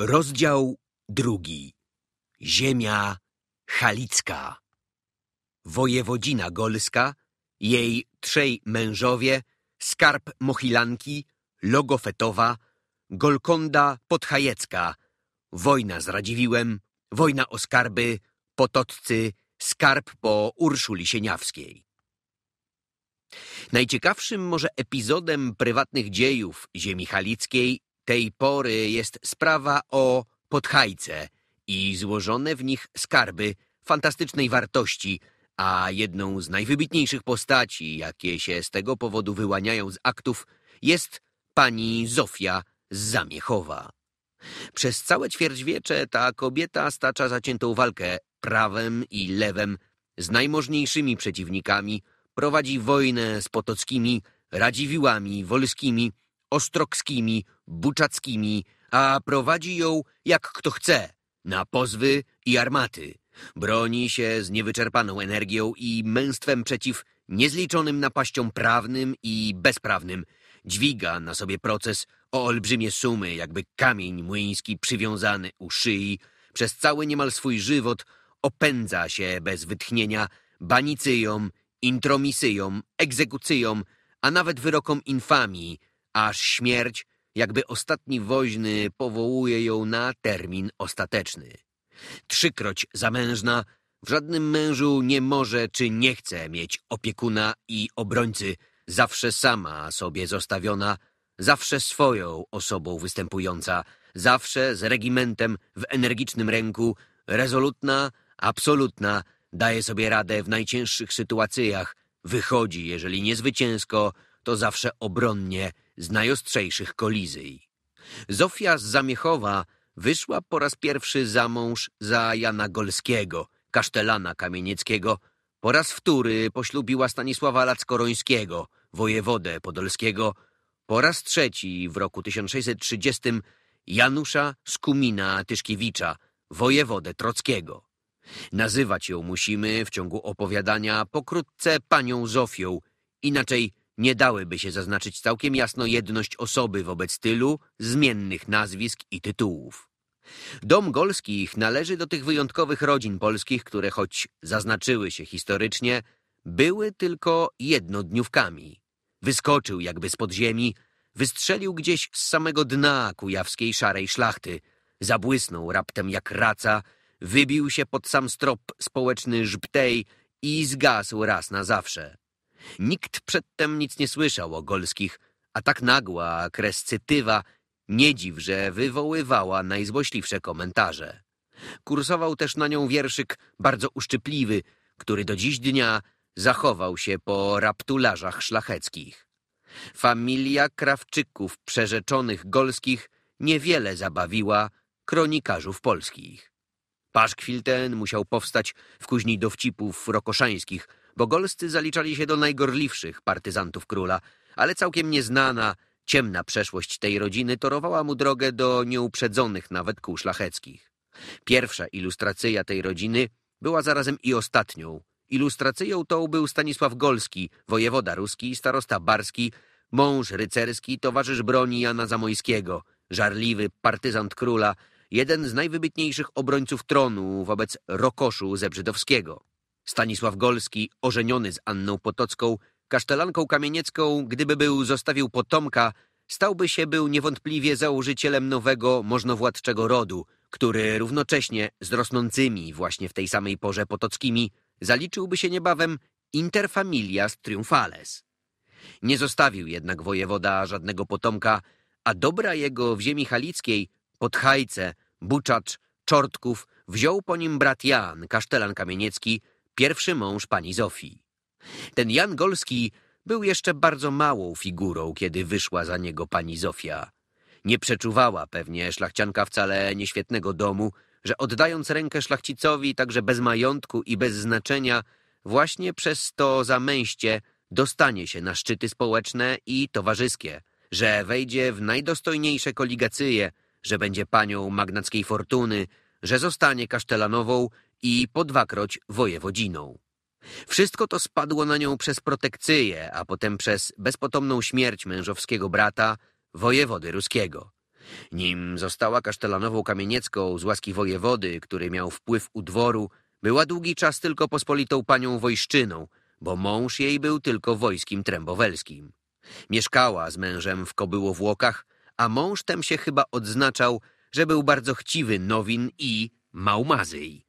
Rozdział drugi. Ziemia Halicka. Wojewodzina Golska, jej trzej mężowie, skarb Mochilanki, Logofetowa, Golkonda Podhajecka, wojna z Radziwiłem, wojna o skarby, Potoccy, skarb po Urszuli Sieniawskiej. Najciekawszym może epizodem prywatnych dziejów ziemi halickiej tej pory jest sprawa o podchajce i złożone w nich skarby fantastycznej wartości, a jedną z najwybitniejszych postaci, jakie się z tego powodu wyłaniają z aktów, jest pani Zofia Zamiechowa. Przez całe ćwierćwiecze ta kobieta stacza zaciętą walkę prawem i lewem z najmożniejszymi przeciwnikami, prowadzi wojnę z potockimi, radziwiłami, wolskimi, Ostrockimi, Buczackimi, a prowadzi ją jak kto chce, na pozwy i armaty. Broni się z niewyczerpaną energią i męstwem przeciw niezliczonym napaściom prawnym i bezprawnym. Dźwiga na sobie proces o olbrzymie sumy, jakby kamień młyński przywiązany u szyi. Przez cały niemal swój żywot opędza się bez wytchnienia banicyjom, intromisyjom, egzekucyjom, a nawet wyrokom infamii, aż śmierć jakby ostatni woźny powołuje ją na termin ostateczny. Trzykroć zamężna w żadnym mężu nie może czy nie chce mieć opiekuna i obrońcy, zawsze sama sobie zostawiona, zawsze swoją osobą występująca, zawsze z regimentem w energicznym ręku, rezolutna, absolutna, daje sobie radę w najcięższych sytuacjach, wychodzi, jeżeli nie zwycięsko, to zawsze obronnie, z najostrzejszych kolizji. Zofia z Zamiechowa wyszła po raz pierwszy za mąż za Jana Golskiego, kasztelana kamienieckiego, po raz wtóry poślubiła Stanisława Lackorońskiego, wojewodę podolskiego, po raz trzeci w roku 1630 Janusza Skumina Tyszkiewicza, wojewodę trockiego. Nazywać ją musimy w ciągu opowiadania pokrótce panią Zofią, inaczej nie dałyby się zaznaczyć całkiem jasno jedność osoby wobec tylu zmiennych nazwisk i tytułów. Dom Golskich należy do tych wyjątkowych rodzin polskich, które choć zaznaczyły się historycznie, były tylko jednodniówkami. Wyskoczył jakby z podziemi, wystrzelił gdzieś z samego dna kujawskiej szarej szlachty, zabłysnął raptem jak raca, wybił się pod sam strop społeczny żbtej i zgasł raz na zawsze. Nikt przedtem nic nie słyszał o Golskich, a tak nagła krescytywa nie dziw, że wywoływała najzłośliwsze komentarze. Kursował też na nią wierszyk bardzo uszczypliwy, który do dziś dnia zachował się po raptularzach szlacheckich. Familia krawczyków przerzeczonych golskich niewiele zabawiła kronikarzów polskich. Paszkwil ten musiał powstać w kuźni dowcipów rokoszańskich, Bogolscy zaliczali się do najgorliwszych partyzantów króla, ale całkiem nieznana, ciemna przeszłość tej rodziny torowała mu drogę do nieuprzedzonych nawet kół szlacheckich. Pierwsza ilustracyja tej rodziny była zarazem i ostatnią. Ilustracyją tą był Stanisław Golski, wojewoda ruski, starosta barski, mąż rycerski, towarzysz broni Jana Zamojskiego, żarliwy partyzant króla, jeden z najwybitniejszych obrońców tronu wobec Rokoszu Zebrzydowskiego. Stanisław Golski, ożeniony z Anną Potocką, kasztelanką kamieniecką, gdyby był zostawił potomka, stałby się był niewątpliwie założycielem nowego, możnowładczego rodu, który równocześnie z rosnącymi właśnie w tej samej porze potockimi zaliczyłby się niebawem interfamilias triumfales. Nie zostawił jednak wojewoda żadnego potomka, a dobra jego w ziemi halickiej, Podhajce, Buczacz, Czortków, wziął po nim brat Jan, kasztelan kamieniecki, pierwszy mąż pani Zofii. Ten Jan Golski był jeszcze bardzo małą figurą, kiedy wyszła za niego pani Zofia. Nie przeczuwała pewnie szlachcianka wcale nieświetnego domu, że oddając rękę szlachcicowi także bez majątku i bez znaczenia, właśnie przez to zamęście dostanie się na szczyty społeczne i towarzyskie, że wejdzie w najdostojniejsze koligacje, że będzie panią magnackiej fortuny, że zostanie kasztelanową i po dwakroć wojewodziną. Wszystko to spadło na nią przez protekcyję, a potem przez bezpotomną śmierć mężowskiego brata, wojewody ruskiego. Nim została kasztelanową kamieniecką z łaski wojewody, który miał wpływ u dworu, była długi czas tylko pospolitą panią wojszczyną, bo mąż jej był tylko wojskim trębowelskim. Mieszkała z mężem w Kobyłowłokach, a mąż tem się chyba odznaczał, że był bardzo chciwy nowin i małmazyj.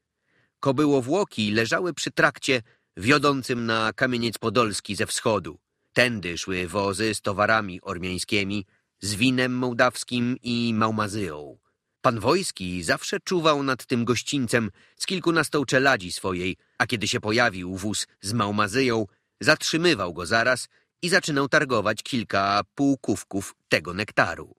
Kobyłowłoki leżały przy trakcie wiodącym na kamieniec podolski ze wschodu. Tędy szły wozy z towarami ormiańskimi, z winem mołdawskim i małmazyją. Pan Wojski zawsze czuwał nad tym gościńcem z kilkunastą czeladzi swojej, a kiedy się pojawił wóz z małmazyją, zatrzymywał go zaraz i zaczynał targować kilka półkówków tego nektaru.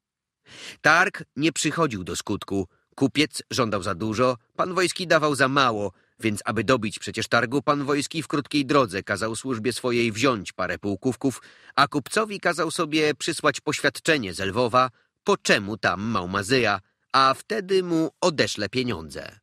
Targ nie przychodził do skutku, Kupiec żądał za dużo, pan wojski dawał za mało, więc aby dobić przecież targu, pan wojski w krótkiej drodze kazał służbie swojej wziąć parę półkówków, a kupcowi kazał sobie przysłać poświadczenie z Lwowa, po czemu tam Małmazyja, a wtedy mu odeszle pieniądze.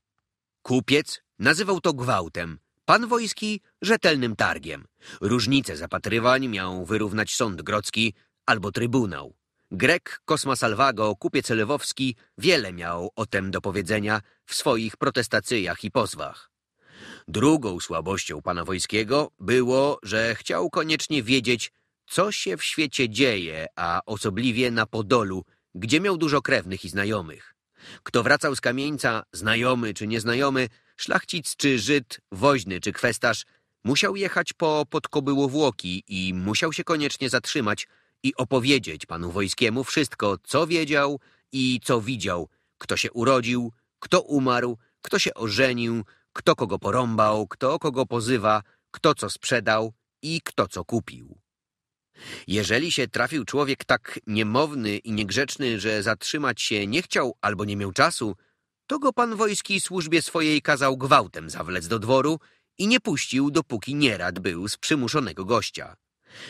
Kupiec nazywał to gwałtem, pan wojski rzetelnym targiem. Różnice zapatrywań miał wyrównać sąd grodzki albo trybunał. Grek Kosma Salvago, kupiec lewowski, wiele miał o tem do powiedzenia w swoich protestacjach i pozwach. Drugą słabością pana Wojskiego było, że chciał koniecznie wiedzieć, co się w świecie dzieje, a osobliwie na Podolu, gdzie miał dużo krewnych i znajomych. Kto wracał z kamieńca, znajomy czy nieznajomy, szlachcic czy Żyd, woźny czy kwestarz, musiał jechać po podkobyłowłoki i musiał się koniecznie zatrzymać, i opowiedzieć panu Wojskiemu wszystko, co wiedział i co widział, kto się urodził, kto umarł, kto się ożenił, kto kogo porąbał, kto kogo pozywa, kto co sprzedał i kto co kupił. Jeżeli się trafił człowiek tak niemowny i niegrzeczny, że zatrzymać się nie chciał albo nie miał czasu, to go pan Wojski służbie swojej kazał gwałtem zawlec do dworu i nie puścił, dopóki nierad był z przymuszonego gościa.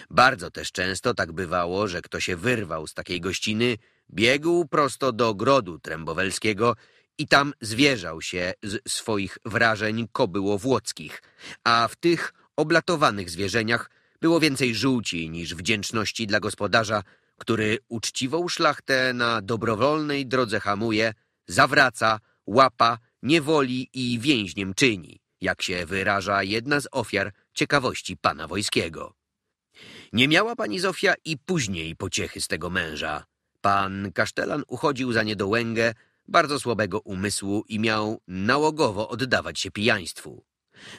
Bardzo też często tak bywało, że kto się wyrwał z takiej gościny, biegł prosto do ogrodu trębowelskiego i tam zwierzał się z swoich wrażeń kobyłowłockich, a w tych oblatowanych zwierzeniach było więcej żółci niż wdzięczności dla gospodarza, który uczciwą szlachtę na dobrowolnej drodze hamuje, zawraca, łapa, niewoli i więźniem czyni, jak się wyraża jedna z ofiar ciekawości pana Wojskiego. Nie miała pani Zofia i później pociechy z tego męża. Pan kasztelan uchodził za niedołęgę, bardzo słabego umysłu i miał nałogowo oddawać się pijaństwu.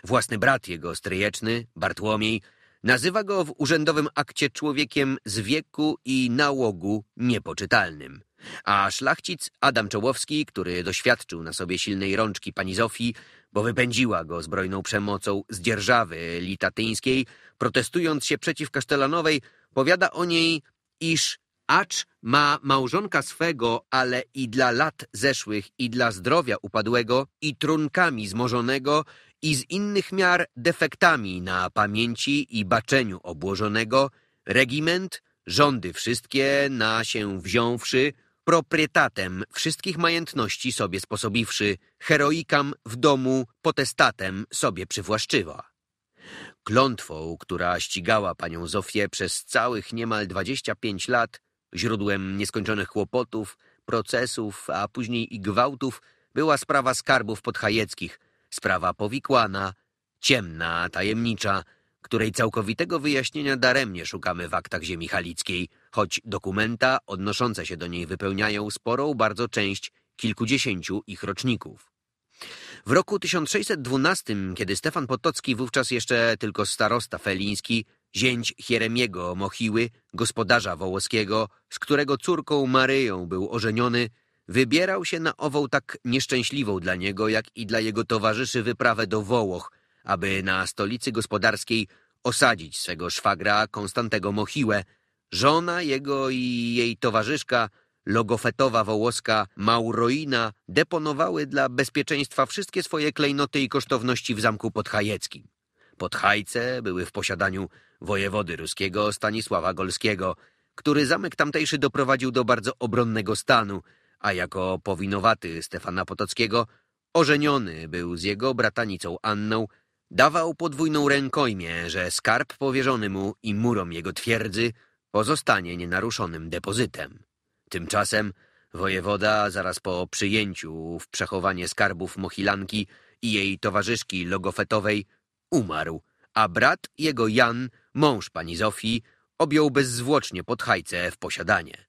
Własny brat jego stryjeczny, Bartłomiej, nazywa go w urzędowym akcie człowiekiem z wieku i nałogu niepoczytalnym. A szlachcic Adam Czołowski, który doświadczył na sobie silnej rączki pani Zofii, bo wypędziła go zbrojną przemocą z dzierżawy litatyńskiej, protestując się przeciw Kasztelanowej, powiada o niej, iż acz ma małżonka swego, ale i dla lat zeszłych, i dla zdrowia upadłego, i trunkami zmożonego, i z innych miar defektami na pamięci i baczeniu obłożonego, regiment, rządy wszystkie na się wziąwszy, proprietatem wszystkich majątności sobie sposobiwszy, heroikam w domu potestatem sobie przywłaszczyła. Klątwą, która ścigała panią Zofię przez całych niemal dwadzieścia pięć lat, źródłem nieskończonych kłopotów, procesów, a później i gwałtów, była sprawa skarbów podhajeckich, sprawa powikłana, ciemna, tajemnicza, której całkowitego wyjaśnienia daremnie szukamy w aktach ziemi halickiej – choć dokumenta odnoszące się do niej wypełniają sporą bardzo część kilkudziesięciu ich roczników. W roku 1612, kiedy Stefan Potocki, wówczas jeszcze tylko starosta feliński, zięć Hieremiego Mochiły, gospodarza wołoskiego, z którego córką Maryją był ożeniony, wybierał się na ową tak nieszczęśliwą dla niego, jak i dla jego towarzyszy wyprawę do Wołoch, aby na stolicy gospodarskiej osadzić swego szwagra Konstantego Mochiłę, Żona jego i jej towarzyszka, logofetowa wołoska Mauroina, deponowały dla bezpieczeństwa wszystkie swoje klejnoty i kosztowności w zamku podhajeckim. Podhajce były w posiadaniu wojewody ruskiego Stanisława Golskiego, który zamek tamtejszy doprowadził do bardzo obronnego stanu, a jako powinowaty Stefana Potockiego, ożeniony był z jego bratanicą Anną, dawał podwójną rękojmię, że skarb powierzony mu i murom jego twierdzy – pozostanie nienaruszonym depozytem. Tymczasem wojewoda zaraz po przyjęciu w przechowanie skarbów Mohilanki i jej towarzyszki logofetowej umarł, a brat jego Jan, mąż pani Zofii, objął bezzwłocznie podhajce w posiadanie.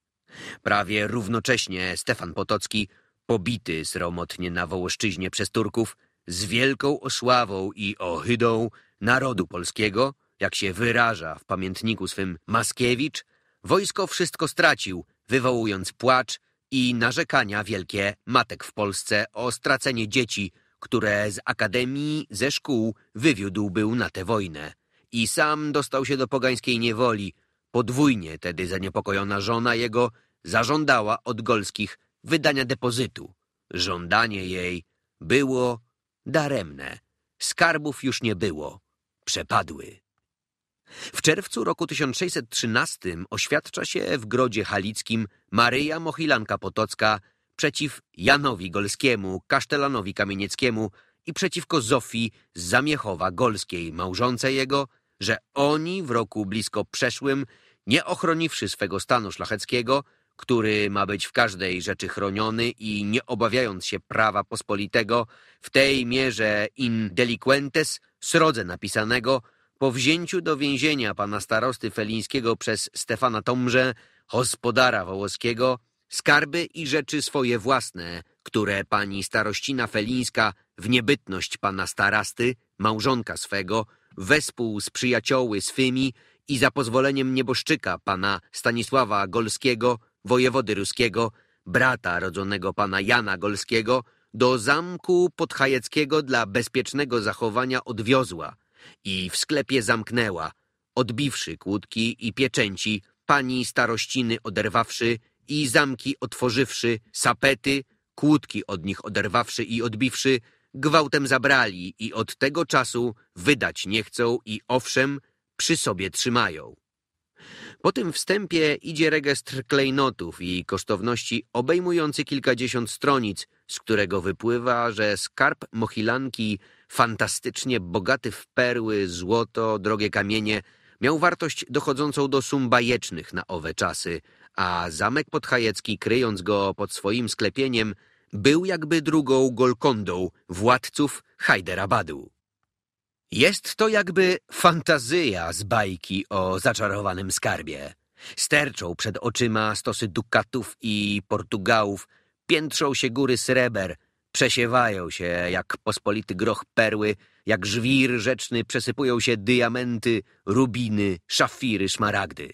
Prawie równocześnie Stefan Potocki, pobity sromotnie na Wołoszczyźnie przez Turków, z wielką osławą i ohydą narodu polskiego – jak się wyraża w pamiętniku swym Maskiewicz, wojsko wszystko stracił, wywołując płacz i narzekania wielkie matek w Polsce o stracenie dzieci, które z akademii, ze szkół wywiódł był na tę wojnę. I sam dostał się do pogańskiej niewoli. Podwójnie tedy zaniepokojona żona jego zażądała od Golskich wydania depozytu. Żądanie jej było daremne. Skarbów już nie było. Przepadły. W czerwcu roku 1613 oświadcza się w Grodzie Halickim Maryja Mochilanka Potocka przeciw Janowi Golskiemu, Kasztelanowi Kamienieckiemu i przeciwko Zofii z Zamiechowa Golskiej, małżonce jego, że oni w roku blisko przeszłym, nie ochroniwszy swego stanu szlacheckiego, który ma być w każdej rzeczy chroniony i nie obawiając się prawa pospolitego, w tej mierze in delinquentes, srodze napisanego, po wzięciu do więzienia pana starosty Felińskiego przez Stefana Tomrze, gospodara wołoskiego, skarby i rzeczy swoje własne, które pani starościna Felińska w niebytność pana starasty, małżonka swego, wespół z przyjacioły swymi i za pozwoleniem nieboszczyka pana Stanisława Golskiego, wojewody ruskiego, brata rodzonego pana Jana Golskiego, do zamku podhajeckiego dla bezpiecznego zachowania odwiozła, i w sklepie zamknęła, odbiwszy kłódki i pieczęci, pani starościny oderwawszy i zamki otworzywszy, sapety, kłódki od nich oderwawszy i odbiwszy, gwałtem zabrali i od tego czasu wydać nie chcą i owszem, przy sobie trzymają. Po tym wstępie idzie rejestr klejnotów i kosztowności obejmujący kilkadziesiąt stronic, z którego wypływa, że skarb Mochilanki fantastycznie bogaty w perły, złoto, drogie kamienie, miał wartość dochodzącą do sum bajecznych na owe czasy, a zamek podhajecki, kryjąc go pod swoim sklepieniem, był jakby drugą golkondą władców Hajderabadu. Jest to jakby fantazyja z bajki o zaczarowanym skarbie. Sterczą przed oczyma stosy dukatów i portugałów, piętrzą się góry sreber – Przesiewają się jak pospolity groch perły, jak żwir rzeczny przesypują się diamenty, rubiny, szafiry, szmaragdy.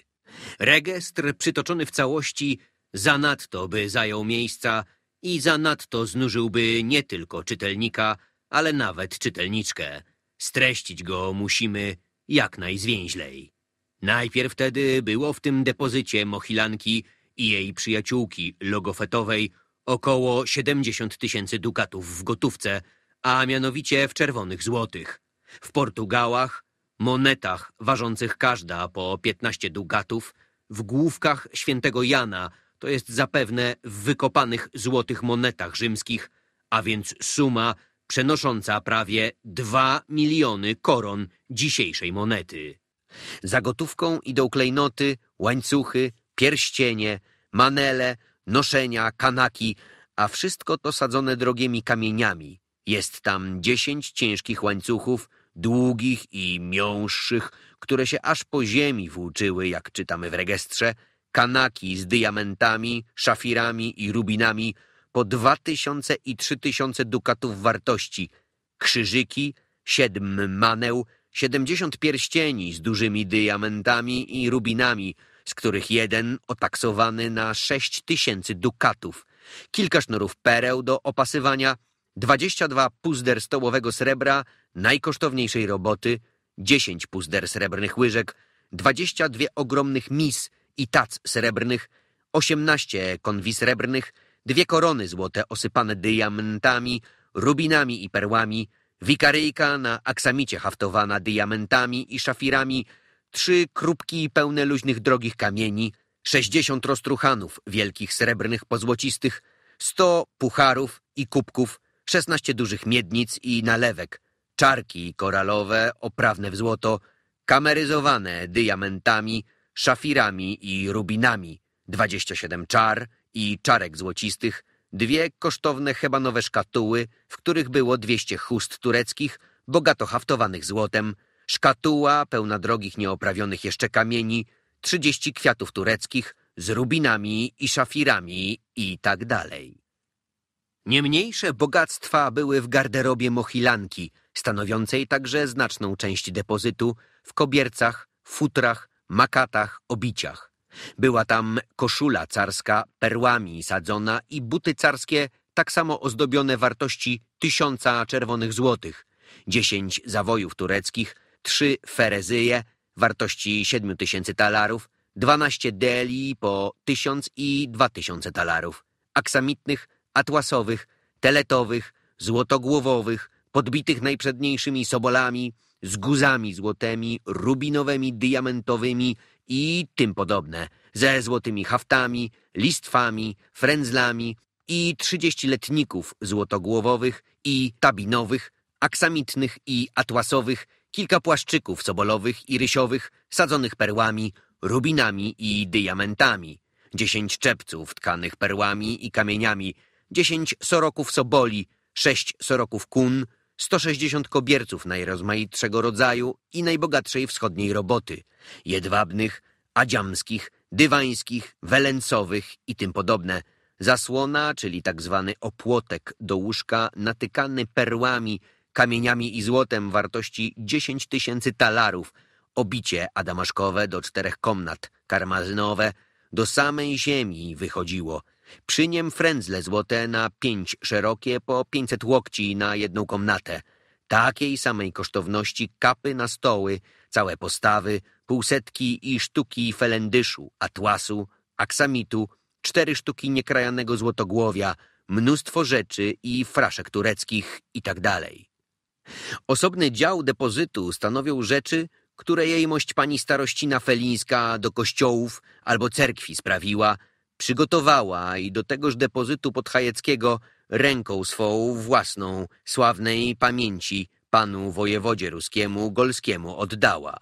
Rejestr, przytoczony w całości zanadto by zajął miejsca i zanadto znużyłby nie tylko czytelnika, ale nawet czytelniczkę. Streścić go musimy jak najzwięźlej. Najpierw wtedy było w tym depozycie Mochilanki i jej przyjaciółki logofetowej około 70 tysięcy dukatów w gotówce, a mianowicie w czerwonych złotych. W Portugałach monetach ważących każda po 15 dukatów, w główkach świętego Jana, to jest zapewne w wykopanych złotych monetach rzymskich, a więc suma przenosząca prawie 2 miliony koron dzisiejszej monety. Za gotówką idą klejnoty, łańcuchy, pierścienie, manele, noszenia, kanaki, a wszystko to sadzone drogimi kamieniami. Jest tam dziesięć ciężkich łańcuchów, długich i miąższych, które się aż po ziemi włóczyły, jak czytamy w rejestrze, kanaki z diamentami, szafirami i rubinami po dwa tysiące i trzy tysiące dukatów wartości, krzyżyki, siedm maneł, siedemdziesiąt pierścieni z dużymi diamentami i rubinami, z których jeden otaksowany na sześć tysięcy dukatów, kilka sznurów pereł do opasywania, dwadzieścia dwa puzder stołowego srebra najkosztowniejszej roboty, dziesięć puzder srebrnych łyżek, dwadzieścia dwie ogromnych mis i tac srebrnych, osiemnaście konwi srebrnych, dwie korony złote osypane diamentami, rubinami i perłami, wikaryjka na aksamicie haftowana diamentami i szafirami, trzy krupki pełne luźnych drogich kamieni, sześćdziesiąt roztruchanów wielkich srebrnych pozłocistych, sto pucharów i kubków, szesnaście dużych miednic i nalewek, czarki koralowe oprawne w złoto, kameryzowane dyamentami, szafirami i rubinami, dwadzieścia siedem czar i czarek złocistych, dwie kosztowne hebanowe szkatuły, w których było dwieście chust tureckich, bogato haftowanych złotem, Szkatuła pełna drogich nieoprawionych jeszcze kamieni, trzydzieści kwiatów tureckich z rubinami i szafirami i tak dalej. Niemniejsze bogactwa były w garderobie mochilanki, stanowiącej także znaczną część depozytu w kobiercach, futrach, makatach, obiciach. Była tam koszula carska perłami sadzona i buty carskie tak samo ozdobione wartości tysiąca czerwonych złotych, dziesięć zawojów tureckich trzy ferezyje wartości 7 tysięcy talarów, 12 deli po 1000 i 2000 talarów, aksamitnych, atłasowych, teletowych, złotogłowowych, podbitych najprzedniejszymi sobolami, z guzami złotymi, rubinowymi, diamentowymi i tym podobne, ze złotymi haftami, listwami, frędzlami i 30 letników złotogłowowych i tabinowych, aksamitnych i atłasowych kilka płaszczyków sobolowych i rysiowych sadzonych perłami, rubinami i diamentami, dziesięć czepców tkanych perłami i kamieniami, dziesięć soroków soboli, sześć soroków kun, 160 kobierców najrozmaitszego rodzaju i najbogatszej wschodniej roboty, jedwabnych, adziamskich, dywańskich, welencowych i tym podobne. Zasłona, czyli tak zwany opłotek do łóżka, natykany perłami, kamieniami i złotem wartości 10 tysięcy talarów, obicie adamaszkowe do czterech komnat, karmazynowe, do samej ziemi wychodziło. Przy niem frędzle złote na pięć szerokie po pięćset łokci na jedną komnatę. Takiej samej kosztowności kapy na stoły, całe postawy, półsetki i sztuki felendyszu, atłasu, aksamitu, cztery sztuki niekrajanego złotogłowia, mnóstwo rzeczy i fraszek tureckich i tak dalej. Osobny dział depozytu stanowią rzeczy, które jejmość pani starościna Felińska do kościołów albo cerkwi sprawiła, przygotowała i do tegoż depozytu podhajeckiego ręką swą własną sławnej pamięci panu wojewodzie ruskiemu Golskiemu oddała.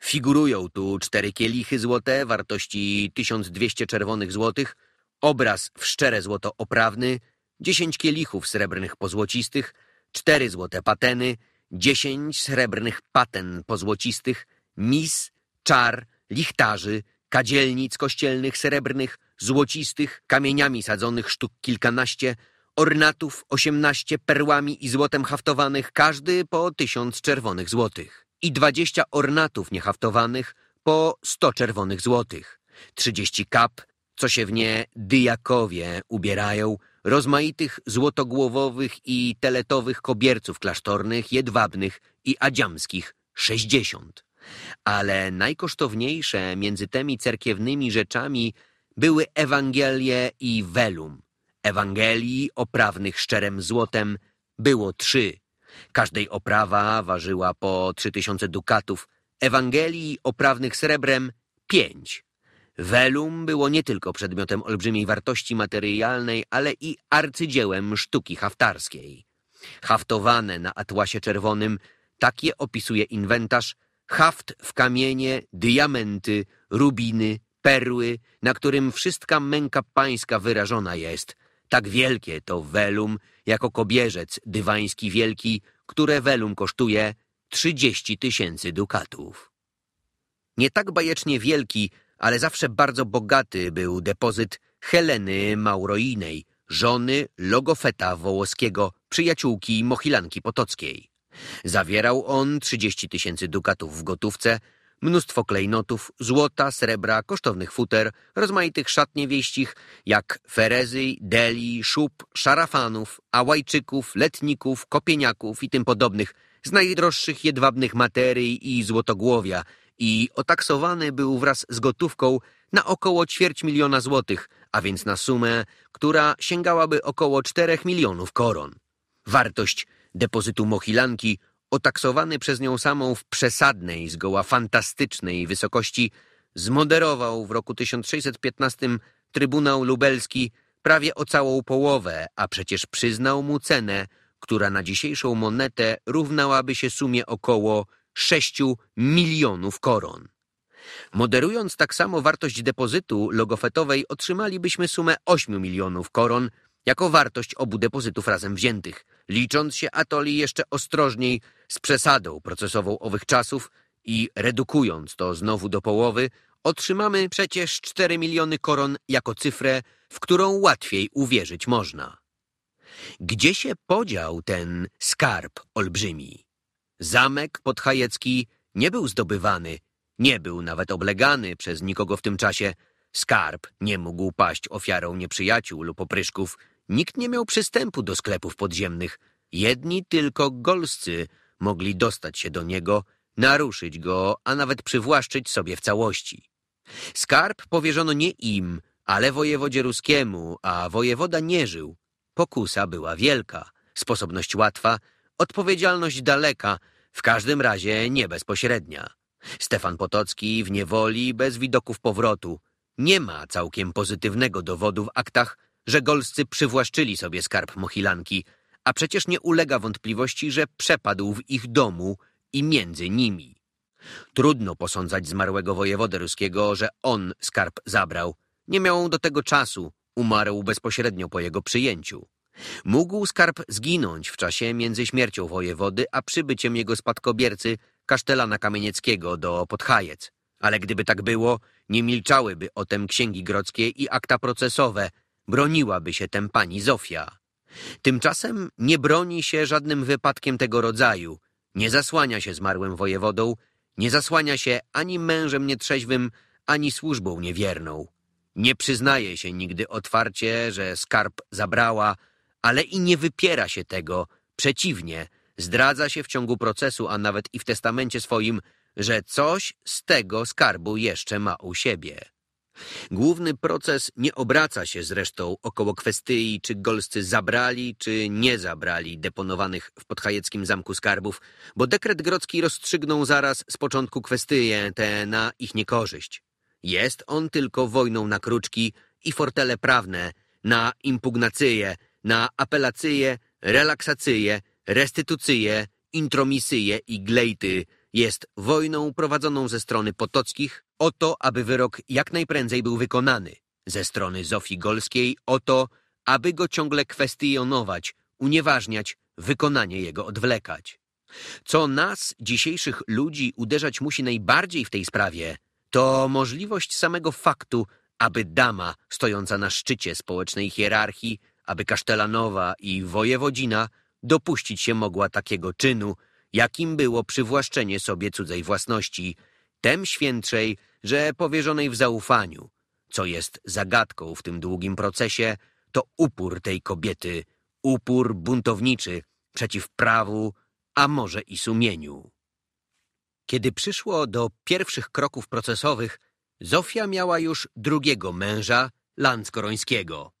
Figurują tu cztery kielichy złote wartości 1200 czerwonych złotych, obraz w szczere złoto oprawny, dziesięć kielichów srebrnych pozłocistych, cztery złote pateny, dziesięć srebrnych paten pozłocistych, mis, czar, lichtarzy, kadzielnic kościelnych srebrnych, złocistych, kamieniami sadzonych sztuk kilkanaście, ornatów osiemnaście perłami i złotem haftowanych, każdy po tysiąc czerwonych złotych i dwadzieścia ornatów niehaftowanych po sto czerwonych złotych, trzydzieści kap, co się w nie dyjakowie ubierają, rozmaitych złotogłowowych i teletowych kobierców klasztornych, jedwabnych i adziamskich sześćdziesiąt. Ale najkosztowniejsze między tymi cerkiewnymi rzeczami były Ewangelie i Velum. Ewangelii oprawnych szczerem złotem było trzy. Każdej oprawa ważyła po trzy tysiące dukatów, Ewangelii oprawnych srebrem pięć. Welum było nie tylko przedmiotem olbrzymiej wartości materialnej, ale i arcydziełem sztuki haftarskiej. Haftowane na atłasie czerwonym, takie opisuje inwentarz, haft w kamienie, diamenty, rubiny, perły, na którym wszystka męka pańska wyrażona jest. Tak wielkie to welum, jako kobierzec dywański wielki, które welum kosztuje 30 tysięcy dukatów. Nie tak bajecznie wielki, ale zawsze bardzo bogaty był depozyt Heleny Mauroinej, żony Logofeta Wołoskiego, przyjaciółki Mochilanki Potockiej. Zawierał on 30 tysięcy dukatów w gotówce, mnóstwo klejnotów, złota, srebra, kosztownych futer, rozmaitych szat niewieścich, jak ferezy, deli, szub, szarafanów, ałajczyków, letników, kopieniaków i tym podobnych, z najdroższych jedwabnych materii i złotogłowia – i otaksowany był wraz z gotówką na około ćwierć miliona złotych, a więc na sumę, która sięgałaby około czterech milionów koron. Wartość depozytu Mochilanki, otaksowany przez nią samą w przesadnej, zgoła fantastycznej wysokości, zmoderował w roku 1615 Trybunał Lubelski prawie o całą połowę, a przecież przyznał mu cenę, która na dzisiejszą monetę równałaby się sumie około 6 milionów koron. Moderując tak samo wartość depozytu logofetowej otrzymalibyśmy sumę 8 milionów koron jako wartość obu depozytów razem wziętych, licząc się Atoli jeszcze ostrożniej z przesadą procesową owych czasów i redukując to znowu do połowy, otrzymamy przecież 4 miliony koron jako cyfrę, w którą łatwiej uwierzyć można. Gdzie się podział ten skarb olbrzymi? Zamek podhajecki nie był zdobywany, nie był nawet oblegany przez nikogo w tym czasie. Skarb nie mógł paść ofiarą nieprzyjaciół lub opryszków. Nikt nie miał przystępu do sklepów podziemnych. Jedni tylko golscy mogli dostać się do niego, naruszyć go, a nawet przywłaszczyć sobie w całości. Skarb powierzono nie im, ale wojewodzie ruskiemu, a wojewoda nie żył. Pokusa była wielka, sposobność łatwa, Odpowiedzialność daleka, w każdym razie nie bezpośrednia. Stefan Potocki w niewoli bez widoków powrotu. Nie ma całkiem pozytywnego dowodu w aktach, że golscy przywłaszczyli sobie skarb Mohilanki, a przecież nie ulega wątpliwości, że przepadł w ich domu i między nimi. Trudno posądzać zmarłego wojewodę ruskiego, że on skarb zabrał. Nie miał do tego czasu, umarł bezpośrednio po jego przyjęciu. Mógł skarb zginąć w czasie między śmiercią wojewody a przybyciem jego spadkobiercy Kasztelana Kamienieckiego do Podhajec. Ale gdyby tak było, nie milczałyby o tem księgi grodzkie i akta procesowe, broniłaby się tem pani Zofia. Tymczasem nie broni się żadnym wypadkiem tego rodzaju, nie zasłania się zmarłym wojewodą, nie zasłania się ani mężem nietrzeźwym, ani służbą niewierną. Nie przyznaje się nigdy otwarcie, że skarb zabrała, ale i nie wypiera się tego. Przeciwnie, zdradza się w ciągu procesu, a nawet i w testamencie swoim, że coś z tego skarbu jeszcze ma u siebie. Główny proces nie obraca się zresztą około kwestii, czy golscy zabrali, czy nie zabrali deponowanych w podhajeckim zamku skarbów, bo dekret grodzki rozstrzygnął zaraz z początku kwestyje te na ich niekorzyść. Jest on tylko wojną na kruczki i fortele prawne, na impugnacyje, na apelacje, relaksacje, restytucje, intromisje i glejty jest wojną prowadzoną ze strony Potockich o to, aby wyrok jak najprędzej był wykonany, ze strony Zofii Golskiej o to, aby go ciągle kwestionować, unieważniać, wykonanie jego odwlekać. Co nas, dzisiejszych ludzi, uderzać musi najbardziej w tej sprawie, to możliwość samego faktu, aby dama stojąca na szczycie społecznej hierarchii aby Kasztelanowa i wojewodzina dopuścić się mogła takiego czynu, jakim było przywłaszczenie sobie cudzej własności, tem świętszej, że powierzonej w zaufaniu. Co jest zagadką w tym długim procesie, to upór tej kobiety, upór buntowniczy przeciw prawu, a może i sumieniu. Kiedy przyszło do pierwszych kroków procesowych, Zofia miała już drugiego męża, Landskorońskiego.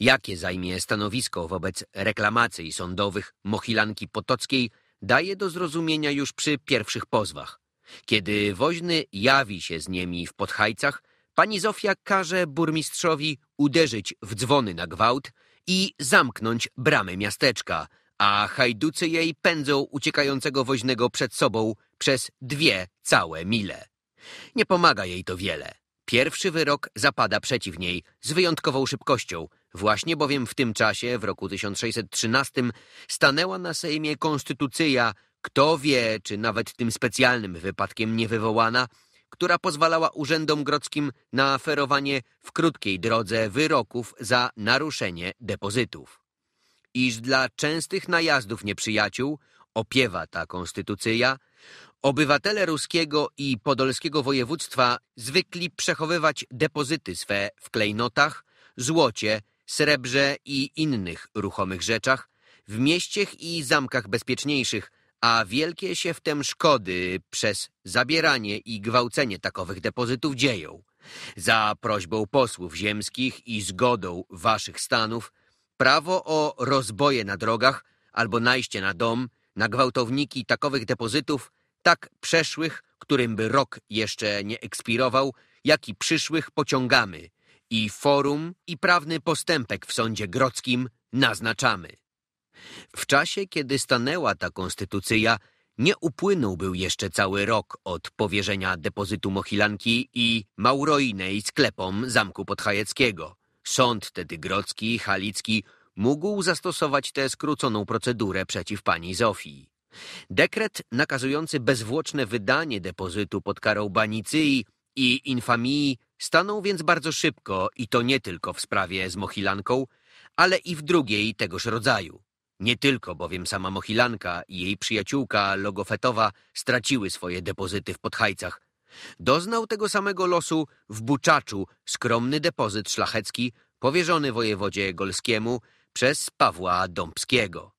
Jakie zajmie stanowisko wobec reklamacji sądowych Mochilanki Potockiej daje do zrozumienia już przy pierwszych pozwach. Kiedy woźny jawi się z nimi w Podhajcach, pani Zofia każe burmistrzowi uderzyć w dzwony na gwałt i zamknąć bramy miasteczka, a hajducy jej pędzą uciekającego woźnego przed sobą przez dwie całe mile. Nie pomaga jej to wiele. Pierwszy wyrok zapada przeciw niej z wyjątkową szybkością, Właśnie bowiem w tym czasie, w roku 1613, stanęła na Sejmie konstytucja, kto wie, czy nawet tym specjalnym wypadkiem nie wywołana, która pozwalała urzędom grodzkim na aferowanie w krótkiej drodze wyroków za naruszenie depozytów. Iż dla częstych najazdów nieprzyjaciół, opiewa ta konstytucja, obywatele ruskiego i podolskiego województwa zwykli przechowywać depozyty swe w klejnotach, złocie srebrze i innych ruchomych rzeczach, w mieściech i zamkach bezpieczniejszych, a wielkie się w tem szkody przez zabieranie i gwałcenie takowych depozytów dzieją. Za prośbą posłów ziemskich i zgodą waszych stanów, prawo o rozboje na drogach albo najście na dom, na gwałtowniki takowych depozytów, tak przeszłych, którym by rok jeszcze nie ekspirował, jak i przyszłych pociągamy – i forum i prawny postępek w sądzie grodzkim naznaczamy. W czasie, kiedy stanęła ta konstytucja, nie upłynął był jeszcze cały rok od powierzenia depozytu Mochilanki i Mauroinej sklepom Zamku Podhajeckiego. Sąd tedy grodzki, halicki, mógł zastosować tę skróconą procedurę przeciw pani Zofii. Dekret nakazujący bezwłoczne wydanie depozytu pod karą banicyi i infamii Stanął więc bardzo szybko i to nie tylko w sprawie z Mohilanką, ale i w drugiej tegoż rodzaju. Nie tylko bowiem sama Mohilanka i jej przyjaciółka Logofetowa straciły swoje depozyty w Podhajcach. Doznał tego samego losu w Buczaczu skromny depozyt szlachecki powierzony wojewodzie Golskiemu przez Pawła Dąbskiego.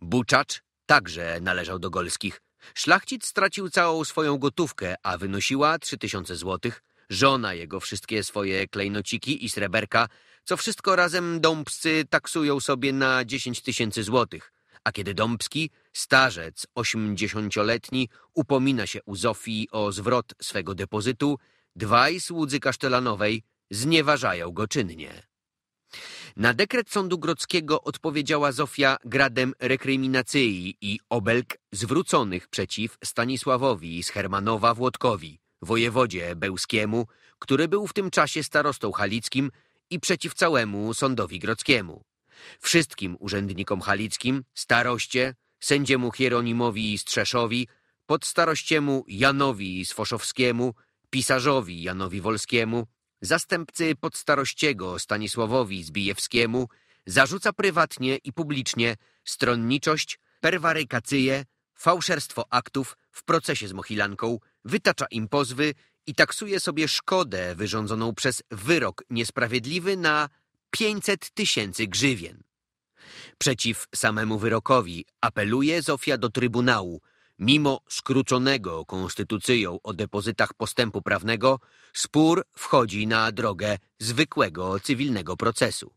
Buczacz także należał do Golskich. Szlachcic stracił całą swoją gotówkę, a wynosiła tysiące złotych, żona jego wszystkie swoje klejnociki i sreberka, co wszystko razem dąbscy taksują sobie na dziesięć tysięcy złotych. A kiedy Dąbski, starzec ośmdziesięcioletni, upomina się u Zofii o zwrot swego depozytu, dwaj słudzy kasztelanowej znieważają go czynnie. Na dekret sądu grodzkiego odpowiedziała Zofia gradem rekryminacji i obelg zwróconych przeciw Stanisławowi z Hermanowa Włodkowi wojewodzie bełskiemu, który był w tym czasie starostą halickim i przeciw całemu sądowi grodzkiemu. Wszystkim urzędnikom halickim, staroście, sędziemu Hieronimowi Strzeszowi, podstarościemu Janowi Sfoszowskiemu, pisarzowi Janowi Wolskiemu, zastępcy podstarościego Stanisławowi Zbijewskiemu, zarzuca prywatnie i publicznie stronniczość, perwarykacyję, fałszerstwo aktów w procesie z Mohilanką, wytacza im pozwy i taksuje sobie szkodę wyrządzoną przez wyrok niesprawiedliwy na 500 tysięcy grzywien. Przeciw samemu wyrokowi apeluje Zofia do Trybunału, Mimo skróconego konstytucją o depozytach postępu prawnego, spór wchodzi na drogę zwykłego cywilnego procesu.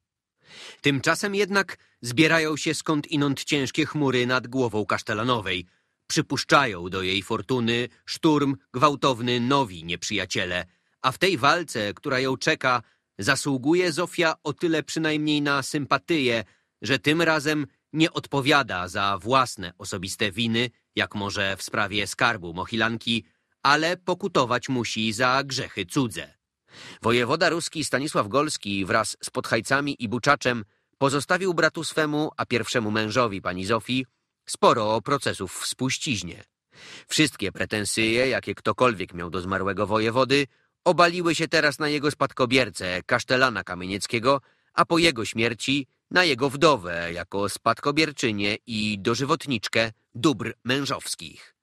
Tymczasem jednak zbierają się skąd inąd ciężkie chmury nad głową kasztelanowej, Przypuszczają do jej fortuny szturm, gwałtowny nowi nieprzyjaciele, a w tej walce, która ją czeka, zasługuje Zofia o tyle przynajmniej na sympatię, że tym razem nie odpowiada za własne osobiste winy, jak może w sprawie skarbu Mochilanki, ale pokutować musi za grzechy cudze. Wojewoda ruski Stanisław Golski wraz z podchajcami i buczaczem pozostawił bratu swemu, a pierwszemu mężowi pani Zofii, Sporo procesów w spuściźnie. Wszystkie pretensje, jakie ktokolwiek miał do zmarłego wojewody, obaliły się teraz na jego spadkobiercę, kasztelana Kamienieckiego, a po jego śmierci na jego wdowę jako spadkobierczynię i dożywotniczkę dóbr mężowskich.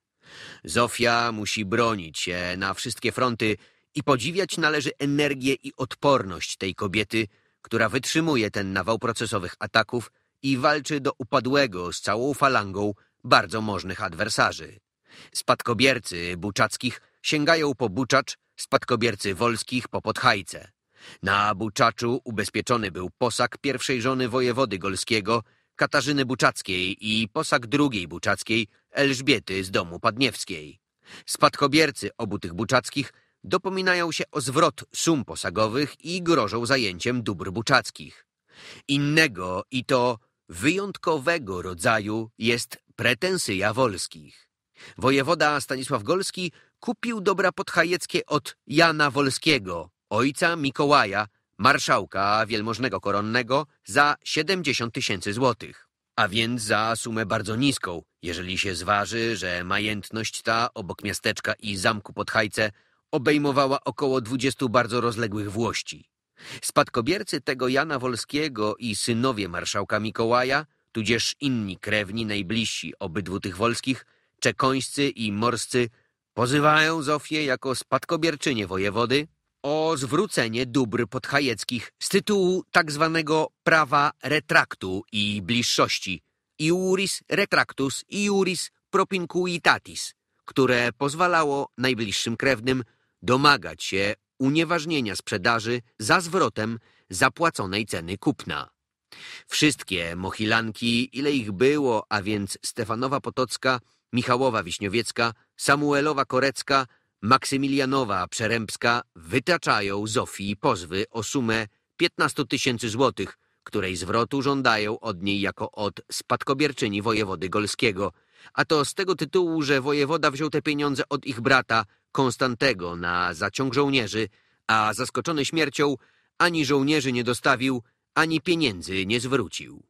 Zofia musi bronić się na wszystkie fronty i podziwiać należy energię i odporność tej kobiety, która wytrzymuje ten nawał procesowych ataków i walczy do upadłego z całą falangą bardzo możnych adwersarzy. Spadkobiercy buczackich sięgają po buczacz, spadkobiercy wolskich po podhajce. Na buczaczu ubezpieczony był posag pierwszej żony wojewody golskiego Katarzyny Buczackiej i posag drugiej Buczackiej Elżbiety z domu Padniewskiej. Spadkobiercy obu tych Buczackich dopominają się o zwrot sum posagowych i grożą zajęciem dóbr buczackich. Innego i to wyjątkowego rodzaju jest pretensja wolskich. Wojewoda Stanisław Golski kupił dobra podhajeckie od Jana Wolskiego, ojca Mikołaja, marszałka wielmożnego koronnego, za 70 tysięcy złotych. A więc za sumę bardzo niską, jeżeli się zważy, że majętność ta obok miasteczka i zamku pod Hajce obejmowała około 20 bardzo rozległych włości. Spadkobiercy tego Jana Wolskiego i synowie marszałka Mikołaja, tudzież inni krewni najbliżsi obydwu tych Wolskich, czekońscy i morscy, pozywają Zofię jako spadkobierczynię wojewody o zwrócenie dóbr podhajeckich z tytułu tak zwanego prawa retraktu i bliższości iuris retractus iuris propinquitatis, które pozwalało najbliższym krewnym domagać się unieważnienia sprzedaży za zwrotem zapłaconej ceny kupna. Wszystkie mochilanki, ile ich było, a więc Stefanowa Potocka, Michałowa Wiśniowiecka, Samuelowa Korecka, Maksymilianowa Przerębska wytaczają Zofii pozwy o sumę 15 tysięcy złotych, której zwrotu żądają od niej jako od spadkobierczyni wojewody golskiego – a to z tego tytułu, że wojewoda wziął te pieniądze od ich brata, Konstantego, na zaciąg żołnierzy, a zaskoczony śmiercią ani żołnierzy nie dostawił, ani pieniędzy nie zwrócił.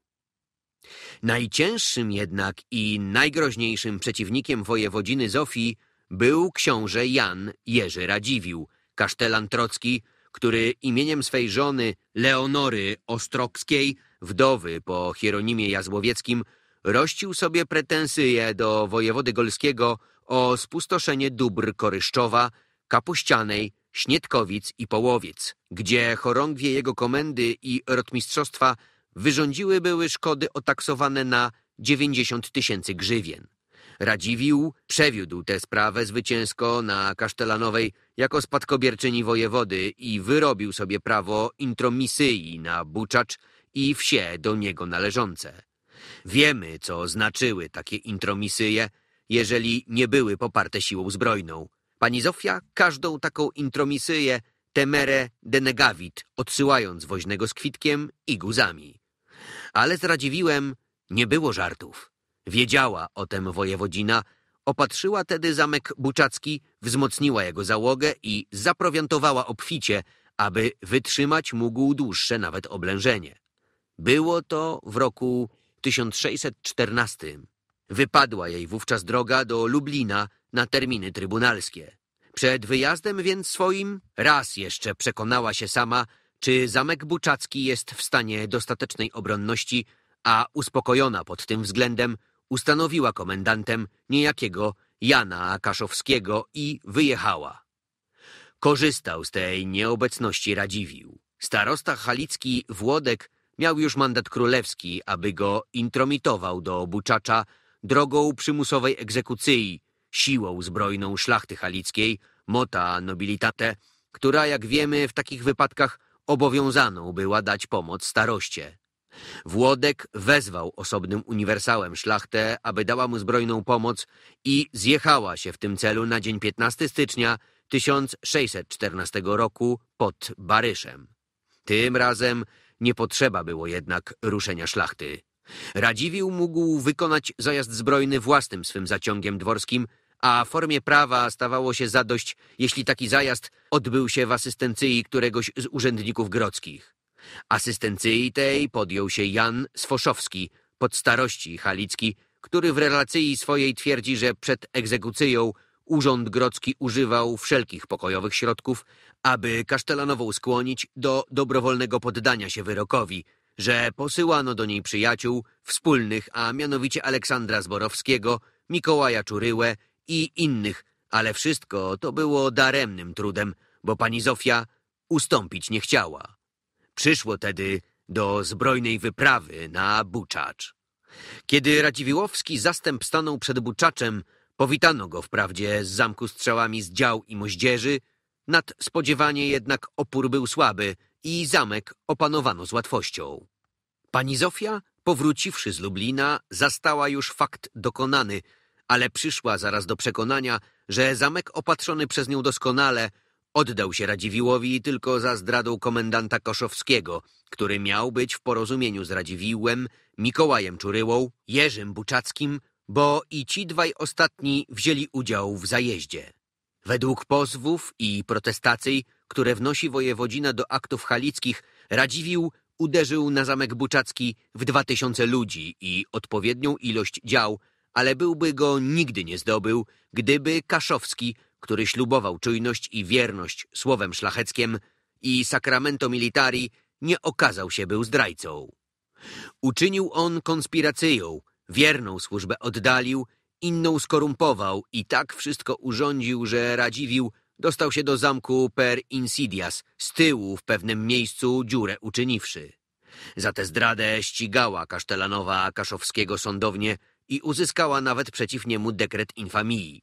Najcięższym jednak i najgroźniejszym przeciwnikiem wojewodziny Zofii był książę Jan Jerzy Radziwił, kasztelan Trocki, który imieniem swej żony Leonory Ostrokskiej, wdowy po Hieronimie Jazłowieckim, rościł sobie pretensje do wojewody golskiego o spustoszenie dóbr Koryszczowa, Kapuścianej, Śnietkowic i Połowiec, gdzie chorągwie jego komendy i rotmistrzostwa wyrządziły były szkody otaksowane na 90 tysięcy grzywien. Radziwił przewiódł tę sprawę zwycięsko na Kasztelanowej jako spadkobierczyni wojewody i wyrobił sobie prawo intromisyi na Buczacz i wsie do niego należące. Wiemy, co znaczyły takie intromisyje, jeżeli nie były poparte siłą zbrojną. Pani Zofia każdą taką intromisyję temere denegawid, odsyłając woźnego z kwitkiem i guzami. Ale zradziwiłem, nie było żartów. Wiedziała o tem wojewodzina, opatrzyła tedy zamek Buczacki, wzmocniła jego załogę i zaprowiantowała obficie, aby wytrzymać mógł dłuższe nawet oblężenie. Było to w roku 1614. Wypadła jej wówczas droga do Lublina na terminy trybunalskie. Przed wyjazdem więc swoim raz jeszcze przekonała się sama, czy zamek Buczacki jest w stanie dostatecznej obronności, a uspokojona pod tym względem ustanowiła komendantem niejakiego Jana Kaszowskiego i wyjechała. Korzystał z tej nieobecności Radziwił. Starosta halicki Włodek Miał już mandat królewski, aby go intromitował do obuczacza drogą przymusowej egzekucji, siłą zbrojną szlachty halickiej, mota nobilitate, która, jak wiemy, w takich wypadkach obowiązaną była dać pomoc staroście. Włodek wezwał osobnym uniwersałem szlachtę, aby dała mu zbrojną pomoc i zjechała się w tym celu na dzień 15 stycznia 1614 roku pod Baryszem. Tym razem nie potrzeba było jednak ruszenia szlachty. Radziwił mógł wykonać zajazd zbrojny własnym swym zaciągiem dworskim, a formie prawa stawało się zadość, jeśli taki zajazd odbył się w asystencji któregoś z urzędników grodzkich. Asystencji tej podjął się Jan Sfoszowski, pod starości halicki, który w relacji swojej twierdzi, że przed egzekucją urząd grodzki używał wszelkich pokojowych środków, aby kasztelanową skłonić do dobrowolnego poddania się wyrokowi, że posyłano do niej przyjaciół wspólnych, a mianowicie Aleksandra Zborowskiego, Mikołaja Czuryłę i innych, ale wszystko to było daremnym trudem, bo pani Zofia ustąpić nie chciała. Przyszło tedy do zbrojnej wyprawy na Buczacz. Kiedy Radziwiłowski zastęp stanął przed Buczaczem, powitano go wprawdzie z zamku strzałami z dział i moździerzy, Nadspodziewanie jednak opór był słaby i zamek opanowano z łatwością. Pani Zofia, powróciwszy z Lublina, zastała już fakt dokonany, ale przyszła zaraz do przekonania, że zamek opatrzony przez nią doskonale oddał się Radziwiłowi tylko za zdradą komendanta Koszowskiego, który miał być w porozumieniu z Radziwiłem, Mikołajem Czuryłą, Jerzym Buczackim, bo i ci dwaj ostatni wzięli udział w zajeździe. Według pozwów i protestacji, które wnosi wojewodzina do aktów halickich, Radziwił uderzył na zamek Buczacki w dwa tysiące ludzi i odpowiednią ilość dział, ale byłby go nigdy nie zdobył, gdyby Kaszowski, który ślubował czujność i wierność słowem szlacheckiem i sakramento militari, nie okazał się był zdrajcą. Uczynił on konspiracyją, wierną służbę oddalił inną skorumpował i tak wszystko urządził, że Radziwił dostał się do zamku per insidias, z tyłu w pewnym miejscu dziurę uczyniwszy. Za tę zdradę ścigała Kasztelanowa Kaszowskiego sądownie i uzyskała nawet przeciw niemu dekret infamii.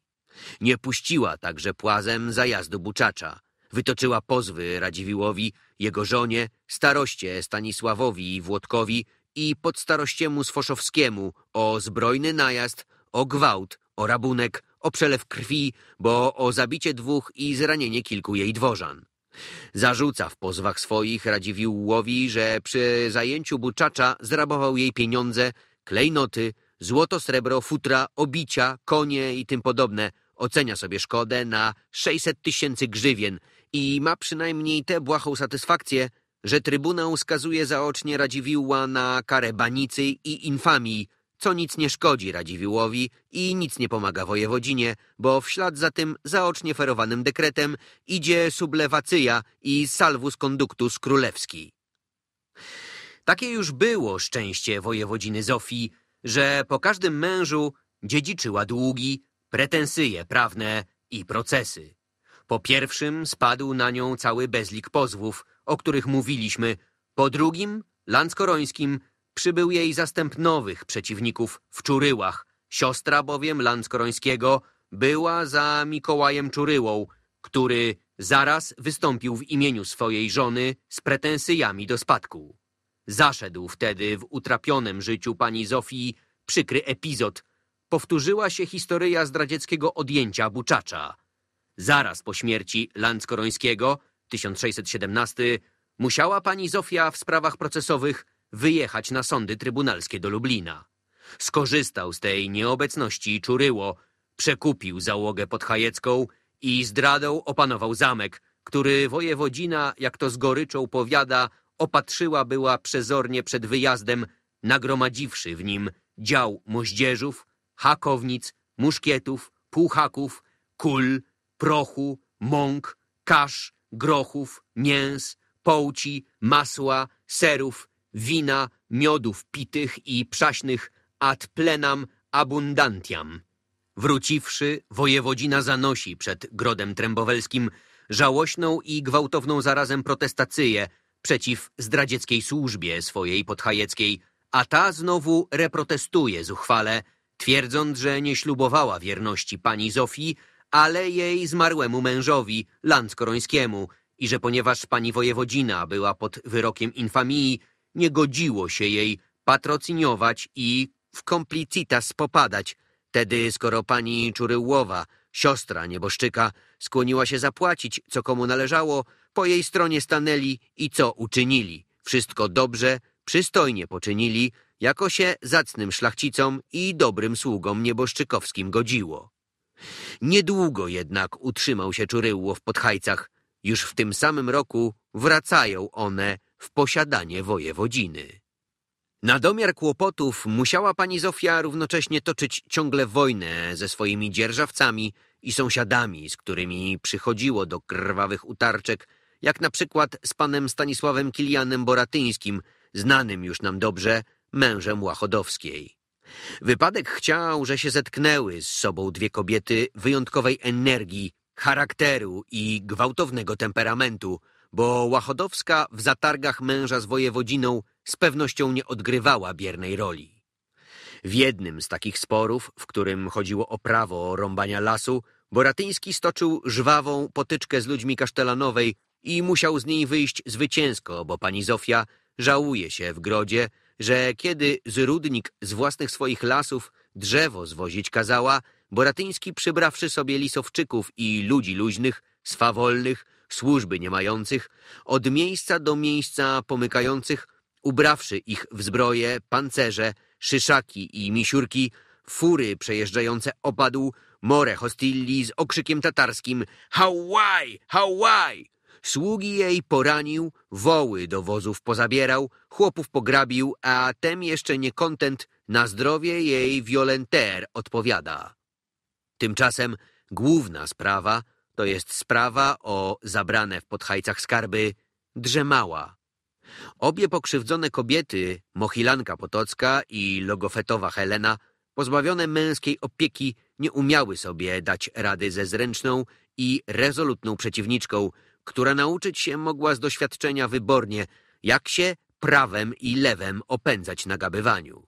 Nie puściła także płazem zajazdu Buczacza. Wytoczyła pozwy Radziwiłowi, jego żonie, staroście Stanisławowi Włodkowi i podstarościemu Sfoszowskiemu o zbrojny najazd o gwałt, o rabunek, o przelew krwi, bo o zabicie dwóch i zranienie kilku jej dworzan. Zarzuca w pozwach swoich Radziwiłłowi, że przy zajęciu Buczacza zrabował jej pieniądze, klejnoty, złoto, srebro, futra, obicia, konie i tym podobne. Ocenia sobie szkodę na 600 tysięcy grzywien i ma przynajmniej tę błahą satysfakcję, że Trybunał skazuje zaocznie Radziwiłła na karę banicy i infamii, co nic nie szkodzi Radziwiłłowi i nic nie pomaga wojewodzinie, bo w ślad za tym zaocznie ferowanym dekretem idzie sublewacyja i salvus conductus królewski. Takie już było szczęście wojewodziny Zofii, że po każdym mężu dziedziczyła długi, pretensyje prawne i procesy. Po pierwszym spadł na nią cały bezlik pozwów, o których mówiliśmy, po drugim, landskorońskim, przybył jej zastęp nowych przeciwników w Czuryłach. Siostra bowiem Landskorońskiego była za Mikołajem Czuryłą, który zaraz wystąpił w imieniu swojej żony z pretensjami do spadku. Zaszedł wtedy w utrapionym życiu pani Zofii przykry epizod. Powtórzyła się historia zdradzieckiego odjęcia Buczacza. Zaraz po śmierci Landskorońskiego, 1617, musiała pani Zofia w sprawach procesowych wyjechać na sądy trybunalskie do Lublina. Skorzystał z tej nieobecności Czuryło, przekupił załogę podhajecką i zdradą opanował zamek, który wojewodzina, jak to z goryczą powiada, opatrzyła była przezornie przed wyjazdem, nagromadziwszy w nim dział moździerzów, hakownic, muszkietów, półhaków, kul, prochu, mąk, kasz, grochów, mięs, połci, masła, serów wina, miodów pitych i przaśnych ad plenam abundantiam. Wróciwszy, wojewodzina zanosi przed Grodem Trębowelskim żałośną i gwałtowną zarazem protestację przeciw zdradzieckiej służbie swojej podhajeckiej, a ta znowu reprotestuje zuchwale, twierdząc, że nie ślubowała wierności pani Zofii, ale jej zmarłemu mężowi, Landskorońskiemu, i że ponieważ pani wojewodzina była pod wyrokiem infamii, nie godziło się jej patrociniować i w komplicitas popadać. Tedy, skoro pani Czuryłowa, siostra nieboszczyka, skłoniła się zapłacić, co komu należało, po jej stronie stanęli i co uczynili. Wszystko dobrze, przystojnie poczynili, jako się zacnym szlachcicom i dobrym sługom nieboszczykowskim godziło. Niedługo jednak utrzymał się Czuryłow w podchajcach. Już w tym samym roku wracają one w posiadanie wojewodziny. Na domiar kłopotów musiała pani Zofia równocześnie toczyć ciągle wojnę ze swoimi dzierżawcami i sąsiadami, z którymi przychodziło do krwawych utarczek, jak na przykład z panem Stanisławem Kilianem Boratyńskim, znanym już nam dobrze, mężem Łachodowskiej. Wypadek chciał, że się zetknęły z sobą dwie kobiety wyjątkowej energii, charakteru i gwałtownego temperamentu – bo Łachodowska w zatargach męża z wojewodziną z pewnością nie odgrywała biernej roli. W jednym z takich sporów, w którym chodziło o prawo rąbania lasu, Boratyński stoczył żwawą potyczkę z ludźmi Kasztelanowej i musiał z niej wyjść zwycięsko, bo pani Zofia żałuje się w grodzie, że kiedy Zrudnik z własnych swoich lasów drzewo zwozić kazała, Boratyński przybrawszy sobie lisowczyków i ludzi luźnych, swawolnych, służby niemających, od miejsca do miejsca pomykających, ubrawszy ich w zbroje, pancerze, szyszaki i misiurki, fury przejeżdżające opadł, more hostilli z okrzykiem tatarskim Hawaj! Hawaj! Sługi jej poranił, woły do wozów pozabierał, chłopów pograbił, a tem jeszcze nie kontent na zdrowie jej violenter odpowiada. Tymczasem główna sprawa – to jest sprawa o zabrane w podchajcach skarby, drzemała. Obie pokrzywdzone kobiety, Mochilanka Potocka i logofetowa Helena, pozbawione męskiej opieki, nie umiały sobie dać rady ze zręczną i rezolutną przeciwniczką, która nauczyć się mogła z doświadczenia wybornie, jak się prawem i lewem opędzać na gabywaniu.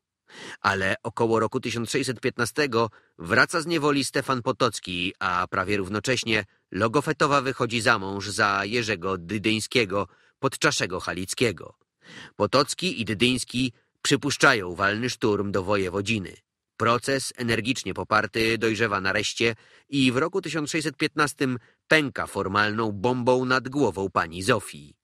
Ale około roku 1615 wraca z niewoli Stefan Potocki, a prawie równocześnie Logofetowa wychodzi za mąż za Jerzego Dydyńskiego, Podczaszego Halickiego. Potocki i Dydyński przypuszczają walny szturm do wojewodziny. Proces energicznie poparty dojrzewa nareszcie i w roku 1615 pęka formalną bombą nad głową pani Zofii.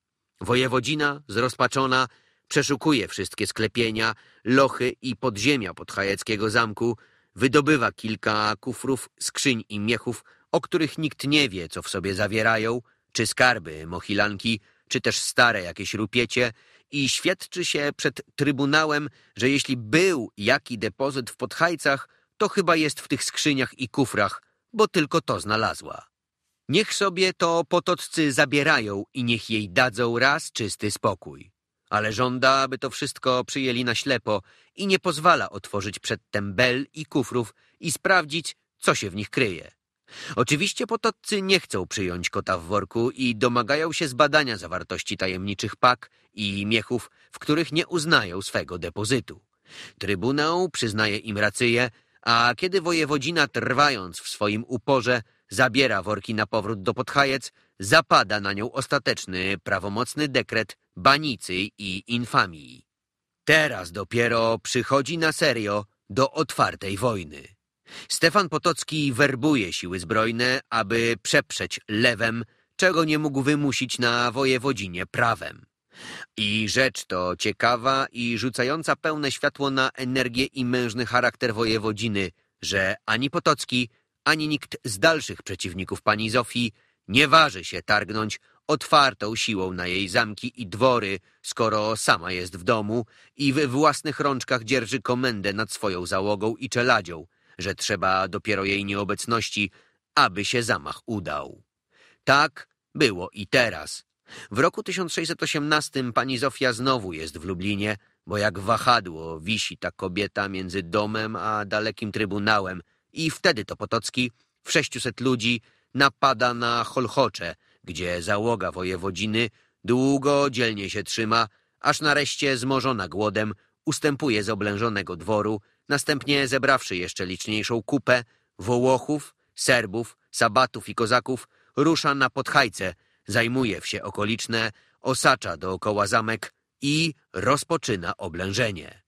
Wojewodzina, zrozpaczona, przeszukuje wszystkie sklepienia, lochy i podziemia pod Chajeckiego zamku, wydobywa kilka kufrów, skrzyń i miechów o których nikt nie wie, co w sobie zawierają, czy skarby mochilanki, czy też stare jakieś rupiecie i świadczy się przed Trybunałem, że jeśli był jaki depozyt w Podhajcach, to chyba jest w tych skrzyniach i kufrach, bo tylko to znalazła. Niech sobie to potoccy zabierają i niech jej dadzą raz czysty spokój. Ale żąda, aby to wszystko przyjęli na ślepo i nie pozwala otworzyć przedtem bel i kufrów i sprawdzić, co się w nich kryje. Oczywiście potoccy nie chcą przyjąć kota w worku i domagają się zbadania zawartości tajemniczych pak i miechów, w których nie uznają swego depozytu. Trybunał przyznaje im rację, a kiedy wojewodzina trwając w swoim uporze zabiera worki na powrót do Podhajec, zapada na nią ostateczny, prawomocny dekret banicy i infamii. Teraz dopiero przychodzi na serio do otwartej wojny. Stefan Potocki werbuje siły zbrojne, aby przeprzeć lewem, czego nie mógł wymusić na wojewodzinie prawem. I rzecz to ciekawa i rzucająca pełne światło na energię i mężny charakter wojewodziny, że ani Potocki, ani nikt z dalszych przeciwników pani Zofii nie waży się targnąć otwartą siłą na jej zamki i dwory, skoro sama jest w domu i we własnych rączkach dzierży komendę nad swoją załogą i czeladzią, że trzeba dopiero jej nieobecności, aby się zamach udał. Tak było i teraz. W roku 1618 pani Zofia znowu jest w Lublinie, bo jak wahadło wisi ta kobieta między domem a dalekim trybunałem i wtedy to Potocki w 600 ludzi napada na Holchocze, gdzie załoga wojewodziny długo dzielnie się trzyma, aż nareszcie zmożona głodem ustępuje z oblężonego dworu Następnie, zebrawszy jeszcze liczniejszą kupę, Wołochów, Serbów, Sabatów i Kozaków, rusza na Podhajce, zajmuje wsie okoliczne, osacza dookoła zamek i rozpoczyna oblężenie.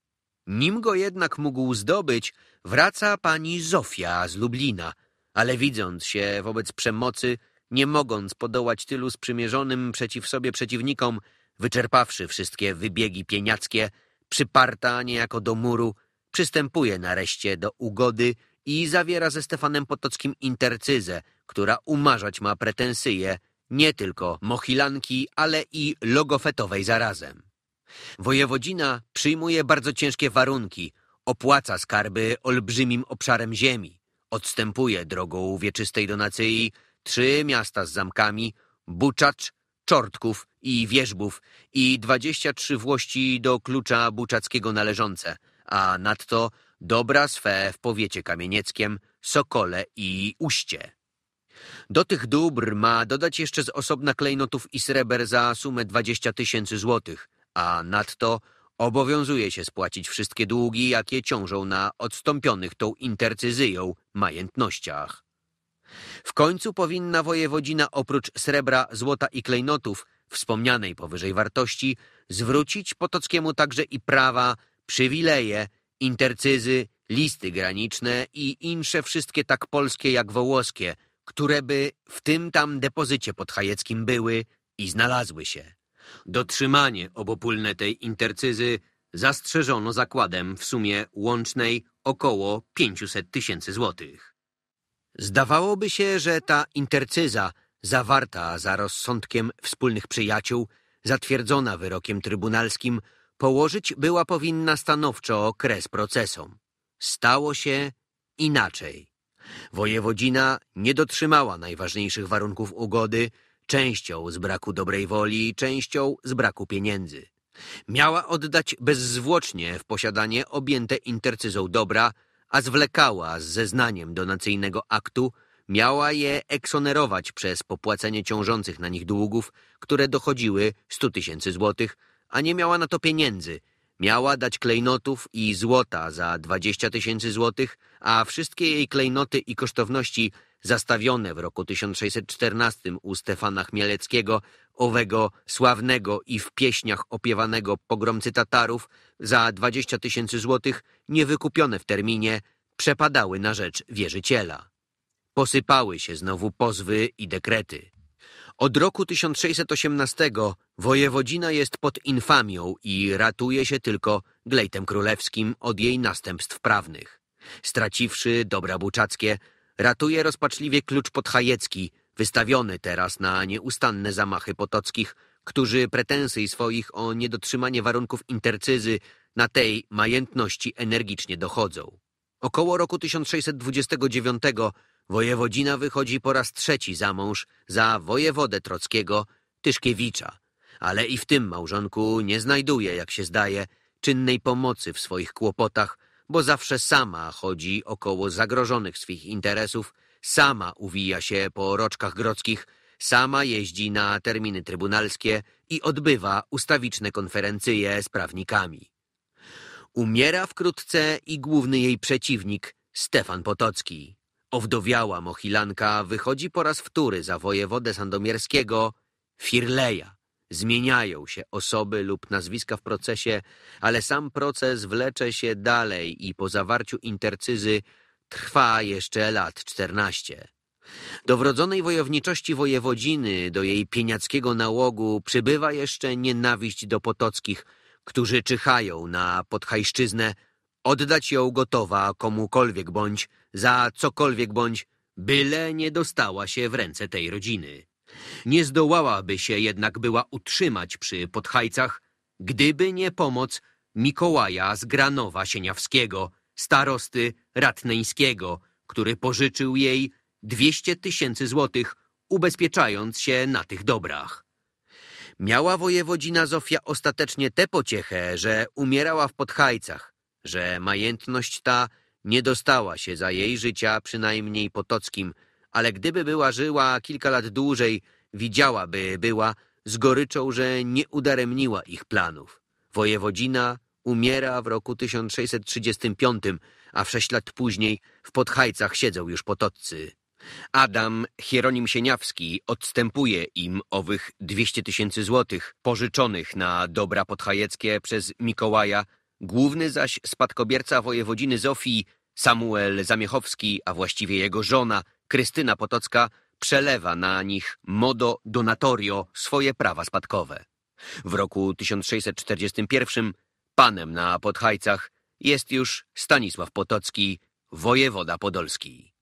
Nim go jednak mógł zdobyć, wraca pani Zofia z Lublina, ale widząc się wobec przemocy, nie mogąc podołać tylu sprzymierzonym przeciw sobie przeciwnikom, wyczerpawszy wszystkie wybiegi pieniackie, przyparta niejako do muru, Przystępuje nareszcie do ugody i zawiera ze Stefanem Potockim intercyzę, która umarzać ma pretensje nie tylko mochilanki, ale i logofetowej zarazem. Wojewodzina przyjmuje bardzo ciężkie warunki, opłaca skarby olbrzymim obszarem ziemi, odstępuje drogą wieczystej donacyi trzy miasta z zamkami, Buczacz, Czortków i Wierzbów i 23 włości do klucza buczackiego należące – a nadto dobra swe w powiecie kamienieckiem, Sokole i Uście. Do tych dóbr ma dodać jeszcze z osobna klejnotów i sreber za sumę 20 tysięcy złotych, a nadto obowiązuje się spłacić wszystkie długi, jakie ciążą na odstąpionych tą intercyzyją majętnościach. W końcu powinna wojewodzina oprócz srebra, złota i klejnotów wspomnianej powyżej wartości zwrócić Potockiemu także i prawa przywileje, intercyzy, listy graniczne i insze wszystkie tak polskie jak wołoskie, które by w tym tam depozycie pod Hajeckim były i znalazły się. Dotrzymanie obopólne tej intercyzy zastrzeżono zakładem w sumie łącznej około 500 tysięcy złotych. Zdawałoby się, że ta intercyza, zawarta za rozsądkiem wspólnych przyjaciół, zatwierdzona wyrokiem trybunalskim, położyć była powinna stanowczo kres procesom. Stało się inaczej. Wojewodzina nie dotrzymała najważniejszych warunków ugody, częścią z braku dobrej woli, częścią z braku pieniędzy. Miała oddać bezzwłocznie w posiadanie objęte intercyzą dobra, a zwlekała z zeznaniem donacyjnego aktu, miała je eksonerować przez popłacenie ciążących na nich długów, które dochodziły 100 tysięcy złotych, a nie miała na to pieniędzy. Miała dać klejnotów i złota za 20 tysięcy złotych, a wszystkie jej klejnoty i kosztowności zastawione w roku 1614 u Stefana Chmieleckiego, owego sławnego i w pieśniach opiewanego pogromcy Tatarów, za 20 tysięcy złotych, niewykupione w terminie, przepadały na rzecz wierzyciela. Posypały się znowu pozwy i dekrety. Od roku 1618 wojewodzina jest pod infamią i ratuje się tylko glejtem królewskim od jej następstw prawnych. Straciwszy dobra buczackie, ratuje rozpaczliwie klucz podhajecki, wystawiony teraz na nieustanne zamachy potockich, którzy pretensji swoich o niedotrzymanie warunków intercyzy na tej majętności energicznie dochodzą. Około roku 1629 Wojewodzina wychodzi po raz trzeci za mąż za wojewodę trockiego Tyszkiewicza, ale i w tym małżonku nie znajduje, jak się zdaje, czynnej pomocy w swoich kłopotach, bo zawsze sama chodzi około zagrożonych swych interesów, sama uwija się po roczkach grodzkich, sama jeździ na terminy trybunalskie i odbywa ustawiczne konferencje z prawnikami. Umiera wkrótce i główny jej przeciwnik, Stefan Potocki. Owdowiała Mohilanka wychodzi po raz wtóry za wojewodę sandomierskiego Firleja. Zmieniają się osoby lub nazwiska w procesie, ale sam proces wlecze się dalej i po zawarciu intercyzy trwa jeszcze lat czternaście. Do wrodzonej wojowniczości wojewodziny, do jej pieniackiego nałogu przybywa jeszcze nienawiść do potockich, którzy czyhają na podchajszczyznę, oddać ją gotowa komukolwiek bądź, za cokolwiek bądź, byle nie dostała się w ręce tej rodziny. Nie zdołałaby się jednak była utrzymać przy podchajcach, gdyby nie pomoc Mikołaja z Granowa Sieniawskiego, starosty Ratneńskiego, który pożyczył jej 200 tysięcy złotych, ubezpieczając się na tych dobrach. Miała wojewodzina Zofia ostatecznie tę pociechę, że umierała w podchajcach, że majętność ta nie dostała się za jej życia, przynajmniej Potockim, ale gdyby była żyła kilka lat dłużej, widziałaby była z goryczą, że nie udaremniła ich planów. Wojewodzina umiera w roku 1635, a sześć lat później w Podhajcach siedzą już Potoccy. Adam Hieronim Sieniawski odstępuje im owych 200 tysięcy złotych pożyczonych na dobra podhajeckie przez Mikołaja Główny zaś spadkobierca wojewodziny Zofii, Samuel Zamiechowski, a właściwie jego żona, Krystyna Potocka, przelewa na nich modo donatorio swoje prawa spadkowe. W roku 1641 panem na Podhajcach jest już Stanisław Potocki, wojewoda podolski.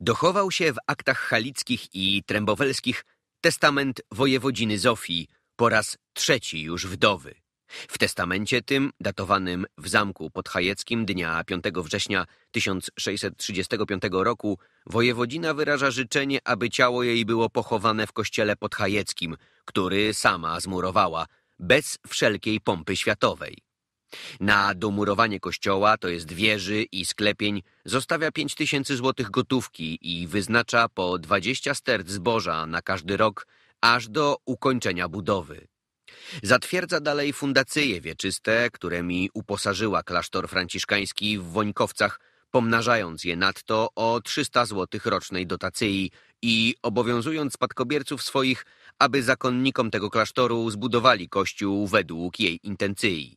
Dochował się w aktach halickich i trębowelskich testament wojewodziny Zofii po raz trzeci już wdowy. W testamencie tym, datowanym w zamku podhajeckim dnia 5 września 1635 roku, wojewodzina wyraża życzenie, aby ciało jej było pochowane w kościele podhajeckim, który sama zmurowała, bez wszelkiej pompy światowej. Na domurowanie kościoła, to jest wieży i sklepień, zostawia 5000 złotych gotówki i wyznacza po 20 stert zboża na każdy rok, aż do ukończenia budowy. Zatwierdza dalej fundacje wieczyste, mi uposażyła klasztor franciszkański w Wońkowcach, pomnażając je nadto o 300 zł rocznej dotacji i obowiązując spadkobierców swoich, aby zakonnikom tego klasztoru zbudowali kościół według jej intencji.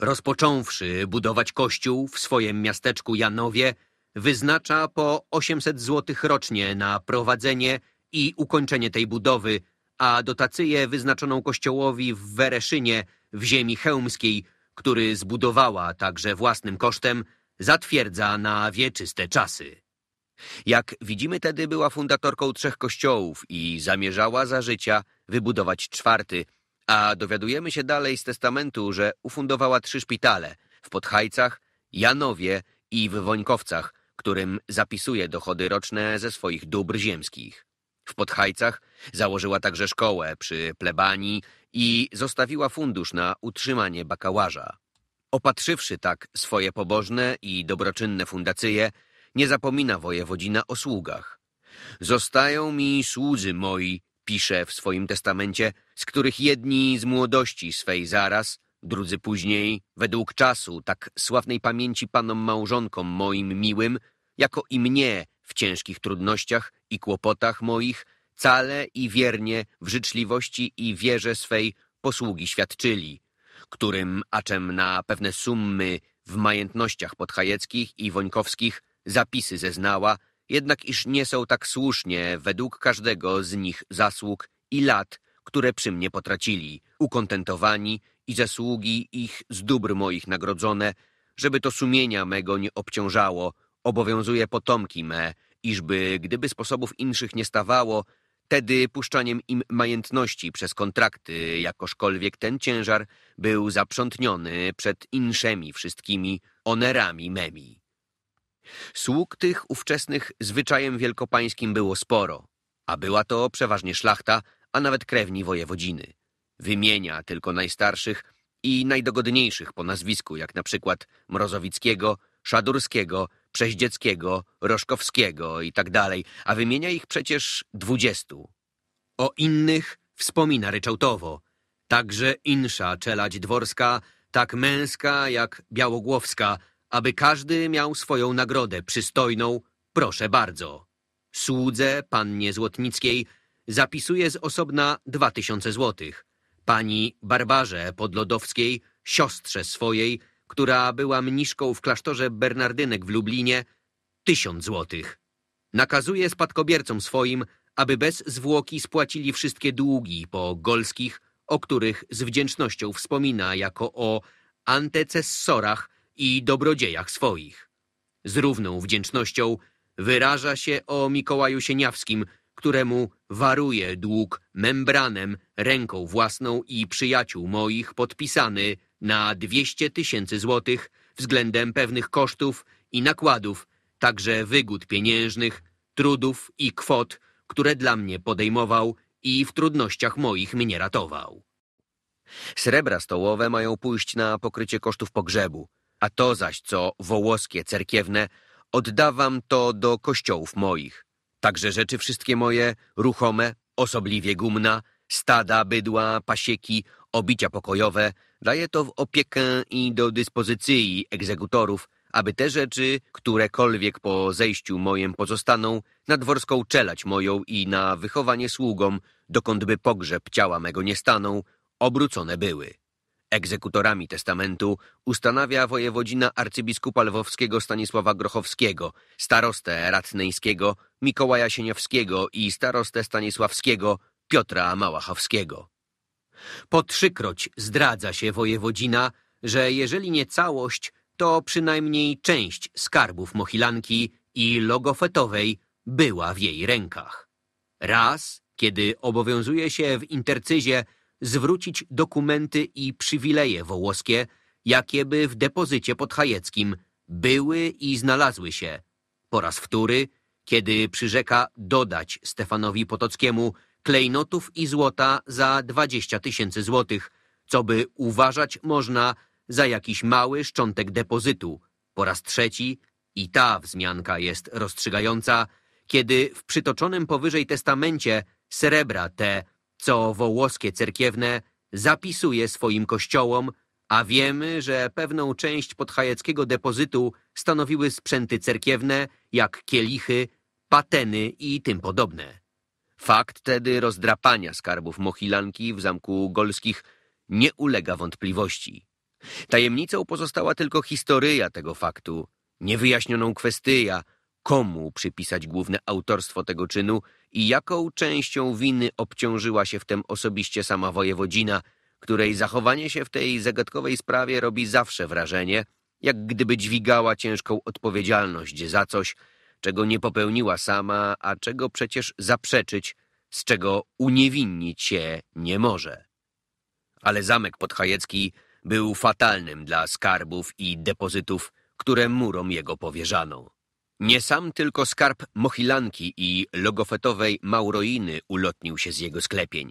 Rozpocząwszy budować kościół w swoim miasteczku Janowie, wyznacza po 800 zł rocznie na prowadzenie i ukończenie tej budowy a dotacyję wyznaczoną kościołowi w Wereszynie w ziemi chełmskiej, który zbudowała także własnym kosztem, zatwierdza na wieczyste czasy. Jak widzimy tedy była fundatorką trzech kościołów i zamierzała za życia wybudować czwarty, a dowiadujemy się dalej z testamentu, że ufundowała trzy szpitale w Podhajcach, Janowie i w Wońkowcach, którym zapisuje dochody roczne ze swoich dóbr ziemskich w Podhajcach, założyła także szkołę przy plebanii i zostawiła fundusz na utrzymanie bakałarza. Opatrzywszy tak swoje pobożne i dobroczynne fundacyje, nie zapomina wojewodzina o sługach. Zostają mi słudzy moi, pisze w swoim testamencie, z których jedni z młodości swej zaraz, drudzy później, według czasu, tak sławnej pamięci panom małżonkom moim miłym, jako i mnie w ciężkich trudnościach i kłopotach moich, cale i wiernie w życzliwości i wierze swej posługi świadczyli, którym, aczem na pewne summy w majętnościach podhajeckich i wońkowskich zapisy zeznała, jednak iż nie są tak słusznie według każdego z nich zasług i lat, które przy mnie potracili, ukontentowani i zasługi ich z dóbr moich nagrodzone, żeby to sumienia mego nie obciążało, Obowiązuje potomki me, iżby gdyby sposobów inszych nie stawało, tedy puszczaniem im majętności przez kontrakty, jakożkolwiek ten ciężar był zaprzątniony przed inszemi wszystkimi onerami memi. Sług tych ówczesnych zwyczajem wielkopańskim było sporo, a była to przeważnie szlachta, a nawet krewni wojewodziny. Wymienia tylko najstarszych i najdogodniejszych po nazwisku, jak na przykład Mrozowickiego, Szadurskiego, Przeździeckiego, Roszkowskiego i tak dalej, a wymienia ich przecież dwudziestu. O innych wspomina ryczałtowo. Także insza czelać dworska, tak męska jak białogłowska, aby każdy miał swoją nagrodę przystojną, proszę bardzo. Słudze pannie Złotnickiej zapisuje z osobna dwa tysiące złotych, pani Barbarze Podlodowskiej, siostrze swojej, która była mniszką w klasztorze Bernardynek w Lublinie, tysiąc złotych. Nakazuje spadkobiercom swoim, aby bez zwłoki spłacili wszystkie długi po golskich, o których z wdzięcznością wspomina jako o antecessorach i dobrodziejach swoich. Z równą wdzięcznością wyraża się o Mikołaju Sieniawskim, któremu waruje dług membranem ręką własną i przyjaciół moich podpisany na 200 tysięcy złotych względem pewnych kosztów i nakładów, także wygód pieniężnych, trudów i kwot, które dla mnie podejmował i w trudnościach moich mnie ratował. Srebra stołowe mają pójść na pokrycie kosztów pogrzebu, a to zaś, co wołoskie cerkiewne, oddawam to do kościołów moich. Także rzeczy wszystkie moje, ruchome, osobliwie gumna, stada, bydła, pasieki, obicia pokojowe – Daje to w opiekę i do dyspozycji egzekutorów, aby te rzeczy, którekolwiek po zejściu mojem pozostaną, na dworską czelać moją i na wychowanie sługom, dokądby pogrzeb ciała mego nie stanął, obrócone były. Egzekutorami testamentu ustanawia wojewodzina arcybiskupa lwowskiego Stanisława Grochowskiego, starostę ratnyńskiego Mikołaja Sieniawskiego i starostę stanisławskiego Piotra Małachowskiego. Po trzykroć zdradza się wojewodzina, że jeżeli nie całość, to przynajmniej część skarbów Mohilanki i logofetowej była w jej rękach. Raz, kiedy obowiązuje się w intercyzie zwrócić dokumenty i przywileje wołoskie, jakie by w depozycie podhajeckim były i znalazły się. Po raz wtóry, kiedy przyrzeka dodać Stefanowi Potockiemu klejnotów i złota za 20 tysięcy złotych, co by uważać można za jakiś mały szczątek depozytu. Po raz trzeci i ta wzmianka jest rozstrzygająca, kiedy w przytoczonym powyżej testamencie srebra te, co wołoskie cerkiewne, zapisuje swoim kościołom, a wiemy, że pewną część podhajeckiego depozytu stanowiły sprzęty cerkiewne, jak kielichy, pateny i tym podobne. Fakt tedy rozdrapania skarbów Mohilanki w zamku Golskich nie ulega wątpliwości. Tajemnicą pozostała tylko historia tego faktu, niewyjaśnioną kwestia, komu przypisać główne autorstwo tego czynu i jaką częścią winy obciążyła się w tym osobiście sama wojewodzina, której zachowanie się w tej zagadkowej sprawie robi zawsze wrażenie, jak gdyby dźwigała ciężką odpowiedzialność za coś, czego nie popełniła sama, a czego przecież zaprzeczyć, z czego uniewinnić się nie może. Ale zamek podhajecki był fatalnym dla skarbów i depozytów, które murom jego powierzano. Nie sam tylko skarb mochilanki i logofetowej mauroiny ulotnił się z jego sklepień.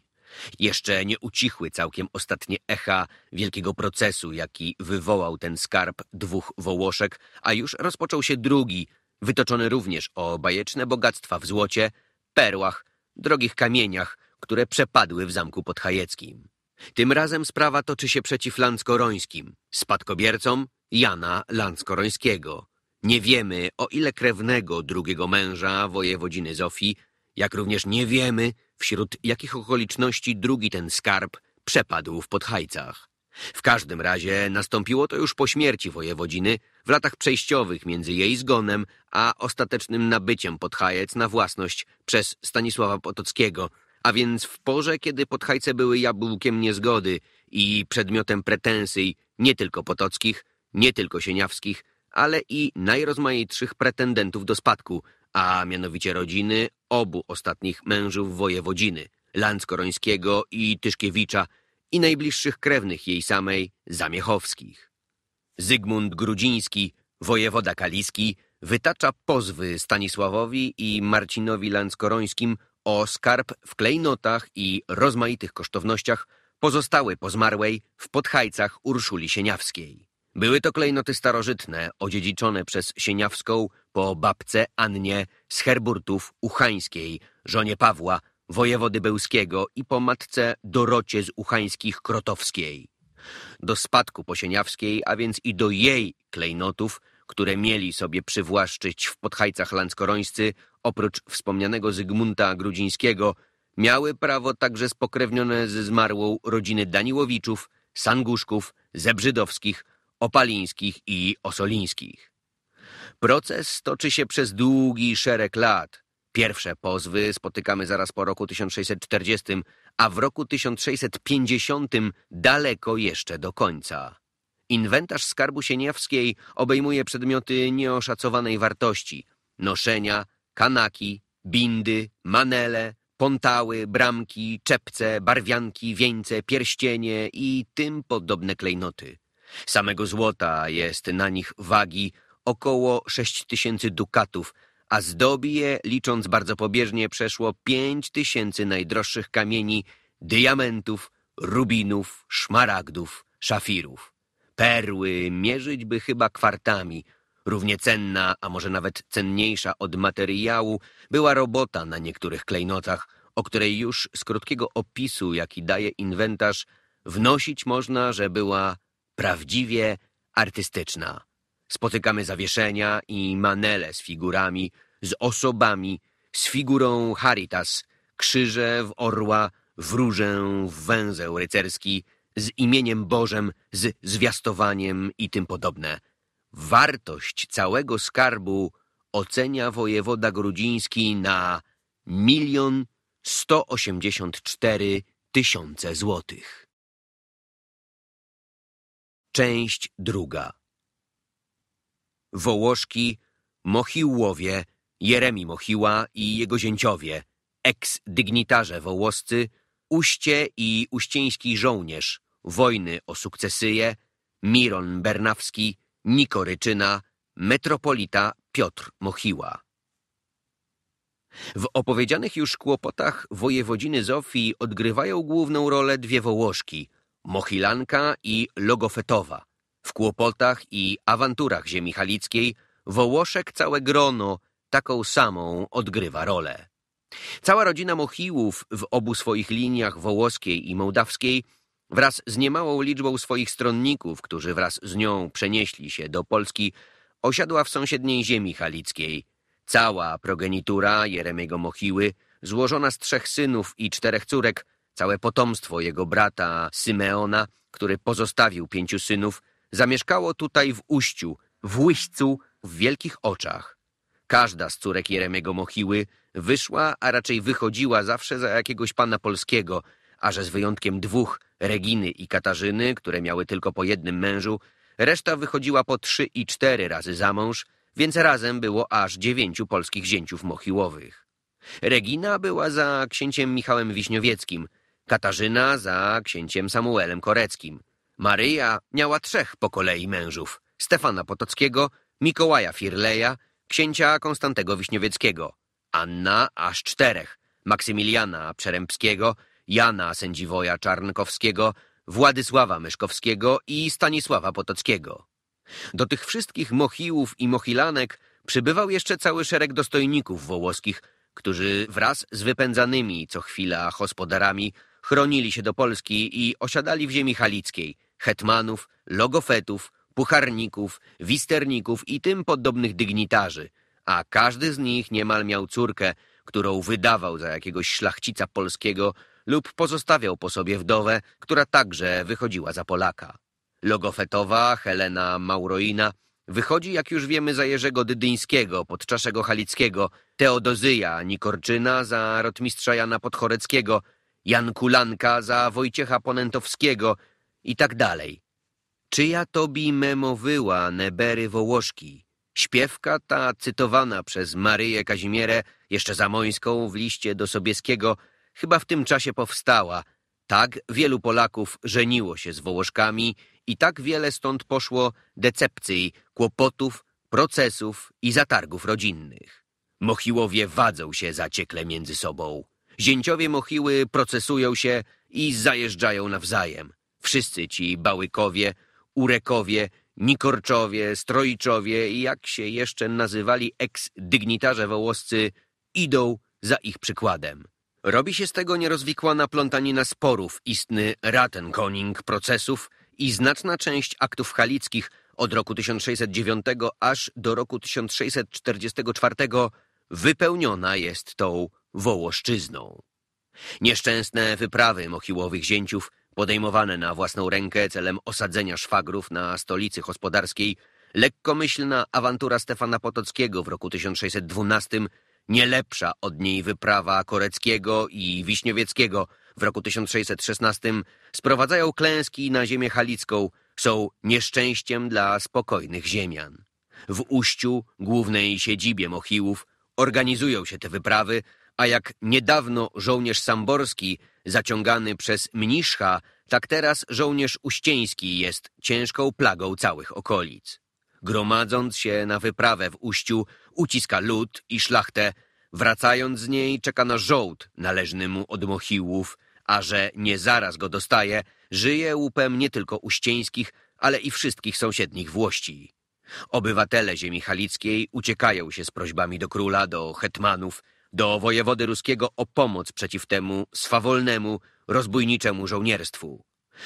Jeszcze nie ucichły całkiem ostatnie echa wielkiego procesu, jaki wywołał ten skarb dwóch Wołoszek, a już rozpoczął się drugi, wytoczony również o bajeczne bogactwa w złocie, perłach, drogich kamieniach, które przepadły w zamku podhajeckim. Tym razem sprawa toczy się przeciw Lanskorońskim, spadkobiercom Jana Lanskorońskiego. Nie wiemy, o ile krewnego drugiego męża wojewodziny Zofii, jak również nie wiemy, wśród jakich okoliczności drugi ten skarb przepadł w Podhajcach. W każdym razie nastąpiło to już po śmierci wojewodziny w latach przejściowych między jej zgonem a ostatecznym nabyciem Podhajec na własność przez Stanisława Potockiego, a więc w porze, kiedy Podhajce były jabłkiem niezgody i przedmiotem pretensji nie tylko potockich, nie tylko sieniawskich, ale i najrozmaitszych pretendentów do spadku, a mianowicie rodziny obu ostatnich mężów wojewodziny, Landskorońskiego i Tyszkiewicza – i najbliższych krewnych jej samej, Zamiechowskich. Zygmunt Grudziński, wojewoda kaliski, wytacza pozwy Stanisławowi i Marcinowi Lanskorońskim o skarb w klejnotach i rozmaitych kosztownościach pozostały po zmarłej w Podhajcach Urszuli Sieniawskiej. Były to klejnoty starożytne, odziedziczone przez Sieniawską po babce Annie z Herburtów Uchańskiej, żonie Pawła, wojewody bełskiego i po matce Dorocie z Uchańskich-Krotowskiej. Do spadku Posieniawskiej, a więc i do jej klejnotów, które mieli sobie przywłaszczyć w Podhajcach Lanskorońscy, oprócz wspomnianego Zygmunta Grudzińskiego, miały prawo także spokrewnione ze zmarłą rodziny Daniłowiczów, Sanguszków, Zebrzydowskich, Opalińskich i Osolińskich. Proces toczy się przez długi szereg lat, Pierwsze pozwy spotykamy zaraz po roku 1640, a w roku 1650 daleko jeszcze do końca. Inwentarz skarbu sieniawskiej obejmuje przedmioty nieoszacowanej wartości. Noszenia, kanaki, bindy, manele, pontały, bramki, czepce, barwianki, wieńce, pierścienie i tym podobne klejnoty. Samego złota jest na nich wagi około 6000 dukatów, a zdobi je, licząc bardzo pobieżnie, przeszło pięć tysięcy najdroższych kamieni, diamentów, rubinów, szmaragdów, szafirów. Perły mierzyć by chyba kwartami. Równie cenna, a może nawet cenniejsza od materiału, była robota na niektórych klejnotach, o której już z krótkiego opisu, jaki daje inwentarz, wnosić można, że była prawdziwie artystyczna. Spotykamy zawieszenia i manele z figurami, z osobami, z figurą Haritas, krzyże w orła, w różę, w węzeł rycerski, z imieniem Bożem, z zwiastowaniem i tym podobne. Wartość całego skarbu ocenia wojewoda grudziński na milion sto osiemdziesiąt cztery tysiące złotych. Część druga Wołoszki, Mochiłowie, Jeremi Mochiła i jego zięciowie, eks-dygnitarze wołoscy, Uście i Uścieński żołnierz, wojny o sukcesyje, Miron Bernawski, Nikoryczyna, metropolita Piotr Mochiła. W opowiedzianych już kłopotach wojewodziny Zofii odgrywają główną rolę dwie Wołoszki, Mochilanka i Logofetowa, w kłopotach i awanturach ziemi halickiej Wołoszek całe grono taką samą odgrywa rolę. Cała rodzina Mochiłów w obu swoich liniach wołoskiej i mołdawskiej wraz z niemałą liczbą swoich stronników, którzy wraz z nią przenieśli się do Polski, osiadła w sąsiedniej ziemi halickiej. Cała progenitura Jeremiego Mochiły, złożona z trzech synów i czterech córek, całe potomstwo jego brata Symeona, który pozostawił pięciu synów, Zamieszkało tutaj w Uściu, w Łyścu, w Wielkich Oczach. Każda z córek Jeremiego Mochiły wyszła, a raczej wychodziła zawsze za jakiegoś pana polskiego, a że z wyjątkiem dwóch, Reginy i Katarzyny, które miały tylko po jednym mężu, reszta wychodziła po trzy i cztery razy za mąż, więc razem było aż dziewięciu polskich zięciów mochiłowych. Regina była za księciem Michałem Wiśniowieckim, Katarzyna za księciem Samuelem Koreckim, Maryja miała trzech po kolei mężów. Stefana Potockiego, Mikołaja Firleja, księcia Konstantego Wiśniewieckiego. Anna aż czterech. Maksymiliana Przerębskiego, Jana Sędziwoja Czarnkowskiego, Władysława Myszkowskiego i Stanisława Potockiego. Do tych wszystkich mochiłów i mochilanek przybywał jeszcze cały szereg dostojników wołoskich, którzy wraz z wypędzanymi co chwila hospodarami chronili się do Polski i osiadali w ziemi halickiej – hetmanów, logofetów, pucharników, wisterników i tym podobnych dygnitarzy, a każdy z nich niemal miał córkę, którą wydawał za jakiegoś szlachcica polskiego lub pozostawiał po sobie wdowę, która także wychodziła za Polaka. Logofetowa Helena Mauroina wychodzi, jak już wiemy, za Jerzego Dydyńskiego, Podczaszego Halickiego, Teodozyja Nikorczyna za rotmistrza Jana Podchoreckiego, Jan Kulanka za Wojciecha Ponentowskiego, i tak dalej. Czyja tobi memowyła Nebery Wołoszki, śpiewka ta cytowana przez Maryję Kazimierę, jeszcze zamońską w liście do Sobieskiego, chyba w tym czasie powstała. Tak wielu Polaków żeniło się z Wołoszkami i tak wiele stąd poszło decepcji, kłopotów, procesów i zatargów rodzinnych. Mochiłowie wadzą się zaciekle między sobą. Zięciowie Mochiły procesują się i zajeżdżają nawzajem wszyscy ci Bałykowie, Urekowie, Nikorczowie, Strojczowie i jak się jeszcze nazywali eks-dygnitarze wołoscy idą za ich przykładem. Robi się z tego nierozwikłana plątanina sporów, istny ratenkoning procesów i znaczna część aktów halickich od roku 1609 aż do roku 1644 wypełniona jest tą wołoszczyzną. Nieszczęsne wyprawy mochiłowych zięciów podejmowane na własną rękę celem osadzenia szwagrów na stolicy hospodarskiej, lekkomyślna awantura Stefana Potockiego w roku 1612 nie lepsza od niej wyprawa Koreckiego i Wiśniowieckiego w roku 1616 sprowadzają klęski na ziemię halicką, są nieszczęściem dla spokojnych ziemian. W Uściu, głównej siedzibie Mochiłów, organizują się te wyprawy, a jak niedawno żołnierz samborski, zaciągany przez mniszcha, tak teraz żołnierz uścieński jest ciężką plagą całych okolic. Gromadząc się na wyprawę w uściu, uciska lud i szlachtę, wracając z niej czeka na żołd należny mu od mochiłów, a że nie zaraz go dostaje, żyje łupem nie tylko uścieńskich, ale i wszystkich sąsiednich włości. Obywatele ziemi halickiej uciekają się z prośbami do króla, do hetmanów, do wojewody ruskiego o pomoc przeciw temu swawolnemu, rozbójniczemu żołnierstwu.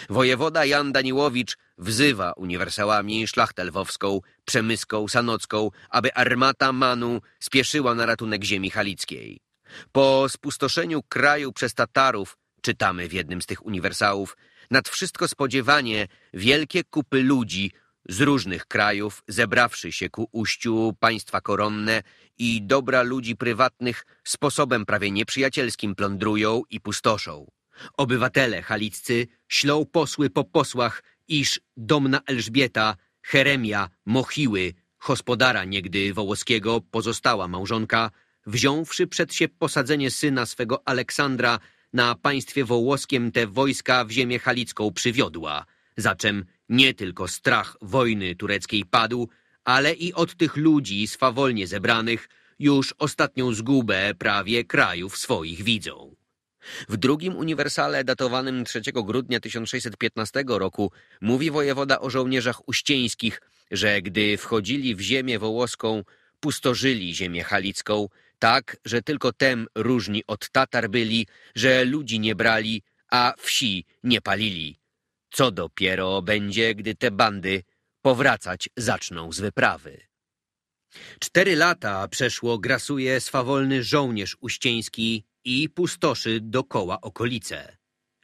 Wojewoda Jan Daniłowicz wzywa uniwersałami szlachtę lwowską, przemyską, sanocką, aby armata Manu spieszyła na ratunek ziemi halickiej. Po spustoszeniu kraju przez Tatarów, czytamy w jednym z tych uniwersałów, nad wszystko spodziewanie wielkie kupy ludzi z różnych krajów, zebrawszy się ku uściu państwa koronne i dobra ludzi prywatnych, sposobem prawie nieprzyjacielskim plądrują i pustoszą. Obywatele haliccy ślą posły po posłach, iż domna Elżbieta, Cheremia, Mochiły, hospodara niegdy Wołoskiego, pozostała małżonka, wziąwszy przed się posadzenie syna swego Aleksandra, na państwie wołoskiem te wojska w ziemię halicką przywiodła, za czym nie tylko strach wojny tureckiej padł, ale i od tych ludzi swawolnie zebranych już ostatnią zgubę prawie krajów swoich widzą. W drugim uniwersale datowanym 3 grudnia 1615 roku mówi wojewoda o żołnierzach uścieńskich, że gdy wchodzili w ziemię wołoską, pustożyli ziemię halicką, tak, że tylko tem różni od Tatar byli, że ludzi nie brali, a wsi nie palili co dopiero będzie, gdy te bandy powracać zaczną z wyprawy. Cztery lata przeszło grasuje swawolny żołnierz uścieński i pustoszy dokoła okolice.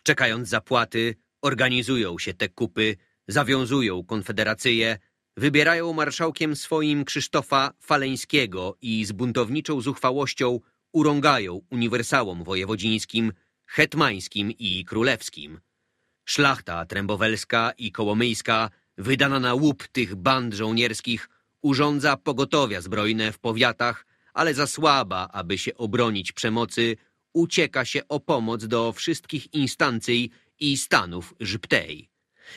Czekając zapłaty, organizują się te kupy, zawiązują konfederacje, wybierają marszałkiem swoim Krzysztofa Faleńskiego i z buntowniczą zuchwałością urągają uniwersałom wojewodzińskim, hetmańskim i królewskim – Szlachta trębowelska i kołomyjska, wydana na łup tych band żołnierskich, urządza pogotowia zbrojne w powiatach, ale za słaba, aby się obronić przemocy, ucieka się o pomoc do wszystkich instancji i stanów Żbtej.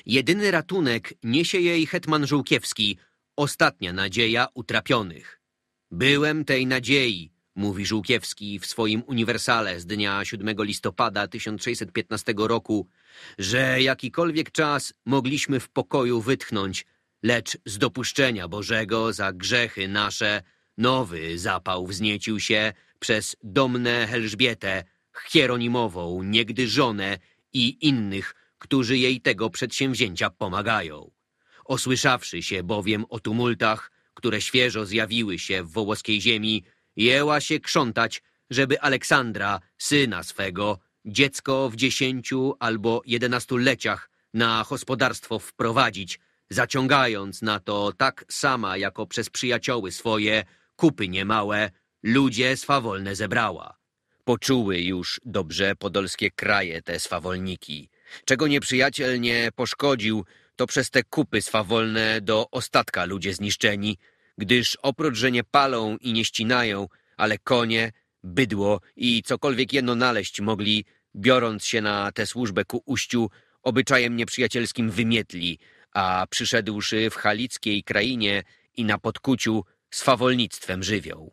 Jedyny ratunek niesie jej hetman Żółkiewski, ostatnia nadzieja utrapionych. Byłem tej nadziei, mówi Żółkiewski w swoim uniwersale z dnia 7 listopada 1615 roku, że jakikolwiek czas mogliśmy w pokoju wytchnąć, lecz z dopuszczenia Bożego za grzechy nasze nowy zapał wzniecił się przez domnę Elżbietę, Hieronimową, niegdy żonę i innych, którzy jej tego przedsięwzięcia pomagają. Osłyszawszy się bowiem o tumultach, które świeżo zjawiły się w wołoskiej ziemi, Jęła się krzątać, żeby Aleksandra, syna swego, dziecko w dziesięciu albo jedenastu leciach na gospodarstwo wprowadzić, zaciągając na to tak sama jako przez przyjacioły swoje kupy niemałe, ludzie swawolne zebrała. Poczuły już dobrze podolskie kraje te swawolniki. Czego nieprzyjaciel nie poszkodził, to przez te kupy swawolne do ostatka ludzie zniszczeni – gdyż oprócz, że nie palą i nie ścinają, ale konie, bydło i cokolwiek jedno naleźć mogli, biorąc się na tę służbę ku uściu, obyczajem nieprzyjacielskim wymietli, a przyszedłszy w halickiej krainie i na podkuciu swawolnictwem żywią.